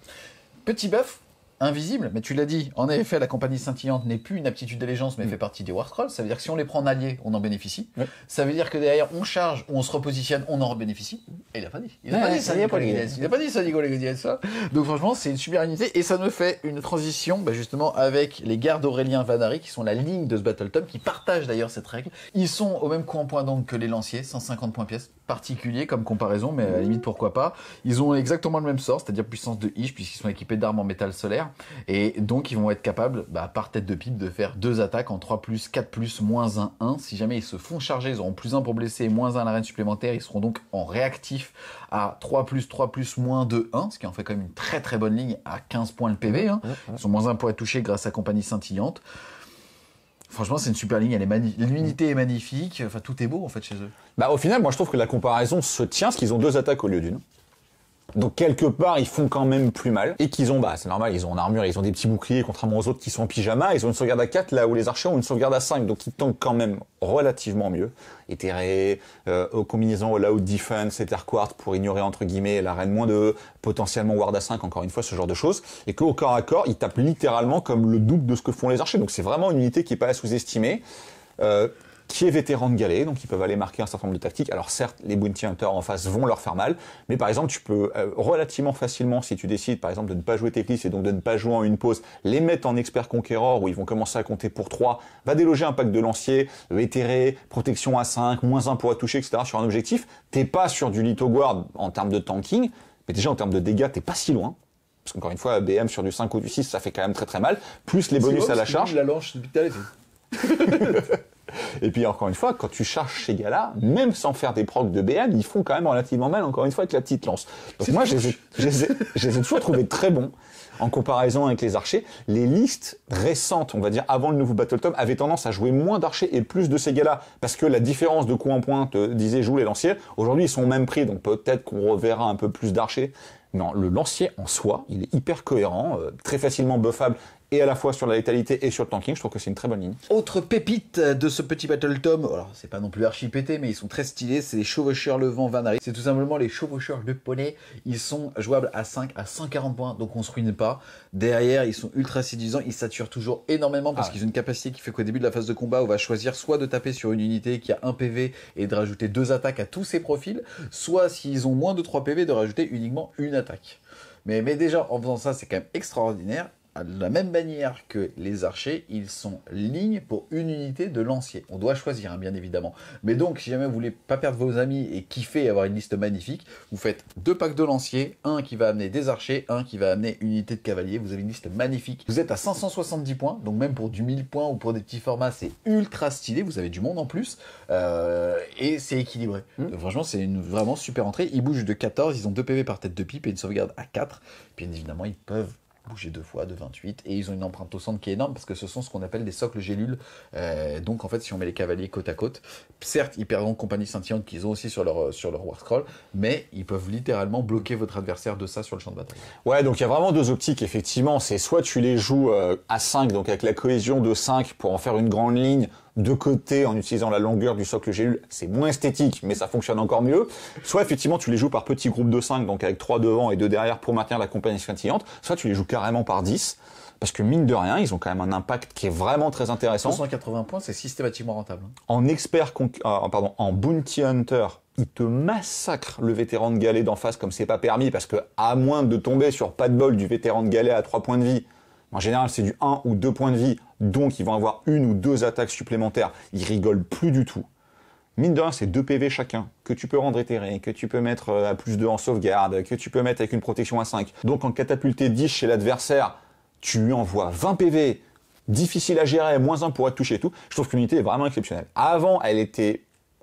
Petit bœuf, invisible, mais tu l'as dit, en effet, la compagnie scintillante n'est plus une aptitude d'allégeance, mais mm. fait partie des War Scrolls. Ça veut dire que si on les prend en alliés, on en bénéficie. Ça veut dire que derrière, on charge, on se repositionne, on en bénéficie. Et il n'a pas dit. Il a pas dit ça, Nicolas Il n'a pas dit ça, Nicolas ça. Donc franchement, c'est une super unité. Et ça nous fait une transition, bah, justement, avec les gardes Aurélien Vanari, qui sont la ligne de ce Battle Tom, qui partagent d'ailleurs cette règle. Ils sont au même coût en point donc que les lanciers, 150 points pièces particulier comme comparaison, mais à la limite pourquoi pas. Ils ont exactement le même sort, c'est-à-dire puissance de Ish, puisqu'ils sont équipés d'armes en métal solaire, et donc ils vont être capables, bah, par tête de pipe, de faire deux attaques en 3 plus, 4 plus, moins 1, 1. Si jamais ils se font charger, ils auront plus 1 pour blesser et moins 1 à l'arène supplémentaire, ils seront donc en réactif à 3 plus, 3 plus, moins 2, 1, ce qui en fait quand même une très très bonne ligne à 15 points le PV. Hein. Mmh, mmh. Ils sont moins 1 pour être touchés grâce à compagnie scintillante. Franchement, c'est une super ligne. L'unité est magnifique. Enfin, tout est beau en fait chez eux. Bah, au final, moi, je trouve que la comparaison se tient, parce qu'ils ont deux attaques au lieu d'une. Donc quelque part, ils font quand même plus mal et qu'ils ont bah, c'est normal, ils ont en armure, ils ont des petits boucliers contrairement aux autres qui sont en pyjama, ils ont une sauvegarde à 4 là où les archers ont une sauvegarde à 5. Donc ils tombent quand même relativement mieux. Éthéré, euh, aux combinaisons all out defense, quartz pour ignorer entre guillemets la reine moins 2, potentiellement ward à 5, encore une fois ce genre de choses et qu'au corps à corps, ils tapent littéralement comme le double de ce que font les archers. Donc c'est vraiment une unité qui est pas à sous-estimer. Euh, qui est vétéran de Galets, donc ils peuvent aller marquer un certain nombre de tactiques. Alors certes, les bounty hunters en face vont leur faire mal, mais par exemple, tu peux euh, relativement facilement, si tu décides par exemple de ne pas jouer tes clics et donc de ne pas jouer en une pause, les mettre en expert conquérant où ils vont commencer à compter pour 3, va déloger un pack de lanciers vétéré, euh, protection à 5, moins 1 pour toucher, etc. sur un objectif. T'es pas sur du lito Guard en termes de tanking, mais déjà en termes de dégâts, t'es pas si loin parce qu'encore une fois, BM sur du 5 ou du 6, ça fait quand même très très mal, plus les bonus à la charge. La lance, Et puis encore une fois, quand tu charges ces gars-là, même sans faire des procs de BM, ils font quand même relativement mal, encore une fois, avec la petite lance. Donc moi, je les ai toujours trouvés très bons en comparaison avec les archers. Les listes récentes, on va dire avant le nouveau Battle Tom, avaient tendance à jouer moins d'archers et plus de ces gars-là, parce que la différence de coup en pointe, disait joue les lanciers. Aujourd'hui, ils sont au même prix, donc peut-être qu'on reverra un peu plus d'archers. Non, le lancier en soi, il est hyper cohérent, euh, très facilement buffable et à la fois sur la létalité et sur le tanking. Je trouve que c'est une très bonne ligne. Autre pépite de ce petit Battle Tome, alors c'est pas non plus archi pété, mais ils sont très stylés, c'est les chevaucheurs levant Vanari. C'est tout simplement les chevaucheurs de poney. Ils sont jouables à 5 à 140 points, donc on se ruine pas. Derrière, ils sont ultra séduisants, ils saturent toujours énormément parce ah qu'ils ont une capacité qui fait qu'au début de la phase de combat, on va choisir soit de taper sur une unité qui a un PV et de rajouter deux attaques à tous ses profils, soit s'ils ont moins de 3 PV, de rajouter uniquement une attaque. mais déjà, en faisant ça, c'est quand même extraordinaire de la même manière que les archers, ils sont lignes pour une unité de lanciers. On doit choisir, hein, bien évidemment. Mais donc, si jamais vous voulez pas perdre vos amis et kiffer avoir une liste magnifique, vous faites deux packs de lanciers, un qui va amener des archers, un qui va amener une unité de cavaliers. Vous avez une liste magnifique. Vous êtes à 570 points, donc même pour du 1000 points ou pour des petits formats, c'est ultra stylé. Vous avez du monde en plus euh, et c'est équilibré. Hmm. franchement, c'est une vraiment super entrée. Ils bougent de 14, ils ont 2 PV par tête de pipe et une sauvegarde à 4. Bien évidemment, ils peuvent bouger deux fois de 28 et ils ont une empreinte au centre qui est énorme parce que ce sont ce qu'on appelle des socles gélules. Euh, donc en fait, si on met les cavaliers côte à côte, certes, ils perdront compagnie scintillante qu'ils ont aussi sur leur euh, sur leur war scroll, mais ils peuvent littéralement bloquer votre adversaire de ça sur le champ de bataille. Ouais, donc il y a vraiment deux optiques effectivement, c'est soit tu les joues euh, à 5 donc avec la cohésion de 5 pour en faire une grande ligne de côté en utilisant la longueur du socle gélule, c'est moins esthétique, mais ça fonctionne encore mieux. Soit effectivement tu les joues par petits groupes de 5, donc avec 3 devant et 2 derrière pour maintenir la compagnie scintillante, soit tu les joues carrément par 10, parce que mine de rien, ils ont quand même un impact qui est vraiment très intéressant. 180 points, c'est systématiquement rentable. Hein. En expert, euh, pardon, en bounty hunter, ils te massacrent le vétéran de galet d'en face comme c'est pas permis, parce que à moins de tomber sur pas de bol du vétéran de galet à 3 points de vie, en général, c'est du 1 ou 2 points de vie, donc ils vont avoir une ou deux attaques supplémentaires. Ils rigolent plus du tout. Mine de rien, c'est 2 PV chacun, que tu peux rendre éthéré, que tu peux mettre euh, à plus 2 en sauvegarde, que tu peux mettre avec une protection à 5. Donc en catapulté 10 chez l'adversaire, tu lui envoies 20 PV, difficile à gérer, moins 1 pour être touché et tout. Je trouve que l'unité est vraiment exceptionnelle. Avant, elle était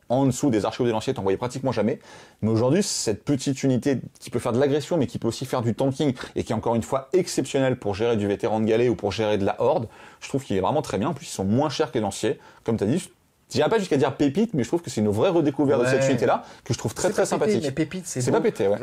en dessous des archers ou des lanciers, t'en voyais pratiquement jamais. Mais aujourd'hui, cette petite unité qui peut faire de l'agression, mais qui peut aussi faire du tanking, et qui est encore une fois exceptionnelle pour gérer du vétéran de galet ou pour gérer de la horde, je trouve qu'il est vraiment très bien. En plus, ils sont moins chers que les lanciers. Comme t'as dit, je pas jusqu'à dire pépite, mais je trouve que c'est une vraie redécouverte de cette unité-là que je trouve très très sympathique. mais pépite, c'est pas pété. Ouais.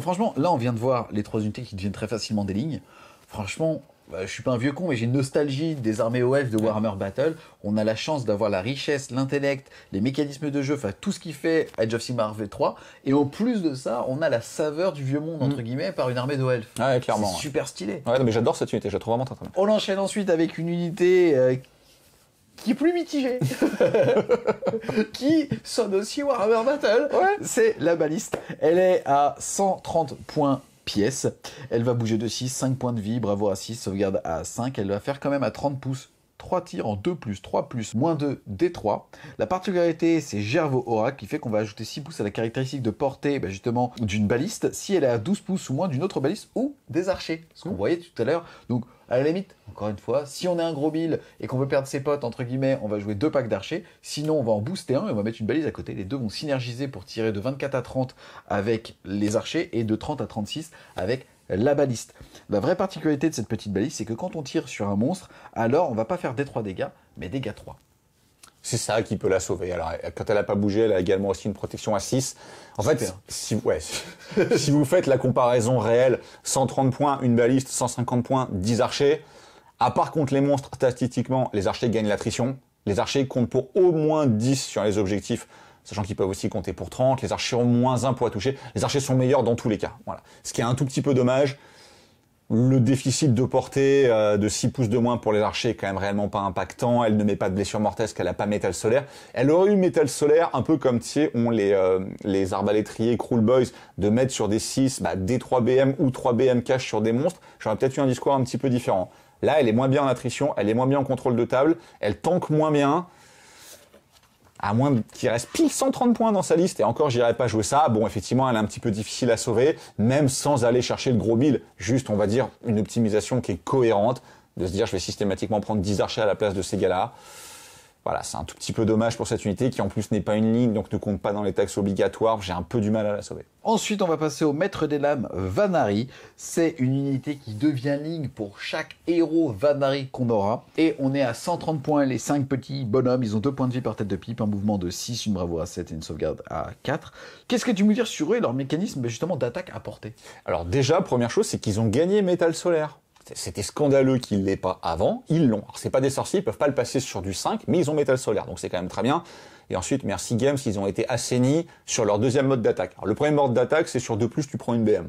franchement, là, on vient de voir les trois unités qui deviennent très facilement des lignes. Franchement, euh, je suis pas un vieux con, mais j'ai une nostalgie des armées OF de Warhammer Battle. On a la chance d'avoir la richesse, l'intellect, les mécanismes de jeu, enfin tout ce qui fait Age of Sigmar V3. Et en plus de ça, on a la saveur du vieux monde, entre mm. guillemets, par une armée d'OF. Ah clairement. super stylé. Ouais, mais j'adore cette unité, je la trouve vraiment très bien. On l'enchaîne ensuite avec une unité. Euh, qui est plus mitigée, qui sonne aussi Warhammer Battle, c'est la baliste. Elle est à 130 points pièce. Elle va bouger de 6, 5 points de vie, bravo à 6, sauvegarde à 5. Elle va faire quand même à 30 pouces 3 tirs en 2 plus, 3 plus, moins 2, D3. La particularité, c'est gervo Aura qui fait qu'on va ajouter 6 pouces à la caractéristique de portée bah, justement d'une baliste si elle est à 12 pouces ou moins d'une autre baliste ou des archers, ce qu'on voyait tout à l'heure. Donc à la limite, encore une fois, si on est un gros bill et qu'on veut perdre ses potes, entre guillemets, on va jouer deux packs d'archers. Sinon, on va en booster un et on va mettre une balise à côté. Les deux vont synergiser pour tirer de 24 à 30 avec les archers et de 30 à 36 avec la baliste. La vraie particularité de cette petite balise, c'est que quand on tire sur un monstre, alors on va pas faire des 3 dégâts, mais dégâts 3. C'est ça qui peut la sauver. Alors, quand elle n'a pas bougé, elle a également aussi une protection à 6. En fait, si, si vous faites la comparaison réelle, 130 points, une baliste, 150 points, 10 archers. À part contre les monstres, statistiquement, les archers gagnent l'attrition. Les archers comptent pour au moins 10 sur les objectifs, sachant qu'ils peuvent aussi compter pour 30. Les archers ont moins 1 point touché. Les archers sont meilleurs dans tous les cas. Voilà. Ce qui est un tout petit peu dommage, le déficit de portée euh, de 6 pouces de moins pour les archers est quand même réellement pas impactant. Elle ne met pas de blessure mortelle, qu'elle n'a pas métal solaire. Elle aurait eu métal solaire, un peu comme tu ont les, euh, les arbalétriers Cruel Boys, de mettre sur des 6 bah, des 3 BM ou 3 BM cash sur des monstres. J'aurais peut-être eu un discours un petit peu différent. Là, elle est moins bien en attrition, elle est moins bien en contrôle de table, elle tank moins bien à moins qu'il reste pile 130 points dans sa liste, et encore j'irai pas jouer ça, bon effectivement elle est un petit peu difficile à sauver, même sans aller chercher le gros bill, juste on va dire une optimisation qui est cohérente, de se dire je vais systématiquement prendre 10 archers à la place de ces gars-là. Voilà, c'est un tout petit peu dommage pour cette unité qui en plus n'est pas une ligne, donc ne compte pas dans les taxes obligatoires. J'ai un peu du mal à la sauver. Ensuite, on va passer au maître des lames Vanari. C'est une unité qui devient ligne pour chaque héros Vanari qu'on aura. Et on est à 130 points. Les 5 petits bonhommes, ils ont 2 points de vie par tête de pipe, un mouvement de 6, une bravoure à 7 et une sauvegarde à 4. Qu'est-ce que tu me dire sur eux et leur mécanisme justement d'attaque à portée Alors déjà, première chose, c'est qu'ils ont gagné métal solaire. C'était scandaleux qu'ils l'aient pas avant. Ils l'ont. Alors, c'est pas des sorciers, ils peuvent pas le passer sur du 5, mais ils ont métal solaire donc c'est quand même très bien. Et ensuite, Merci Games, ils ont été assainis sur leur deuxième mode d'attaque. Alors, le premier mode d'attaque, c'est sur 2+, tu prends une BM.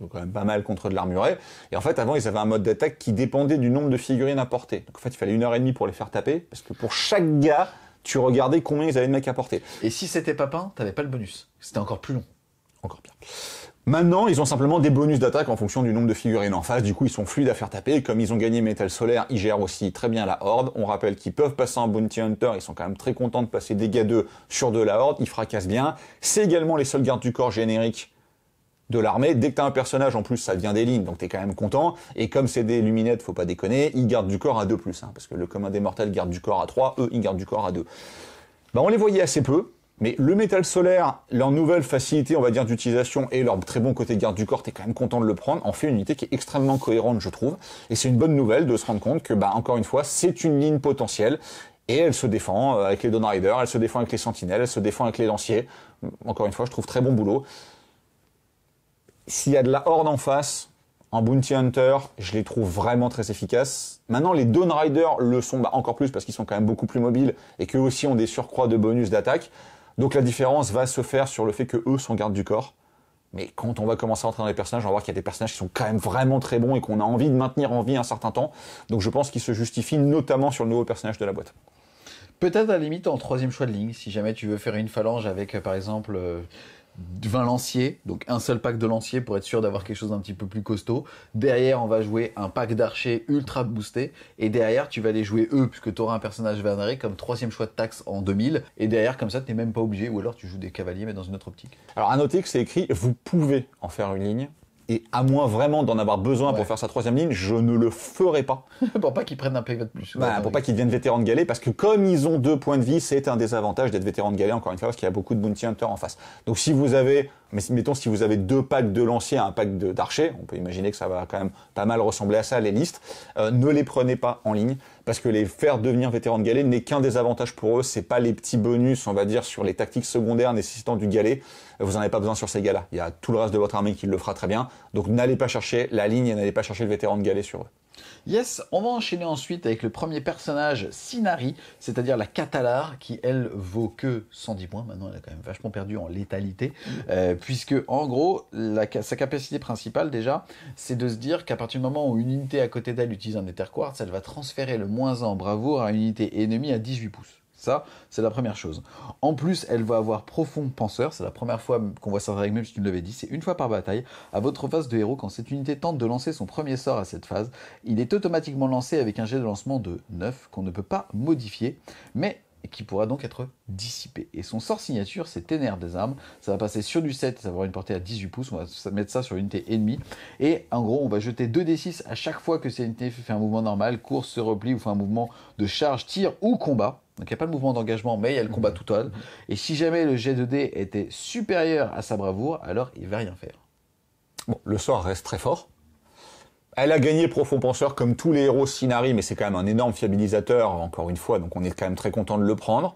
Donc quand même pas mal contre de l'armuret Et en fait, avant, ils avaient un mode d'attaque qui dépendait du nombre de figurines à porter Donc en fait, il fallait une heure et demie pour les faire taper, parce que pour chaque gars, tu regardais combien ils avaient de mecs à porter. Et si c'était pas tu t'avais pas le bonus. C'était encore plus long. Encore bien. Maintenant, ils ont simplement des bonus d'attaque en fonction du nombre de figurines en face. Du coup, ils sont fluides à faire taper. comme ils ont gagné métal Solaire, ils gèrent aussi très bien la horde. On rappelle qu'ils peuvent passer en Bounty Hunter. Ils sont quand même très contents de passer dégâts 2 sur de la horde. Ils fracassent bien. C'est également les seuls gardes du corps génériques de l'armée. Dès que as un personnage, en plus, ça devient des lignes, donc t'es quand même content. Et comme c'est des luminettes, faut pas déconner, ils gardent du corps à 2+, hein. parce que le commun des mortels garde du corps à 3, eux, ils gardent du corps à 2. Bah, on les voyait assez peu, mais le métal solaire, leur nouvelle facilité, on va dire, d'utilisation et leur très bon côté garde du corps, t'es quand même content de le prendre, en fait une unité qui est extrêmement cohérente, je trouve. Et c'est une bonne nouvelle de se rendre compte que, bah, encore une fois, c'est une ligne potentielle. Et elle se défend euh, avec les Don Rider, elle se défend avec les Sentinelles, elle se défend avec les Lanciers. Encore une fois, je trouve très bon boulot. S'il y a de la Horde en face, en Bounty Hunter, je les trouve vraiment très efficaces. Maintenant, les Don Rider le sont bah, encore plus parce qu'ils sont quand même beaucoup plus mobiles et qu'eux aussi ont des surcroîts de bonus d'attaque. Donc la différence va se faire sur le fait que eux sont gardes du corps. Mais quand on va commencer à entrer dans les personnages, on va voir qu'il y a des personnages qui sont quand même vraiment très bons et qu'on a envie de maintenir en vie un certain temps. Donc je pense qu'ils se justifient notamment sur le nouveau personnage de la boîte. Peut-être à la limite en troisième choix de ligne, si jamais tu veux faire une phalange avec euh, par exemple euh, 20 lanciers, donc un seul pack de lanciers pour être sûr d'avoir quelque chose d'un petit peu plus costaud. Derrière, on va jouer un pack d'archers ultra boosté. Et derrière, tu vas les jouer eux, puisque tu auras un personnage vénéré comme troisième choix de taxe en 2000. Et derrière, comme ça, tu n'es même pas obligé, ou alors tu joues des cavaliers, mais dans une autre optique. Alors, à noter que c'est écrit, vous pouvez en faire une ligne et à moins vraiment d'en avoir besoin pour faire sa troisième ligne, je ne le ferai pas. pour pas qu'ils prennent un pivot plus. Bah, pour bah pas qu'ils deviennent vétérans de galets, parce que comme ils ont deux points de vie, c'est un désavantage d'être vétéran de galets, encore une fois, parce qu'il y a beaucoup de bounty hunters en face. Donc si vous avez, mais mettons si vous avez deux packs de lanciers un pack d'archers, on peut imaginer que ça va quand même pas mal ressembler à ça, les listes, euh, ne les prenez pas en ligne parce que les faire devenir vétérans de galet n'est qu'un des avantages pour eux. C'est pas les petits bonus, on va dire, sur les tactiques secondaires nécessitant du galet. Vous n'en avez pas besoin sur ces gars-là. Il y a tout le reste de votre armée qui le fera très bien. Donc n'allez pas chercher la ligne et n'allez pas chercher le vétéran de galet sur eux. Yes, on va enchaîner ensuite avec le premier personnage, Sinari, c'est-à-dire la Catalar, qui elle vaut que 110 points. Maintenant, elle a quand même vachement perdu en létalité, euh, puisque en gros, sa capacité principale déjà, c'est de se dire qu'à partir du moment où une unité à côté d'elle utilise un Ether Quartz, elle va transférer le moins en bravoure à une unité ennemie à 18 pouces c'est la première chose. En plus, elle va avoir profond penseur, c'est la première fois qu'on voit ça avec même si tu me l'avais dit, c'est une fois par bataille. À votre phase de héros, quand cette unité tente de lancer son premier sort à cette phase, il est automatiquement lancé avec un jet de lancement de 9 qu'on ne peut pas modifier, mais et qui pourra donc être dissipé. Et son sort signature, c'est Ténère des armes. Ça va passer sur du 7, ça va avoir une portée à 18 pouces. On va mettre ça sur l'unité ennemie. Et en gros, on va jeter 2d6 à chaque fois que cette unité fait un mouvement normal, course, se replie ou fait un mouvement de charge, tir ou combat. Donc il n'y a pas de mouvement d'engagement, mais il y a le combat tout total. Et si jamais le jet de d était supérieur à sa bravoure, alors il ne va rien faire. Bon, le sort reste très fort. Elle a gagné Profond Penseur comme tous les héros Sinari, mais c'est quand même un énorme fiabilisateur, encore une fois, donc on est quand même très content de le prendre.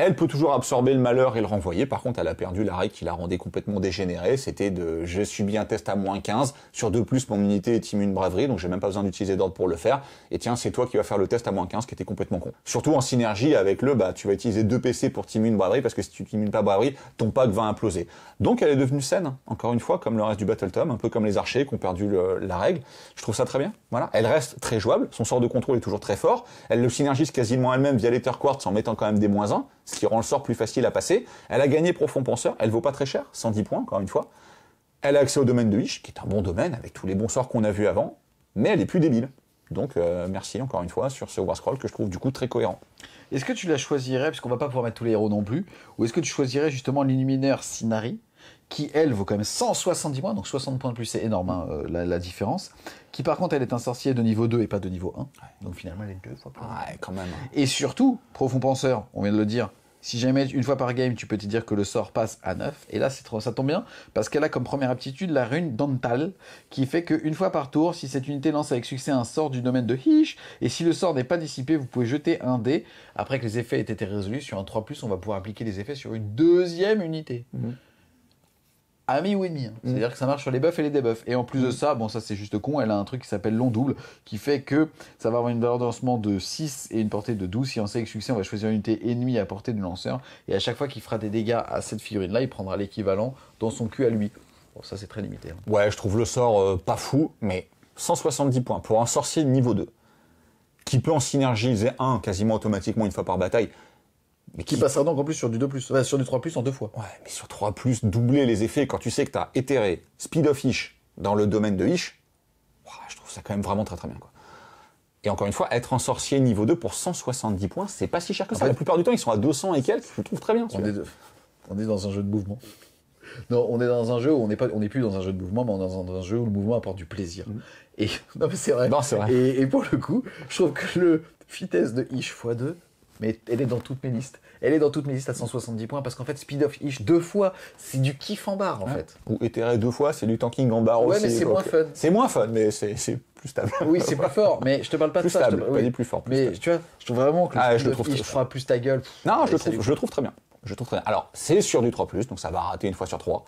Elle peut toujours absorber le malheur et le renvoyer. Par contre, elle a perdu la règle qui la rendait complètement dégénérée. C'était de j'ai subi un test à moins 15. Sur 2 plus, mon unité est une braverie, donc j'ai même pas besoin d'utiliser d'ordre pour le faire. Et tiens, c'est toi qui vas faire le test à moins 15 qui était complètement con. Surtout en synergie avec le, bah, tu vas utiliser deux PC pour une braverie parce que si tu t'immunes pas braverie, ton pack va imploser. Donc elle est devenue saine, encore une fois, comme le reste du Battle Tom, un peu comme les archers qui ont perdu la règle. Je trouve ça très bien. Voilà. Elle reste très jouable. Son sort de contrôle est toujours très fort. Elle le synergise quasiment elle-même via les quartz en mettant quand même des moins 1 ce qui rend le sort plus facile à passer. Elle a gagné profond penseur, elle vaut pas très cher, 110 points encore une fois. Elle a accès au domaine de Wish, qui est un bon domaine avec tous les bons sorts qu'on a vus avant, mais elle est plus débile. Donc euh, merci encore une fois sur ce War Scroll que je trouve du coup très cohérent. Est-ce que tu la choisirais, parce qu'on va pas pouvoir mettre tous les héros non plus, ou est-ce que tu choisirais justement l'illumineur Sinari, qui elle vaut quand même 170 points, donc 60 points de plus, c'est énorme hein, euh, la, différence. Qui par contre, elle est un sorcier de niveau 2 et pas de niveau 1. Donc finalement, elle est deux fois plus. quand même. Hein. Et surtout, profond penseur, on vient de le dire, si jamais une fois par game, tu peux te dire que le sort passe à 9, et là c'est trop, ça tombe bien, parce qu'elle a comme première aptitude la rune Dantal, qui fait qu'une fois par tour, si cette unité lance avec succès un sort du domaine de Hish, et si le sort n'est pas dissipé, vous pouvez jeter un dé. Après que les effets aient été résolus, sur un 3, on va pouvoir appliquer les effets sur une deuxième unité. Mhm ami ou ennemi. Hein. Mm. C'est-à-dire que ça marche sur les buffs et les debuffs. Et en plus de mm. ça, bon, ça c'est juste con, elle a un truc qui s'appelle long double, qui fait que ça va avoir une valeur de lancement de 6 et une portée de 12. Si on sait que succès, on va choisir une unité ennemie à portée du lanceur. Et à chaque fois qu'il fera des dégâts à cette figurine-là, il prendra l'équivalent dans son cul à lui. Bon, ça c'est très limité. Hein. Ouais, je trouve le sort euh, pas fou, mais 170 points pour un sorcier niveau 2, qui peut en synergiser un quasiment automatiquement une fois par bataille. Mais qui, passera donc en plus sur du 2 sur du 3 en deux fois. Ouais, mais sur 3 plus, doubler les effets quand tu sais que tu as éthéré Speed of Ish dans le domaine de Ish, je trouve ça quand même vraiment très très bien. Quoi. Et encore une fois, être en sorcier niveau 2 pour 170 points, c'est pas si cher que ça. la plupart du temps, ils sont à 200 et quelques, je trouve très bien. On est, on est dans un jeu de mouvement. Non, on est dans un jeu où on n'est pas, on n'est plus dans un jeu de mouvement, mais on est dans un, jeu où le mouvement apporte du plaisir. Mmh. Et non, mais c'est vrai. Et, pour le coup, je trouve que le vitesse de Ish x2, mais elle est dans toutes mes listes elle est dans toutes mes listes à 170 points parce qu'en fait, Speed of Ish deux fois, c'est du kiff en barre en fait. Ou Ethereum deux fois, c'est du tanking en barre aussi. Ouais, mais c'est moins fun. C'est moins fun, mais c'est plus stable. Oui, c'est plus fort, mais je te parle pas de ça. je te... pas plus fort. mais tu vois, je trouve vraiment que le ah, je Ish fera plus ta gueule. non, je le, trouve, je le trouve très bien. Je trouve Alors, c'est sur du 3+, donc ça va rater une fois sur 3.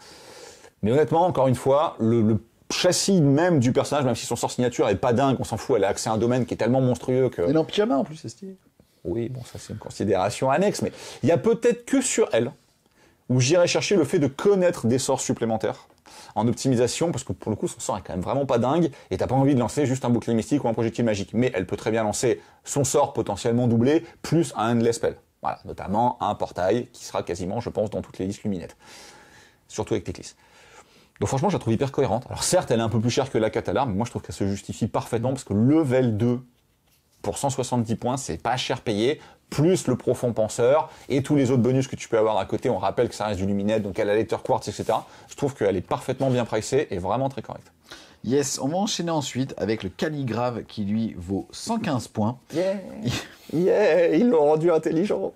Mais honnêtement, encore une fois, le, châssis même du personnage, même si son sort signature est pas dingue, on s'en fout, elle a accès à un domaine qui est tellement monstrueux que... Elle est en pyjama en plus, c'est stylé. Oui, bon, ça c'est une considération annexe, mais il y a peut-être que sur elle où j'irai chercher le fait de connaître des sorts supplémentaires en optimisation, parce que pour le coup, son sort est quand même vraiment pas dingue, et t'as pas envie de lancer juste un bouclier mystique ou un projectile magique. Mais elle peut très bien lancer son sort potentiellement doublé, plus un endless spell. Voilà, notamment un portail qui sera quasiment, je pense, dans toutes les listes luminettes. Surtout avec Teclis. Donc franchement, je la trouve hyper cohérente. Alors certes, elle est un peu plus chère que la Catalar, mais moi je trouve qu'elle se justifie parfaitement, parce que level 2 pour 170 points, c'est pas cher payé plus le profond penseur et tous les autres bonus que tu peux avoir à côté. On rappelle que ça reste du luminette, donc elle a la quartz, etc. Je trouve qu'elle est parfaitement bien pricée et vraiment très correcte. Yes, on va enchaîner ensuite avec le calligrave qui lui vaut 115 points. Yeah, yeah ils l'ont rendu intelligent.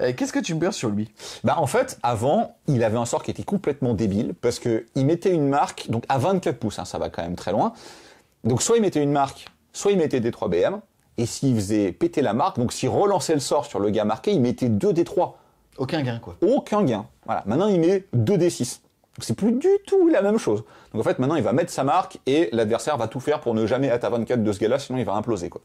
Euh, qu'est-ce que tu me perds sur lui Bah en fait, avant, il avait un sort qui était complètement débile parce que il mettait une marque donc à 24 pouces, hein, ça va quand même très loin. Donc soit il mettait une marque, soit il mettait des 3 BM, et s'il faisait péter la marque, donc s'il relançait le sort sur le gars marqué, il mettait 2 des 3. Aucun gain, quoi. Aucun gain. Voilà. Maintenant, il met 2 d 6. Donc c'est plus du tout la même chose. Donc en fait, maintenant, il va mettre sa marque et l'adversaire va tout faire pour ne jamais à 24 de ce gars-là, sinon il va imploser, quoi.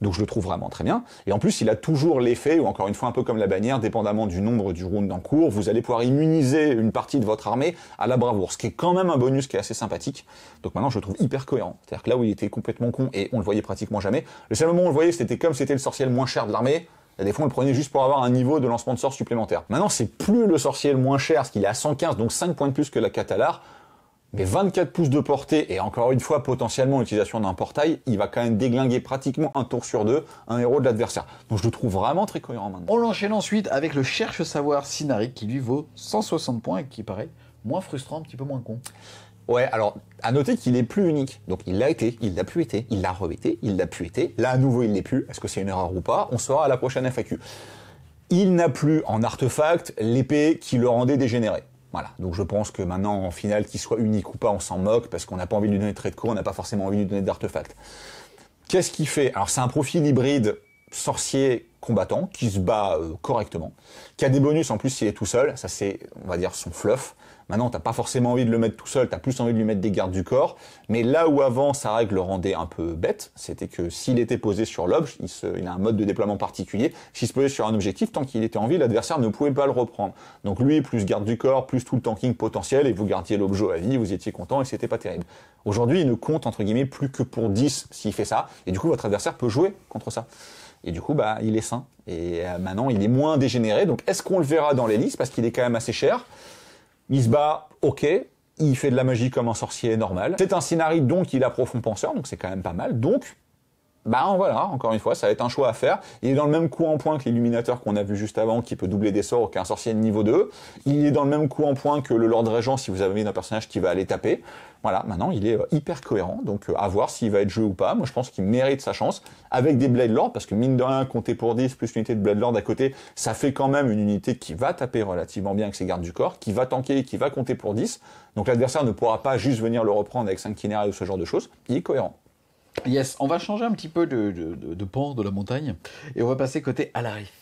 Donc je le trouve vraiment très bien. Et en plus, il a toujours l'effet, ou encore une fois, un peu comme la bannière, dépendamment du nombre du round en cours, vous allez pouvoir immuniser une partie de votre armée à la bravoure, ce qui est quand même un bonus qui est assez sympathique. Donc maintenant, je le trouve hyper cohérent. C'est-à-dire que là où il était complètement con et on le voyait pratiquement jamais, le seul moment où on le voyait, c'était comme c'était le sorcier le moins cher de l'armée, et des fois, on le prenait juste pour avoir un niveau de lancement de sort supplémentaire. Maintenant, c'est plus le sorcier le moins cher, parce qu'il est à 115, donc 5 points de plus que la Catalar mais 24 pouces de portée et encore une fois potentiellement l'utilisation d'un portail, il va quand même déglinguer pratiquement un tour sur deux un héros de l'adversaire. Donc je le trouve vraiment très cohérent maintenant. On l'enchaîne ensuite avec le cherche-savoir Sinari qui lui vaut 160 points et qui paraît moins frustrant, un petit peu moins con. Ouais, alors, à noter qu'il est plus unique. Donc, il l'a été, il l'a plus été, il l'a revêté, il l'a plus été. Là, à nouveau, il l'est plus. Est-ce que c'est une erreur ou pas On saura à la prochaine FAQ. Il n'a plus en artefact l'épée qui le rendait dégénéré. Voilà. Donc je pense que maintenant, en finale, qu'il soit unique ou pas, on s'en moque parce qu'on n'a pas envie de lui donner de trait de cours, on n'a pas forcément envie de lui donner d'artefact. Qu'est-ce qu'il fait Alors c'est un profil hybride sorcier combattant qui se bat euh, correctement, qui a des bonus en plus s'il est tout seul, ça c'est on va dire son fluff, Maintenant, t'as pas forcément envie de le mettre tout seul, as plus envie de lui mettre des gardes du corps. Mais là où avant, sa règle le rendait un peu bête, c'était que s'il était posé sur l'objet, il, a un mode de déploiement particulier. S'il se posait sur un objectif, tant qu'il était en vie, l'adversaire ne pouvait pas le reprendre. Donc lui, plus garde du corps, plus tout le tanking potentiel, et vous gardiez l'objet à vie, vous étiez content, et c'était pas terrible. Aujourd'hui, il ne compte, entre guillemets, plus que pour 10 s'il fait ça. Et du coup, votre adversaire peut jouer contre ça. Et du coup, bah, il est sain. Et euh, maintenant, il est moins dégénéré. Donc, est-ce qu'on le verra dans les parce qu'il est quand même assez cher il se bat, ok, il fait de la magie comme un sorcier normal. C'est un scénariste, donc il a profond penseur, donc c'est quand même pas mal. Donc, ben voilà, encore une fois, ça va être un choix à faire. Il est dans le même coup en point que l'illuminateur qu'on a vu juste avant, qui peut doubler des sorts, qu'un un sorcier de niveau 2. Il est dans le même coup en point que le Lord Régent, si vous avez un personnage qui va aller taper. Voilà, maintenant, il est euh, hyper cohérent, donc euh, à voir s'il va être joué ou pas. Moi, je pense qu'il mérite sa chance, avec des Blade Lord, parce que mine de rien, compter pour 10 plus l'unité de Blade Lord à côté, ça fait quand même une unité qui va taper relativement bien avec ses gardes du corps, qui va tanker, et qui va compter pour 10. Donc l'adversaire ne pourra pas juste venir le reprendre avec 5 Kinéra ou ce genre de choses. Il est cohérent. Yes, on va changer un petit peu de, de, de la montagne et on va passer côté Alarif.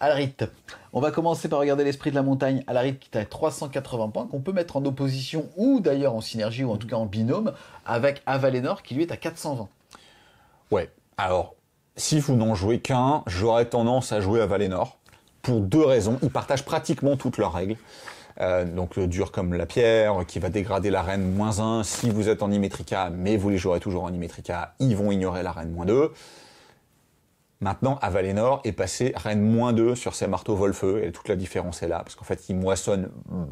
Alarith, on va commencer par regarder l'esprit de la montagne. Alarith qui est à 380 points, qu'on peut mettre en opposition ou d'ailleurs en synergie ou en tout cas en binôme avec Avalénor qui lui est à 420. Ouais, alors si vous n'en jouez qu'un, j'aurais tendance à jouer Avalénor pour deux raisons. Ils partagent pratiquement toutes leurs règles. Euh, donc le dur comme la pierre, qui va dégrader la reine moins 1 si vous êtes en Imetrica, mais vous les jouerez toujours en Imetrica, ils vont ignorer la reine moins 2. Maintenant, à est passé reine moins 2 sur ses marteaux volfeux, et toute la différence est là, parce qu'en fait, ils moissonnent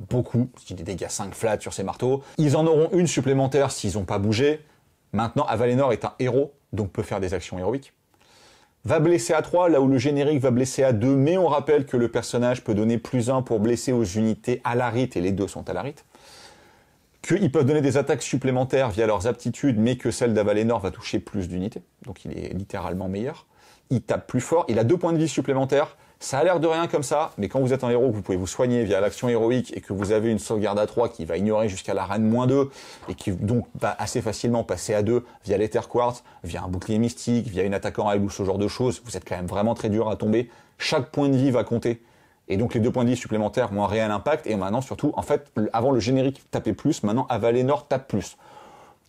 beaucoup, parce qu'il des dégâts 5 flat sur ses marteaux. Ils en auront une supplémentaire s'ils n'ont pas bougé. Maintenant, Avalénor est un héros, donc peut faire des actions héroïques va blesser à 3 là où le générique va blesser à 2, mais on rappelle que le personnage peut donner plus 1 pour blesser aux unités à la rite, et les deux sont à la rite. Qu'ils peuvent donner des attaques supplémentaires via leurs aptitudes, mais que celle d'Avalénor va toucher plus d'unités, donc il est littéralement meilleur. Il tape plus fort, il a deux points de vie supplémentaires, ça a l'air de rien comme ça, mais quand vous êtes un héros, que vous pouvez vous soigner via l'action héroïque et que vous avez une sauvegarde à 3 qui va ignorer jusqu'à la reine moins 2 et qui donc va assez facilement passer à 2 via l'Ether Quartz, via un bouclier mystique, via une attaque en rail ou ce genre de choses, vous êtes quand même vraiment très dur à tomber. Chaque point de vie va compter. Et donc les deux points de vie supplémentaires ont un réel impact. Et maintenant surtout, en fait, avant le générique tapait plus, maintenant Nord tape plus.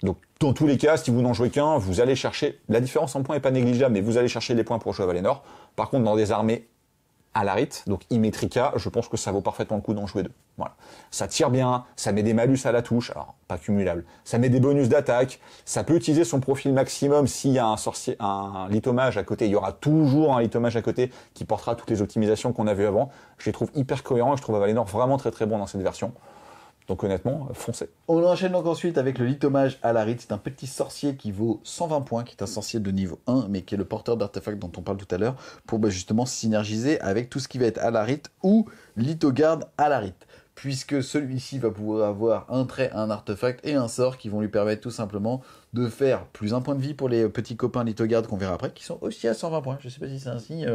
Donc dans tous les cas, si vous n'en jouez qu'un, vous allez chercher. La différence en points n'est pas négligeable, mais vous allez chercher les points pour jouer à Par contre, dans des armées à Rite, donc Imetrica, je pense que ça vaut parfaitement le coup d'en jouer deux. Voilà. Ça tire bien, ça met des malus à la touche, alors pas cumulable, ça met des bonus d'attaque, ça peut utiliser son profil maximum s'il y a un sorcier, un litomage à côté, il y aura toujours un litomage à côté qui portera toutes les optimisations qu'on a vues avant. Je les trouve hyper cohérents et je trouve Valénor vraiment très très bon dans cette version. Donc honnêtement, foncez. On enchaîne donc ensuite avec le lithomage à la C'est un petit sorcier qui vaut 120 points, qui est un sorcier de niveau 1, mais qui est le porteur d'artefacts dont on parle tout à l'heure, pour bah, justement synergiser avec tout ce qui va être à la rite ou lithogarde à la rite puisque celui-ci va pouvoir avoir un trait, un artefact et un sort qui vont lui permettre tout simplement de faire plus un point de vie pour les petits copains lithogardes qu'on verra après, qui sont aussi à 120 points. Je sais pas si c'est un signe.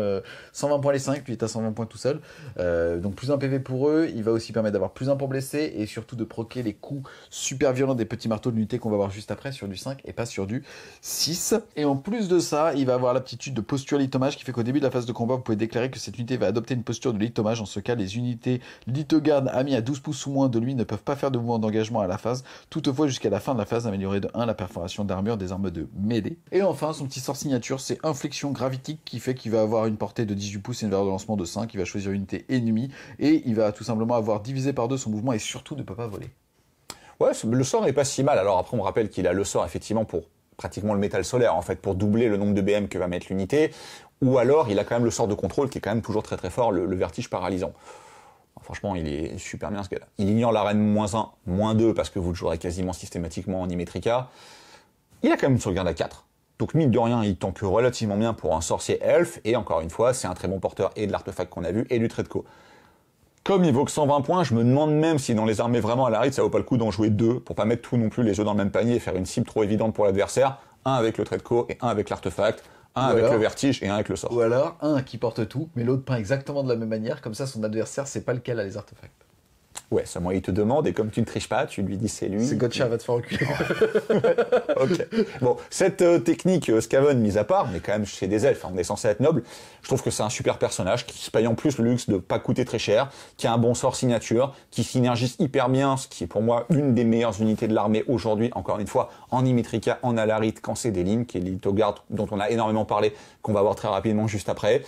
120 euh, points les 5, puis est à 120 points tout seul. Euh, donc plus un PV pour eux. Il va aussi permettre d'avoir plus un pour blessé et surtout de proquer les coups super violents des petits marteaux de l'unité qu'on va voir juste après sur du 5 et pas sur du 6. Et en plus de ça, il va avoir l'aptitude de posture lithomage qui fait qu'au début de la phase de combat, vous pouvez déclarer que cette unité va adopter une posture de lithomage. En ce cas, les unités lithogardes amies à 12 pouces ou moins de lui ne peuvent pas faire de mouvement d'engagement à la phase. Toutefois, jusqu'à la fin de la phase, améliorer de 1 la performance d'armure des armes de mêlée. Et enfin, son petit sort signature, c'est inflexion gravitique qui fait qu'il va avoir une portée de 18 pouces et une valeur de lancement de 5, il va choisir une unité ennemie, et il va tout simplement avoir divisé par deux son mouvement et surtout ne peut pas voler. Ouais, le sort n'est pas si mal. Alors après, on rappelle qu'il a le sort effectivement pour pratiquement le métal solaire, en fait, pour doubler le nombre de BM que va mettre l'unité, ou alors il a quand même le sort de contrôle qui est quand même toujours très très fort, le, vertige paralysant. Franchement, il est super bien ce gars-là. Il ignore l'arène moins 1, moins 2, parce que vous le jouerez quasiment systématiquement en Imetrica il a quand même une sauvegarde à 4. Donc mine de rien, il tanque relativement bien pour un sorcier elf, et encore une fois, c'est un très bon porteur et de l'artefact qu'on a vu, et du trait de co. Comme il vaut que 120 points, je me demande même si dans les armées vraiment à la ride, ça vaut pas le coup d'en jouer deux, pour pas mettre tout non plus les œufs dans le même panier et faire une cible trop évidente pour l'adversaire, un avec le trait de co et un avec l'artefact, un avec le vertige et un avec le sort. Ou alors, un qui porte tout, mais l'autre peint exactement de la même manière, comme ça son adversaire sait pas lequel a les artefacts. Ouais, seulement il te demande et comme tu ne triches pas, tu lui dis c'est lui. C'est Gotcha, va te faire reculer. ok. Bon, cette euh, technique Skaven, euh, Scaven mise à part, mais quand même chez des elfes, hein, on est censé être noble. Je trouve que c'est un super personnage qui se paye en plus le luxe de pas coûter très cher, qui a un bon sort signature, qui synergise hyper bien, ce qui est pour moi une des meilleures unités de l'armée aujourd'hui. Encore une fois, en Imitrica, en Alarit, quand c'est des lignes, qui est l'Iltogarde dont on a énormément parlé, qu'on va voir très rapidement juste après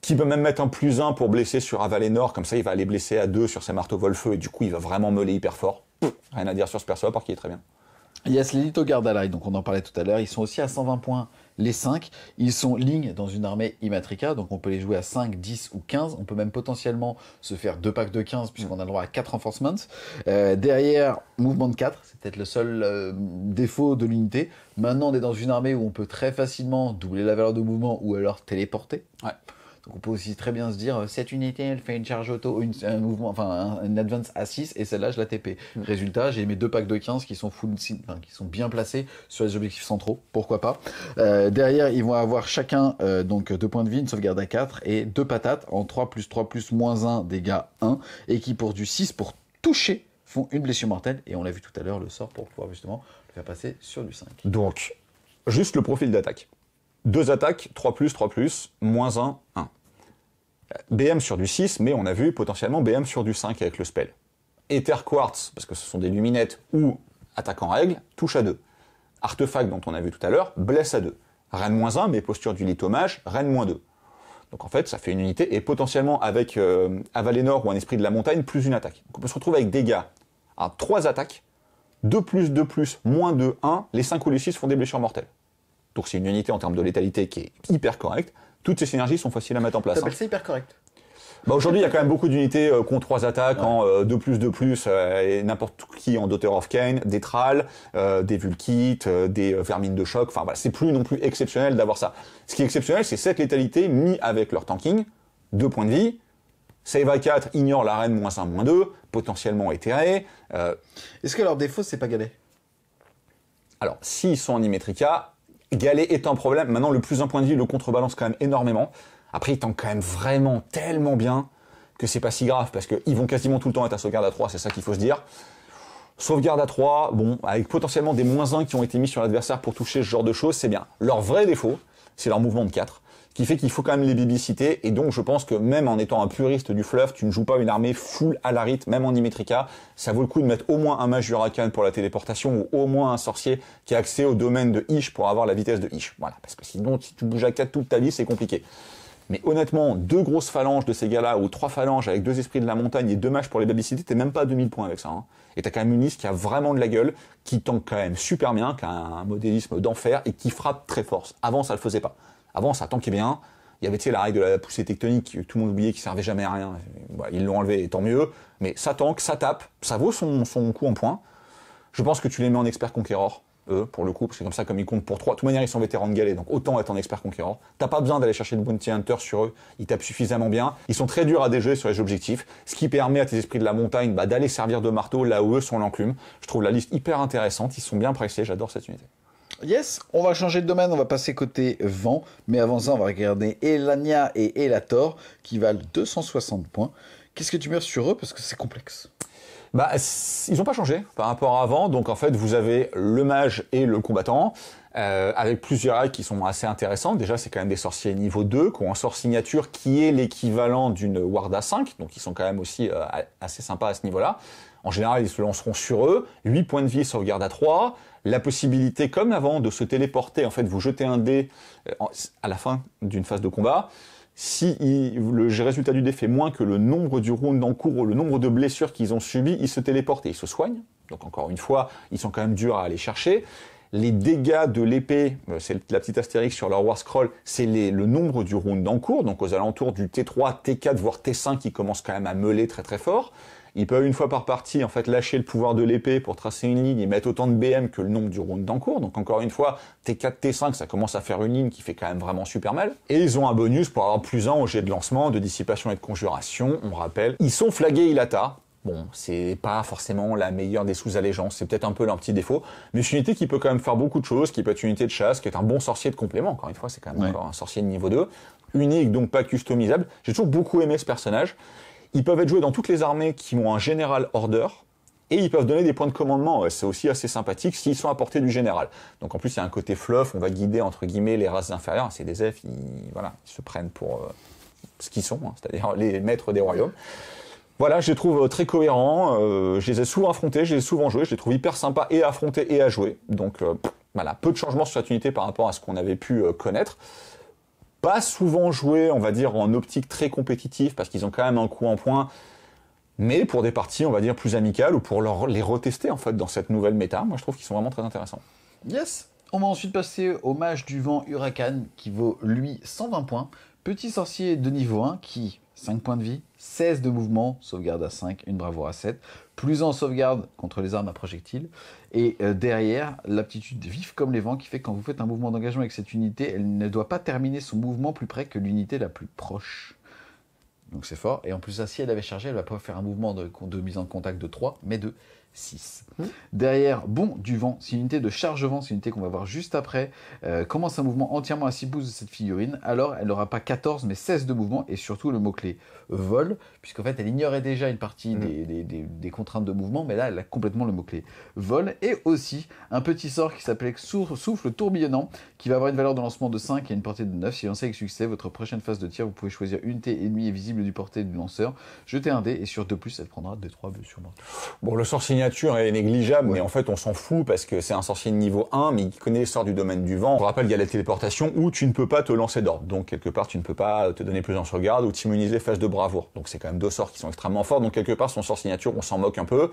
qui peut même mettre un plus 1 pour blesser sur Avalénor, comme ça il va aller blesser à 2 sur ses marteaux volfeux, et du coup il va vraiment meuler hyper fort. rien à dire sur ce perso, à part qu'il est très bien. Yes, les Gardalai. donc on en parlait tout à l'heure, ils sont aussi à 120 points les 5. Ils sont lignes dans une armée immatrica, donc on peut les jouer à 5, 10 ou 15. On peut même potentiellement se faire deux packs de 15 puisqu'on a le droit à 4 renforcements. Euh, derrière, mouvement de 4, c'est peut-être le seul euh, défaut de l'unité. Maintenant, on est dans une armée où on peut très facilement doubler la valeur de mouvement ou alors téléporter on peut aussi très bien se dire, euh, cette unité, elle fait une charge auto, une, mouvement, enfin un, advance à 6 et celle-là, je la TP. Mm. Résultat, j'ai mes deux packs de 15 qui sont, full, qui sont bien placés sur les objectifs centraux, pourquoi pas. Euh, derrière, ils vont avoir chacun euh, donc deux points de vie, une sauvegarde à 4, et deux patates en 3 plus 3 plus moins 1, dégâts 1, et qui pour du 6, pour toucher, font une blessure mortelle, et on l'a vu tout à l'heure, le sort pour pouvoir justement le faire passer sur du 5. Donc, juste le profil d'attaque. Deux attaques, 3 plus, 3 plus, moins 1, 1. BM sur du 6, mais on a vu potentiellement BM sur du 5 avec le spell. Ether Quartz, parce que ce sont des luminettes ou attaque en règle, touche à 2. Artefact dont on a vu tout à l'heure, blesse à 2. Rennes moins 1, mais posture du litomage Rennes moins 2. Donc en fait, ça fait une unité, et potentiellement avec Avalenor euh, Avalénor ou un esprit de la montagne, plus une attaque. on peut se retrouver avec dégâts à 3 attaques, 2 plus, 2 plus, moins 2, 1, les 5 ou les 6 font des blessures mortelles. Donc c'est une unité en termes de létalité qui est hyper correcte toutes ces synergies sont faciles à mettre en place. C'est hein. hyper correct. Bah aujourd'hui, il y a quand même beaucoup d'unités euh, contre 3 attaques en euh, 2 plus 2 plus, euh, et n'importe qui en Daughter of Kane, des Thrall, euh, des Vulkites, euh, des Vermines de choc. Enfin, voilà, c'est plus non plus exceptionnel d'avoir ça. Ce qui est exceptionnel, c'est cette létalité mis avec leur tanking, deux points de vie. Save 4 ignore l'arène moins 1, moins 2, potentiellement éthéré. Est-ce que leur défaut, c'est pas galet Alors, s'ils sont en Imetrica, Galet est un problème. Maintenant, le plus un point de vie le contrebalance quand même énormément. Après, il tank quand même vraiment tellement bien que c'est pas si grave parce qu'ils vont quasiment tout le temps être à sauvegarde à 3, c'est ça qu'il faut se dire. Sauvegarde à 3, bon, avec potentiellement des moins 1 qui ont été mis sur l'adversaire pour toucher ce genre de choses, c'est bien. Leur vrai défaut, c'est leur mouvement de 4 qui fait qu'il faut quand même les bibliciter. Et donc, je pense que même en étant un puriste du fleuve, tu ne joues pas une armée full à la rite, même en Imetrica. Ça vaut le coup de mettre au moins un mage Huracan pour la téléportation ou au moins un sorcier qui a accès au domaine de Ish pour avoir la vitesse de Ish. Voilà. Parce que sinon, si tu bouges à 4 toute ta vie, c'est compliqué. Mais honnêtement, deux grosses phalanges de ces gars-là, ou trois phalanges avec deux esprits de la montagne et deux mages pour les tu t'es même pas à 2000 points avec ça. Hein. Et t'as quand même une liste qui a vraiment de la gueule, qui tank quand même super bien, qui a un modélisme d'enfer et qui frappe très fort. Avant, ça le faisait pas. Avant, ça tant bien, il y avait la règle de la poussée tectonique, tout le monde oubliait qui servait jamais à rien. Bah, ils l'ont enlevé, et tant mieux. Mais ça tank, ça tape, ça vaut son, coup en point. Je pense que tu les mets en expert conquérant, eux, pour le coup, parce que comme ça, comme ils comptent pour trois. de toute manière, ils sont vétérans de galets, donc autant être en expert conquérant. T'as pas besoin d'aller chercher de bounty hunter sur eux, ils tapent suffisamment bien. Ils sont très durs à déjouer sur les objectifs, ce qui permet à tes esprits de la montagne bah, d'aller servir de marteau là où eux sont l'enclume. Je trouve la liste hyper intéressante, ils sont bien pressés, j'adore cette unité. Yes, on va changer de domaine, on va passer côté vent, mais avant ça, on va regarder Elania et Elator qui valent 260 points. Qu'est-ce que tu mets sur eux parce que c'est complexe bah, ils n'ont pas changé par rapport à avant. Donc en fait, vous avez le mage et le combattant, euh, avec plusieurs règles qui sont assez intéressantes. Déjà, c'est quand même des sorciers niveau 2, qui ont un sort signature qui est l'équivalent d'une Warda 5, donc ils sont quand même aussi euh, assez sympas à ce niveau-là. En général, ils se lanceront sur eux. 8 points de vie sauvegarde à 3, la possibilité, comme avant, de se téléporter. En fait, vous jetez un dé euh, à la fin d'une phase de combat. Si le résultat du dé fait moins que le nombre du round en cours ou le nombre de blessures qu'ils ont subies, ils se téléportent et ils se soignent. Donc encore une fois, ils sont quand même durs à aller chercher. Les dégâts de l'épée, euh, c'est la petite astérix sur leur War Scroll, c'est le nombre du round en cours, donc aux alentours du T3, T4, voire T5 qui commence quand même à meuler très très fort. Ils peuvent une fois par partie en fait lâcher le pouvoir de l'épée pour tracer une ligne et mettre autant de BM que le nombre du round en cours. Donc encore une fois, T4, T5, ça commence à faire une ligne qui fait quand même vraiment super mal. Et ils ont un bonus pour avoir plus un au jet de lancement, de dissipation et de conjuration. On rappelle, ils sont flagués Ilata, bon, c'est pas forcément la meilleure des sous-allégeances, c'est peut-être un peu leur petit défaut, mais c'est une unité qui peut quand même faire beaucoup de choses, qui peut être une unité de chasse, qui est un bon sorcier de complément, encore une fois, c'est quand même un sorcier de niveau 2, unique, donc pas customisable. J'ai toujours beaucoup aimé ce personnage, ils peuvent être joués dans toutes les armées qui ont un général order, et ils peuvent donner des points de commandement. C'est aussi assez sympathique s'ils sont à portée du général. Donc en plus, il y a un côté fluff, on va guider entre guillemets les races inférieures. C'est des elfes, ils, voilà, ils se prennent pour euh, ce qu'ils sont, hein, c'est-à-dire les maîtres des royaumes. Voilà, je les trouve euh, très cohérents. Euh, je les ai souvent affrontés, je les ai souvent joués. Je les trouve hyper sympa et à affronter et à jouer. Donc voilà, peu de changements sur cette unité par rapport à ce qu'on avait pu connaître pas souvent joué, on va dire, en optique très compétitive, parce qu'ils ont quand même un coup en point, mais pour des parties, on va dire, plus amicales, ou pour les retester, en fait, dans cette nouvelle méta, moi je trouve qu'ils sont vraiment très intéressants. Yes on va ensuite passer au match du vent Huracan qui vaut lui 120 points Petit sorcier de niveau 1 qui, 5 points de vie, 16 de mouvement, sauvegarde à 5, une bravoure à 7, plus en sauvegarde contre les armes à projectiles, et euh, derrière, l'aptitude vive comme les vents qui fait que quand vous faites un mouvement d'engagement avec cette unité, elle ne doit pas terminer son mouvement plus près que l'unité la plus proche. Donc c'est fort, et en plus si elle avait chargé, elle va pas faire un mouvement de, mise en contact de 3, mais de... 6. Derrière, bon du vent, c'est une unité de charge-vent, c'est une unité qu'on va voir juste après. Euh, commence un mouvement entièrement à 6 pouces de cette figurine, alors elle n'aura pas 14 mais 16 de mouvement et surtout le mot-clé vol, puisqu'en fait elle ignorait déjà une partie mm. des, contraintes de mouvement, mais là elle a complètement le mot-clé vol et aussi un petit sort qui s'appelait souffle tourbillonnant qui va avoir une valeur de lancement de 5 et une portée de 9. Si lancé avec succès, votre prochaine phase de tir, vous pouvez choisir une unité ennemie et visible du porté du lanceur, jeter un dé et sur 2 plus elle prendra des 3 sur sûrement. Bon, le sort signal Nature est négligeable, mais en fait, on s'en fout parce que c'est un sorcier de niveau 1, mais il connaît sorts du domaine du vent. On rappelle, il y a la téléportation où tu ne peux pas te lancer d'ordre. Donc, quelque part, tu ne peux pas te donner plus en sauvegarde ou t'immuniser face de bravoure. Donc, c'est quand même deux sorts qui sont extrêmement forts. Donc, quelque part, son sort signature, on s'en moque un peu.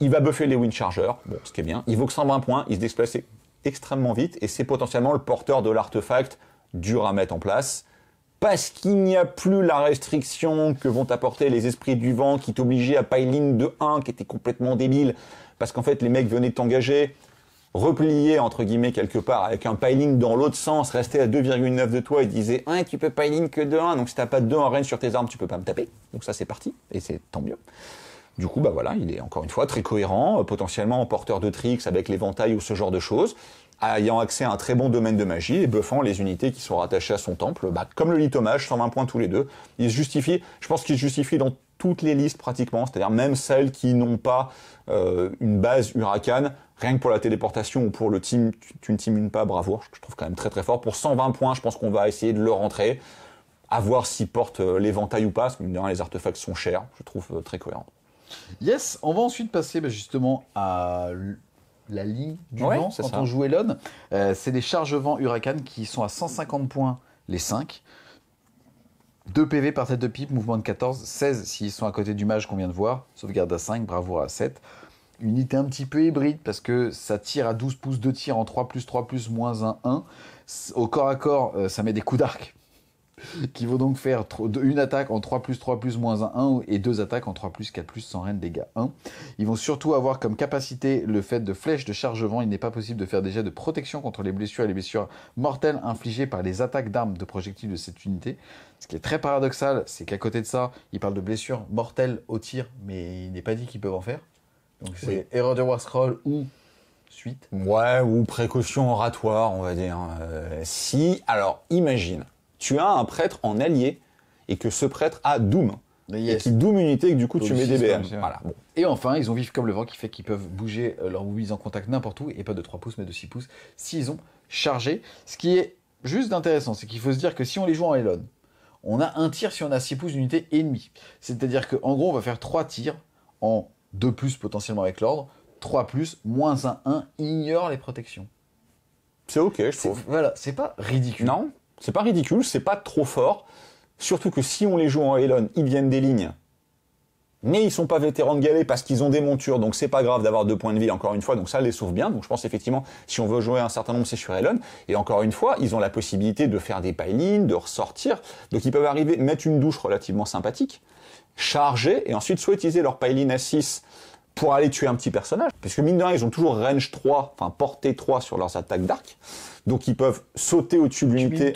Il va buffer les wind chargers, bon, ce qui est bien. Il vaut que 120 points, il se déplace extrêmement vite et c'est potentiellement le porteur de l'artefact dur à mettre en place parce qu'il n'y a plus la restriction que vont apporter les esprits du vent qui t'obligeaient à piling de 1 qui était complètement débile parce qu'en fait les mecs venaient t'engager replier entre guillemets quelque part avec un piling dans l'autre sens rester à 2,9 de toi et disaient ah, tu peux piling que de 1 donc si t'as pas de 2 en range sur tes armes tu peux pas me taper donc ça c'est parti et c'est tant mieux du coup, bah voilà, il est encore une fois très cohérent, euh, potentiellement porteur de tricks avec l'éventail ou ce genre de choses ayant accès à un très bon domaine de magie et buffant les unités qui sont rattachées à son temple, bah, comme le lithomage, 120 points tous les deux. Il se justifie, je pense qu'il se justifie dans toutes les listes pratiquement, c'est-à-dire même celles qui n'ont pas euh, une base Huracan, rien que pour la téléportation ou pour le team, tu ne team une pas, bravo, je trouve quand même très très fort. Pour 120 points, je pense qu'on va essayer de le rentrer, à voir s'il porte euh, l'éventail ou pas, parce que les artefacts sont chers, je trouve euh, très cohérent. Yes, on va ensuite passer bah, justement à la ligne du vent quand on joue Elon euh, c'est des charges vents Huracan qui sont à 150 points les 5. 2 PV par tête de pipe, mouvement de 14, 16 s'ils sont à côté du mage qu'on vient de voir, sauvegarde à 5, bravoure à 7. Unité un petit peu hybride parce que ça tire à 12 pouces, de tir en 3 plus 3 plus moins 1 1. Au corps à corps, euh, ça met des coups d'arc qui vont donc faire une attaque en 3 plus 3 plus moins 1, 1 et deux attaques en 3 plus 4 plus sans reine dégâts 1. Ils vont surtout avoir comme capacité le fait de flèches de chargement. Il n'est pas possible de faire déjà de protection contre les blessures et les blessures mortelles infligées par les attaques d'armes de projectiles de cette unité. Ce qui est très paradoxal, c'est qu'à côté de ça, il parle de blessures mortelles au tir, mais il n'est pas dit qu'ils peuvent en faire. Donc c'est erreur de war scroll ou suite. Ouais, ou précaution oratoire, on va dire. Euh, si, alors imagine, tu as un prêtre en allié et que ce prêtre a Doom. Et qui Doom unité et que du coup tu mets des BM. Voilà, Et enfin, ils ont Vive comme le vent qui fait qu'ils peuvent bouger euh, leur mise en contact n'importe où et pas de 3 pouces mais de 6 pouces s'ils ont chargé. Ce qui est juste intéressant, c'est qu'il faut se dire que si on les joue en Elon, on a un tir si on a 6 pouces d'unité ennemie. C'est-à-dire qu'en gros, on va faire 3 tirs en 2 plus potentiellement avec l'ordre, 3 plus, moins 1, 1, ignore les protections. C'est ok, je trouve. Voilà, c'est pas ridicule. Non, c'est pas ridicule, c'est pas trop fort. Surtout que si on les joue en Elon, ils viennent des lignes. Mais ils sont pas vétérans de galet parce qu'ils ont des montures, donc c'est pas grave d'avoir deux points de vie encore une fois, donc ça les sauve bien. Donc je pense effectivement, si on veut jouer un certain nombre, c'est sur Elon. Et encore une fois, ils ont la possibilité de faire des pylines, de ressortir. Donc ils peuvent arriver, mettre une douche relativement sympathique, charger, et ensuite soit utiliser leur pyline à 6 pour aller tuer un petit personnage. Parce que mine de rien, ils ont toujours range 3, enfin portée 3 sur leurs attaques d'arc. Donc ils peuvent sauter au-dessus de l'unité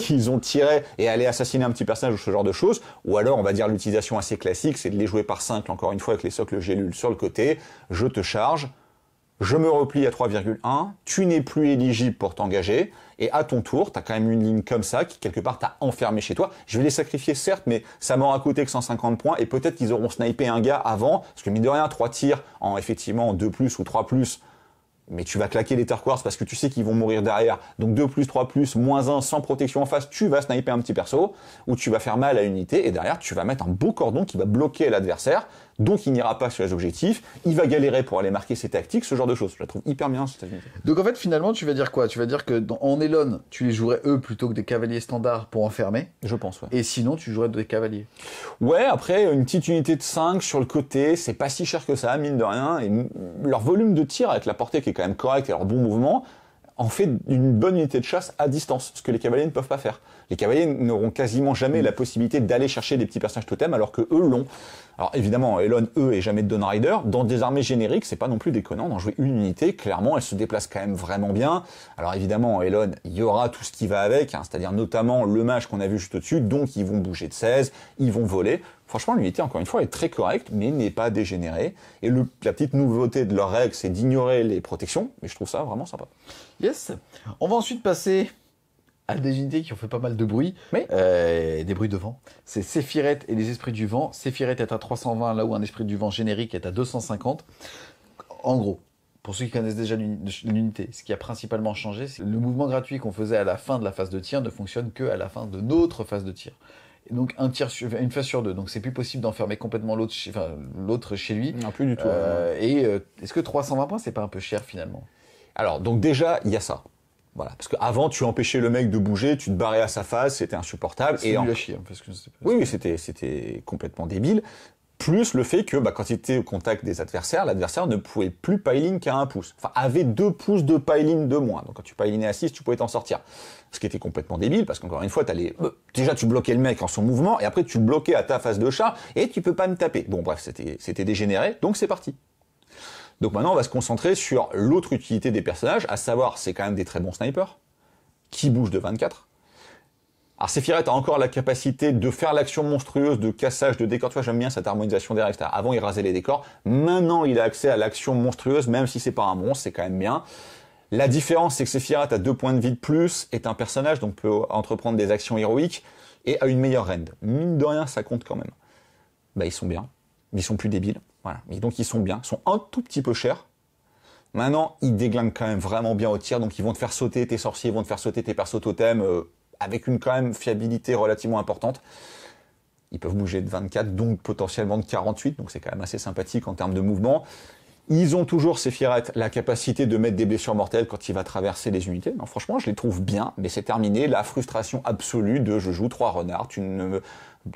qu'ils ont tiré et aller assassiner un petit personnage ou ce genre de choses. Ou alors, on va dire l'utilisation assez classique, c'est de les jouer par 5, encore une fois, avec les socles gélules sur le côté. Je te charge, je me replie à 3,1, tu n'es plus éligible pour t'engager, et à ton tour, tu as quand même une ligne comme ça qui, quelque part, t'a enfermé chez toi. Je vais les sacrifier, certes, mais ça m'aura coûté que 150 points, et peut-être qu'ils auront snipé un gars avant, parce que mine de rien, 3 tirs en effectivement 2 plus ou 3 plus, mais tu vas claquer les turquoise, parce que tu sais qu'ils vont mourir derrière. Donc 2 plus, 3 plus, moins 1, sans protection en face, tu vas sniper un petit perso, ou tu vas faire mal à l'unité, unité, et derrière, tu vas mettre un beau cordon qui va bloquer l'adversaire donc il n'ira pas sur les objectifs, il va galérer pour aller marquer ses tactiques, ce genre de choses. Je la trouve hyper bien cette unité. Donc en fait, finalement, tu vas dire quoi Tu vas dire que dans, en Elon, tu les jouerais eux plutôt que des cavaliers standards pour enfermer Je pense, ouais. Et sinon, tu jouerais des cavaliers Ouais, après, une petite unité de 5 sur le côté, c'est pas si cher que ça, mine de rien, et leur volume de tir avec la portée qui est quand même correcte et leur bon mouvement, en fait une bonne unité de chasse à distance, ce que les cavaliers ne peuvent pas faire. Les cavaliers n'auront quasiment jamais mm. la possibilité d'aller chercher des petits personnages totems alors que eux l'ont. Alors évidemment, Elon, eux, et jamais de Don Rider. Dans des armées génériques, c'est pas non plus déconnant d'en jouer une unité. Clairement, elle se déplace quand même vraiment bien. Alors évidemment, Elon, il y aura tout ce qui va avec, hein, c'est-à-dire notamment le mage qu'on a vu juste au-dessus, donc ils vont bouger de 16, ils vont voler. Franchement, l'unité, encore une fois, est très correcte, mais n'est pas dégénérée. Et la petite nouveauté de leur règle, c'est d'ignorer les protections, mais je trouve ça vraiment sympa. Yes. On va ensuite passer à des unités qui ont fait pas mal de bruit, mais euh, des bruits de vent. C'est Séphirette et les esprits du vent. Séphirette est à 320 là où un esprit du vent générique est à 250. En gros, pour ceux qui connaissent déjà l'unité, ce qui a principalement changé, c'est le mouvement gratuit qu'on faisait à la fin de la phase de tir ne fonctionne que à la fin de notre phase de tir. Et donc un tir une phase sur deux. Donc c'est plus possible d'enfermer complètement l'autre chez, l'autre chez lui. Non, plus du tout. Euh, et euh, est-ce que 320 points, c'est pas un peu cher finalement alors, donc déjà, il y a ça. Voilà, parce qu'avant, tu empêchais le mec de bouger, tu te barrais à sa face, c'était insupportable. Et en... Hein, oui, c'était c'était complètement débile. Plus le fait que bah, quand il était au contact des adversaires, l'adversaire ne pouvait plus piling qu'à un pouce. Enfin, avait deux pouces de piling de moins. Donc quand tu pilinais à 6, tu pouvais t'en sortir. Ce qui était complètement débile, parce qu'encore une fois, t'allais... Euh, déjà tu bloquais le mec en son mouvement, et après tu le bloquais à ta face de chat, et tu peux pas me taper. Bon bref, c'était dégénéré, donc c'est parti. Donc maintenant, on va se concentrer sur l'autre utilité des personnages, à savoir, c'est quand même des très bons snipers, qui bougent de 24. Alors Sephiroth a encore la capacité de faire l'action monstrueuse de cassage de décor. Tu vois, j'aime bien cette harmonisation des restes. Avant, il rasait les décors. Maintenant, il a accès à l'action monstrueuse, même si c'est pas un monstre, c'est quand même bien. La différence, c'est que Sephiroth a deux points de vie de plus, est un personnage, donc peut entreprendre des actions héroïques, et a une meilleure rende. Mine de rien, ça compte quand même. Bah, ils sont bien. Ils sont plus débiles. Voilà. donc ils sont bien, ils sont un tout petit peu chers. Maintenant, ils déglinguent quand même vraiment bien au tir, donc ils vont te faire sauter tes sorciers, ils vont te faire sauter tes persos totems, euh, avec une quand même fiabilité relativement importante. Ils peuvent bouger de 24, donc potentiellement de 48, donc c'est quand même assez sympathique en termes de mouvement. Ils ont toujours, ces firettes, la capacité de mettre des blessures mortelles quand il va traverser les unités. franchement, je les trouve bien, mais c'est terminé la frustration absolue de je joue trois renards, tu ne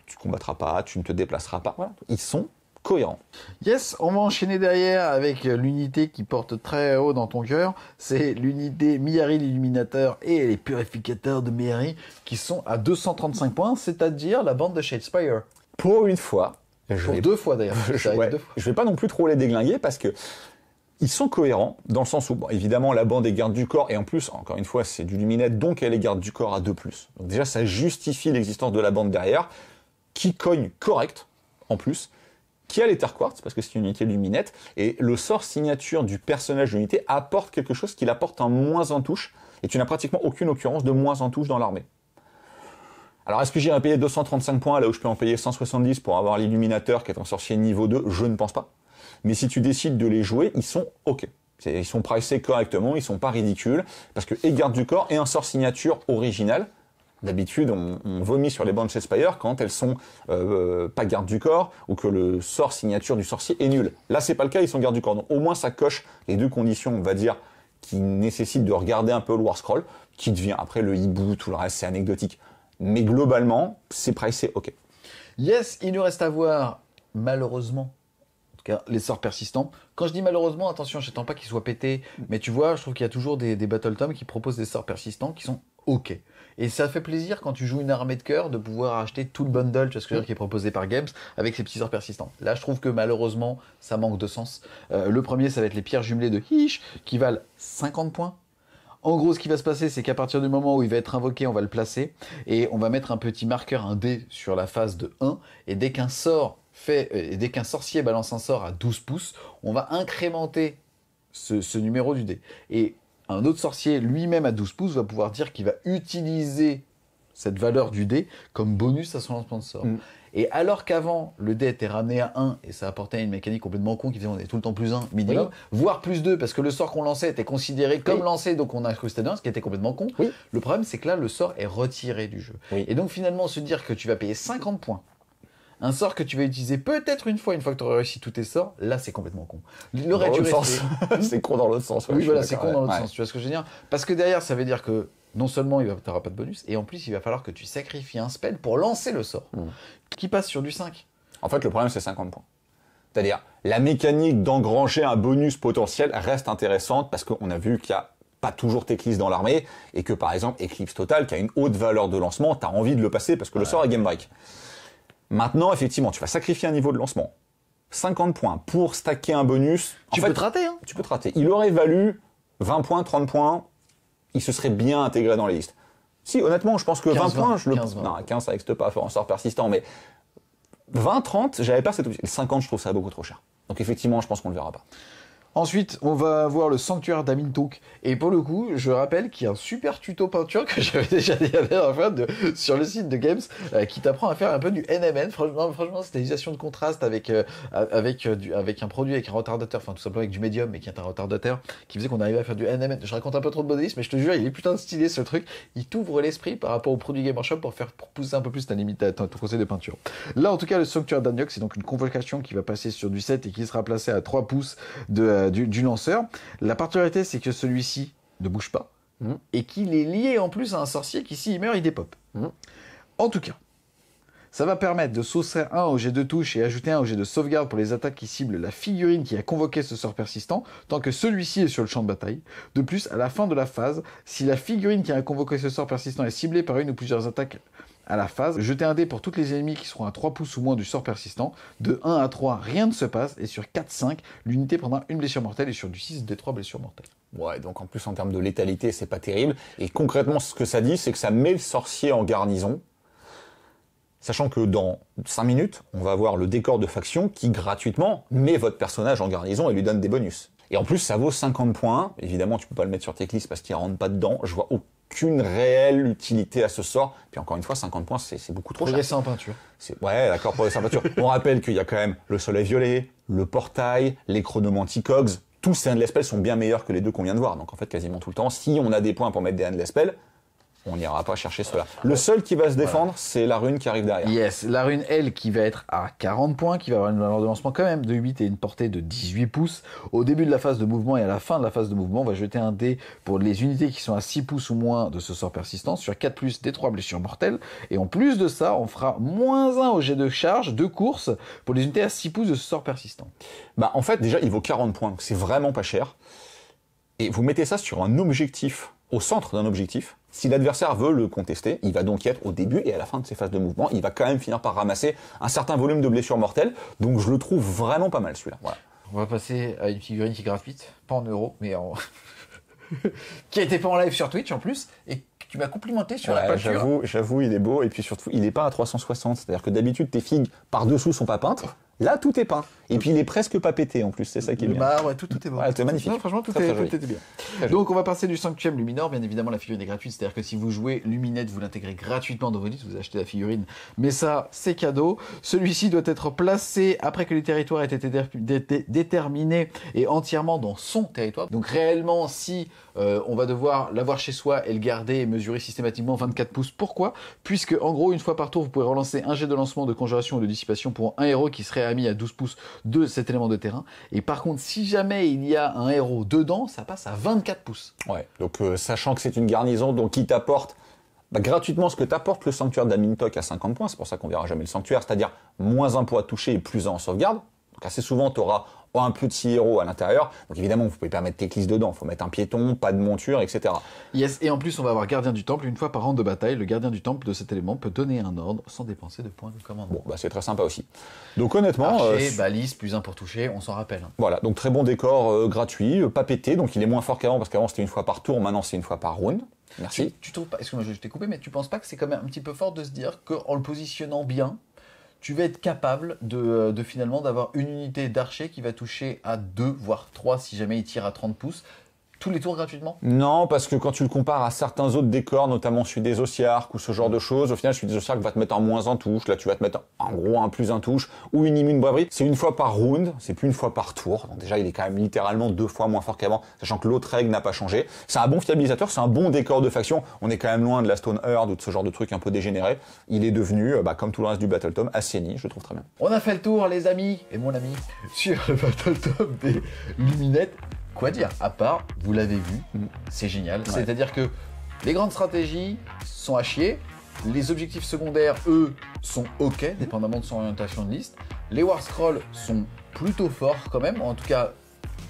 tu combattras pas, tu ne te déplaceras pas. Ils sont cohérent. Yes, on va enchaîner derrière avec l'unité qui porte très haut dans ton cœur. C'est l'unité Miari l'illuminateur et les purificateurs de Miari qui sont à 235 points, c'est-à-dire la bande de Shadespire. Pour une fois. Je Pour deux fois d'ailleurs. je, vais pas non plus trop les déglinguer parce que ils sont cohérents dans le sens où, évidemment, la bande est garde du corps, et en plus, encore une fois, c'est du luminette, donc elle est garde du corps à 2+. Donc déjà, ça justifie l'existence de la bande derrière, qui cogne correct, en plus qui a les Terre Quartz, parce que c'est une unité luminette, et le sort signature du personnage d'unité apporte quelque chose qui apporte en moins en touche, et tu n'as pratiquement aucune occurrence de moins en touche dans l'armée. Alors est-ce que j'irai payer 235 points là où je peux en payer 170 pour avoir l'illuminateur qui est un sorcier niveau 2 Je ne pense pas. Mais si tu décides de les jouer, ils sont ok. Ils sont pricés correctement, ils sont pas ridicules, parce que garde du Corps et un sort signature original, D'habitude, on, vomit sur les bandes chez Spire quand elles sont euh, pas gardes du corps ou que le sort signature du sorcier est nul. Là, c'est pas le cas, ils sont gardes du corps. Donc au moins, ça coche les deux conditions, on va dire, qui nécessitent de regarder un peu le War Scroll, qui devient après le hibou, tout le reste, c'est anecdotique. Mais globalement, c'est pricé OK. Yes, il nous reste à voir, malheureusement, en tout cas, les sorts persistants. Quand je dis malheureusement, attention, j'attends pas qu'ils soient pétés, mais tu vois, je trouve qu'il y a toujours des, des Battle Tomes qui proposent des sorts persistants qui sont ok. Et ça fait plaisir quand tu joues une armée de cœur de pouvoir acheter tout le bundle, tu vois ce que je dire, mm. qui est proposé par Games, avec ses petits sorts persistants. Là, je trouve que malheureusement, ça manque de sens. Euh, le premier, ça va être les pierres jumelées de Hish, qui valent 50 points. En gros, ce qui va se passer, c'est qu'à partir du moment où il va être invoqué, on va le placer, et on va mettre un petit marqueur, un dé, sur la phase de 1, et dès qu'un sort fait, euh, et dès qu'un sorcier balance un sort à 12 pouces, on va incrémenter ce, numéro du dé. Et un autre sorcier lui-même à 12 pouces va pouvoir dire qu'il va utiliser cette valeur du dé comme bonus à son lancement de sort. Mm. Et alors qu'avant, le dé était ramené à 1 et ça apportait une mécanique complètement con qui faisait qu'on est tout le temps plus 1 minimum, voire plus 2 parce que le sort qu'on lançait était considéré comme lancé donc on a incrustait 1, ce qui était complètement con. Le problème c'est que là le sort est retiré du jeu. Et donc finalement se dire que tu vas payer 50 points un sort que tu vas utiliser peut-être une fois, une fois que tu auras réussi tous tes sorts, là c'est complètement con. Dans l'autre sens. c'est con dans l'autre sens. oui, voilà, c'est con dans l'autre sens. Tu vois ce que je veux dire Parce que derrière, ça veut dire que non seulement il n'auras pas de bonus, et en plus il va falloir que tu sacrifies un spell pour lancer le sort, hmm. qui passe sur du 5. En fait, le problème c'est 50 points. C'est-à-dire, la mécanique d'engranger un bonus potentiel reste intéressante parce qu'on a vu qu'il y a pas toujours Teclis dans l'armée et que par exemple Eclipse Total, qui a une haute valeur de lancement, tu as envie de le passer parce que le sort est game break. Maintenant, effectivement, tu vas sacrifier un niveau de lancement. 50 points pour stacker un bonus. Tu peux rater. Hein. Tu peux te rater. Il aurait valu 20 points, 30 points. Il se serait bien intégré dans les listes. Si, honnêtement, je pense que 20, points, je 15, le. Non, 15, ça n'existe pas, On en sort persistant, mais 20, 30, j'avais pas cette option. 50, je trouve ça beaucoup trop cher. Donc effectivement, je pense qu'on le verra pas. Ensuite, on va voir le sanctuaire d'Amintouk. Et pour le coup, je rappelle qu'il y a un super tuto peinture que j'avais déjà dit à l'heure sur le site de Games euh, qui t'apprend à faire un peu du NMN. Franchement, franchement l'utilisation de contraste avec, euh, euh, avec, un produit, avec un retardateur, enfin tout simplement avec du médium, mais qui est un retardateur, qui faisait qu'on arrivait à faire du NMN. Je raconte un peu trop de modélisme, mais je te jure, il est putain de stylé ce truc. Il t'ouvre l'esprit par rapport au produit Game Workshop pour faire pousser un peu plus ta limite ton conseil de peinture. Là, en tout cas, le sanctuaire d'Aniok, c'est donc une convocation qui va passer sur du 7 et qui sera placé à 3 pouces de. Euh, du, lanceur. La particularité, c'est que celui-ci ne bouge pas mmh. et qu'il est lié en plus à un sorcier qui, s'il meurt, il dépop. Mmh. En tout cas, ça va permettre de saucer un objet de touche et ajouter un objet de sauvegarde pour les attaques qui ciblent la figurine qui a convoqué ce sort persistant, tant que celui-ci est sur le champ de bataille. De plus, à la fin de la phase, si la figurine qui a convoqué ce sort persistant est ciblée par une ou plusieurs attaques à la phase. Jetez un dé pour toutes les ennemis qui seront à 3 pouces ou moins du sort persistant. De 1 à 3, rien ne se passe. Et sur 4-5, l'unité prendra une blessure mortelle et sur du 6, des 3 blessures mortelles. Ouais, donc en plus en termes de létalité, c'est pas terrible. Et concrètement, ce que ça dit, c'est que ça met le sorcier en garnison. Sachant que dans 5 minutes, on va avoir le décor de faction qui gratuitement met votre personnage en garnison et lui donne des bonus. Et en plus, ça vaut 50 points. Évidemment, tu peux pas le mettre sur tes clis parce qu'il rentre pas dedans. Je vois aucun qu'une réelle utilité à ce sort. Puis encore une fois, 50 points, c'est beaucoup trop cher. en peinture. Ouais, d'accord, pour en peinture. On rappelle qu'il y a quand même le soleil violet, le portail, les chronomanticogs. Tous ces de spells sont bien meilleurs que les deux qu'on vient de voir. Donc en fait, quasiment tout le temps, si on a des points pour mettre des de spells, on n'ira pas chercher cela. Le seul qui va se défendre, c'est la rune qui arrive derrière. Yes, la rune elle, qui va être à 40 points, qui va avoir une valeur de lancement quand même de 8 et une portée de 18 pouces. Au début de la phase de mouvement et à la fin de la phase de mouvement, on va jeter un dé pour les unités qui sont à 6 pouces ou moins de ce sort persistant sur 4 plus des 3 blessures mortelles. Et en plus de ça, on fera moins 1 au jet de charge, de course, pour les unités à 6 pouces de ce sort persistant. Bah en fait déjà il vaut 40 points, c'est vraiment pas cher. Et vous mettez ça sur un objectif, au centre d'un objectif, si l'adversaire veut le contester, il va donc y être au début et à la fin de ses phases de mouvement. Il va quand même finir par ramasser un certain volume de blessures mortelles. Donc je le trouve vraiment pas mal celui-là. On va passer à une figurine qui est gratuite, pas en euros, mais en. qui était pas en live sur Twitch en plus, et tu m'as complimenté sur la peinture. J'avoue, j'avoue, il est beau, et puis surtout, il n'est pas à 360. C'est-à-dire que d'habitude, tes figues par-dessous sont pas peintes. Là, tout est peint. Et puis il est presque pas pété en plus, c'est ça qui est euh, bien. Bah ouais, tout, tout est bon. Ah, c'est magnifique. franchement, tout, est, était bien. Donc on va passer du sanctuaire Luminor. Bien évidemment, la figurine est gratuite. C'est-à-dire que si vous jouez Luminette, vous l'intégrez gratuitement dans vos listes, vous achetez la figurine. Mais ça, c'est cadeau. Celui-ci doit être placé après que les territoires aient été déterminés et entièrement dans son territoire. Donc réellement, si euh, on va devoir l'avoir chez soi et le garder et mesurer systématiquement 24 pouces, pourquoi Puisque en gros, une fois par tour, vous pouvez relancer un jet de lancement de conjuration ou de dissipation pour un héros qui serait ami à 12 pouces de cet élément de terrain. Et par contre, si jamais il y a un héros dedans, ça passe à 24 pouces. Ouais, donc euh, sachant que c'est une garnison, donc qui t'apporte bah, gratuitement ce que t'apporte le sanctuaire d'Amintok à 50 points, c'est pour ça qu'on verra jamais le sanctuaire, c'est-à-dire moins un poids touché et plus un en sauvegarde. Donc assez souvent, tu auras un petit héros à l'intérieur. Donc évidemment, vous pouvez pas mettre Teclis dedans, faut mettre un piéton, pas de monture, etc. Yes, et en plus, on va avoir gardien du temple. Une fois par an de bataille, le gardien du temple de cet élément peut donner un ordre sans dépenser de points de commandement. Bon, bah c'est très sympa aussi. Donc honnêtement... Archer, euh, balise, plus un pour toucher, on s'en rappelle. Voilà, donc très bon décor euh, gratuit, euh, pas pété, donc il est moins fort qu'avant, parce qu'avant c'était une fois par tour, maintenant c'est une fois par round. Merci. Tu, trouves pas, excuse-moi, je t'ai coupé, mais tu penses pas que c'est quand même un petit peu fort de se dire qu'en le positionnant bien, tu vas être capable euh, de, finalement d'avoir une unité d'archer qui va toucher à 2, voire 3 si jamais il tire à 30 pouces tous les tours gratuitement Non, parce que quand tu le compares à certains autres décors, notamment celui des Osiarques ou ce genre de choses, au final, celui des Osiarques va te mettre en moins en touche, là tu vas te mettre en gros un plus un touche, ou une immune braverie. C'est une fois par round, c'est plus une fois par tour. Donc déjà, il est quand même littéralement deux fois moins fort qu'avant, sachant que l'autre règle n'a pas changé. C'est un bon fiabilisateur, c'est un bon décor de faction. On est quand même loin de la Stone Herd ou de ce genre de truc un peu dégénéré. Il est devenu, euh, bah, comme tout le reste du Battle Tom, assaini, je trouve très bien. On a fait le tour, les amis, et mon ami, sur le Battle des Luminettes quoi dire À part, vous l'avez vu, mm. c'est génial. C'est-à-dire que les grandes stratégies sont à chier. Les objectifs secondaires, eux, sont OK, mm. dépendamment de son orientation de liste. Les War Scrolls sont plutôt forts quand même. En tout cas,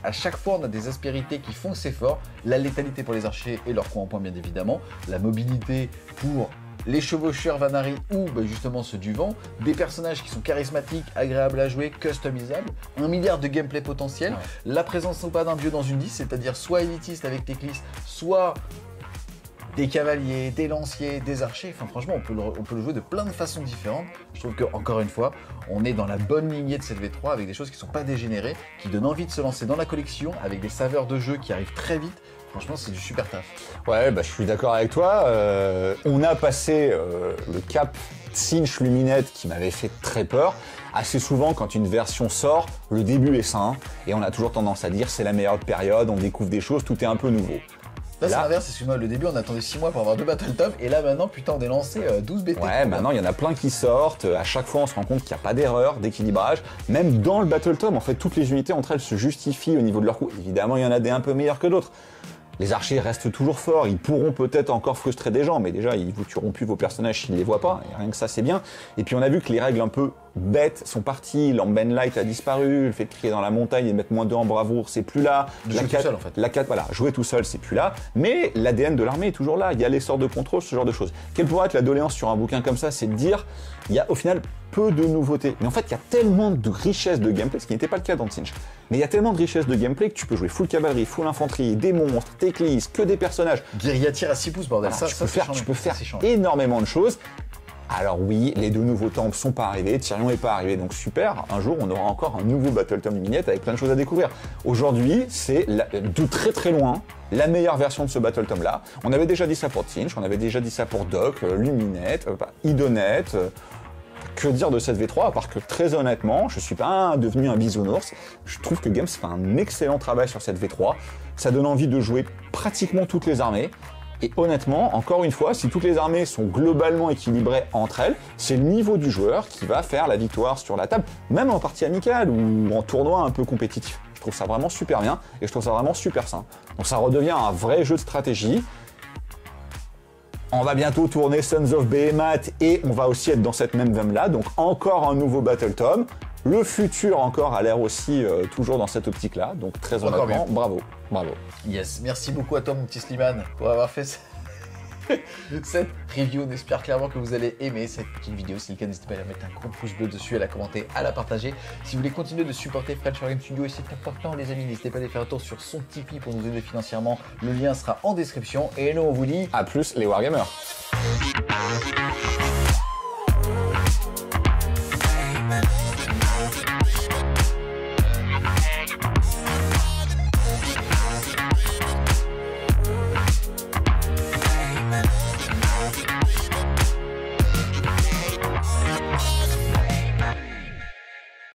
à chaque fois, on a des aspérités qui font que c'est fort. La létalité pour les archers et leur coups en point, bien évidemment. La mobilité pour les chevaucheurs Vanari ou bah, justement ceux du vent, des personnages qui sont charismatiques, agréables à jouer, customisables, un milliard de gameplay potentiel, la présence non pas d'un dieu dans une liste, c'est-à-dire soit élitiste avec tes soit des cavaliers, des lanciers, des archers. Enfin, franchement, on peut, le, on peut, le, jouer de plein de façons différentes. Je trouve que, encore une fois, on est dans la bonne lignée de cette V3 avec des choses qui ne sont pas dégénérées, qui donnent envie de se lancer dans la collection avec des saveurs de jeu qui arrivent très vite Franchement, c'est du super taf. Ouais, bah, je suis d'accord avec toi. Euh, on a passé euh, le cap cinch luminette qui m'avait fait très peur. Assez souvent, quand une version sort, le début est sain et on a toujours tendance à dire c'est la meilleure période, on découvre des choses, tout est un peu nouveau. Là, c'est l'inverse, c'est moi le début on attendait 6 mois pour avoir deux Battletops, et là maintenant, putain, on est lancé 12 euh, BT. Ouais, maintenant il y en a plein qui sortent, à chaque fois on se rend compte qu'il n'y a pas d'erreur, d'équilibrage, même dans le Battle Battletop, en fait, toutes les unités entre elles se justifient au niveau de leur coût. Évidemment, il y en a des un peu meilleurs que d'autres, les archers restent toujours forts, ils pourront peut-être encore frustrer des gens, mais déjà ils vous tueront plus vos personnages s'ils les voient pas, et rien que ça c'est bien. Et puis on a vu que les règles un peu bêtes sont parties, l'Amben Light a disparu, le fait de crier dans la montagne et de mettre moins de en bravoure, c'est plus là. Jouer la tout seul en fait. La 4, voilà, jouer tout seul, c'est plus là. Mais l'ADN de l'armée est toujours là, il y a les l'essor de contrôle, ce genre de choses. Quelle pourrait être la doléance sur un bouquin comme ça, c'est de dire il y a au final peu de nouveautés. Mais en fait, il y a tellement de richesses de gameplay, ce qui n'était pas le cas dans Tinch. Mais il y a tellement de richesses de gameplay que tu peux jouer full cavalerie, full infanterie, des monstres, t'éclises, que des personnages. Guerilla tire à 6 pouces, bordel. ça, tu, ça, peux faire, tu peux faire énormément de choses. Alors oui, les deux nouveaux temples sont pas arrivés, Tyrion n'est pas arrivé, donc super, un jour on aura encore un nouveau Battle Tom Luminette avec plein de choses à découvrir. Aujourd'hui, c'est de très très loin la meilleure version de ce Battle Tom là. On avait déjà dit ça pour Tinch, on avait déjà dit ça pour Doc, euh, Luminette, Idonette, euh, bah, euh, que dire de cette V3 à part que très honnêtement, je suis pas devenu un bisounours. Je trouve que Games fait un excellent travail sur cette V3. Ça donne envie de jouer pratiquement toutes les armées. Et honnêtement, encore une fois, si toutes les armées sont globalement équilibrées entre elles, c'est le niveau du joueur qui va faire la victoire sur la table, même en partie amicale ou en tournoi un peu compétitif. Je trouve ça vraiment super bien et je trouve ça vraiment super sain. Donc ça redevient un vrai jeu de stratégie on va bientôt tourner Sons of Behemoth et on va aussi être dans cette même veine-là, donc encore un nouveau Battle Tom. Le futur encore a l'air aussi euh, toujours dans cette optique-là, donc très honnêtement, bravo, bravo. Yes, merci beaucoup à Tom mon petit Slimane pour avoir fait ça. cette review, on espère clairement que vous allez aimer cette petite vidéo. Si le cas, n'hésitez pas à mettre un gros pouce bleu dessus, à la commenter, à la partager. Si vous voulez continuer de supporter French Game Studio, et c'est important les amis, n'hésitez pas à aller faire un tour sur son Tipeee pour nous aider financièrement. Le lien sera en description. Et nous, on vous dit à plus les Wargamers.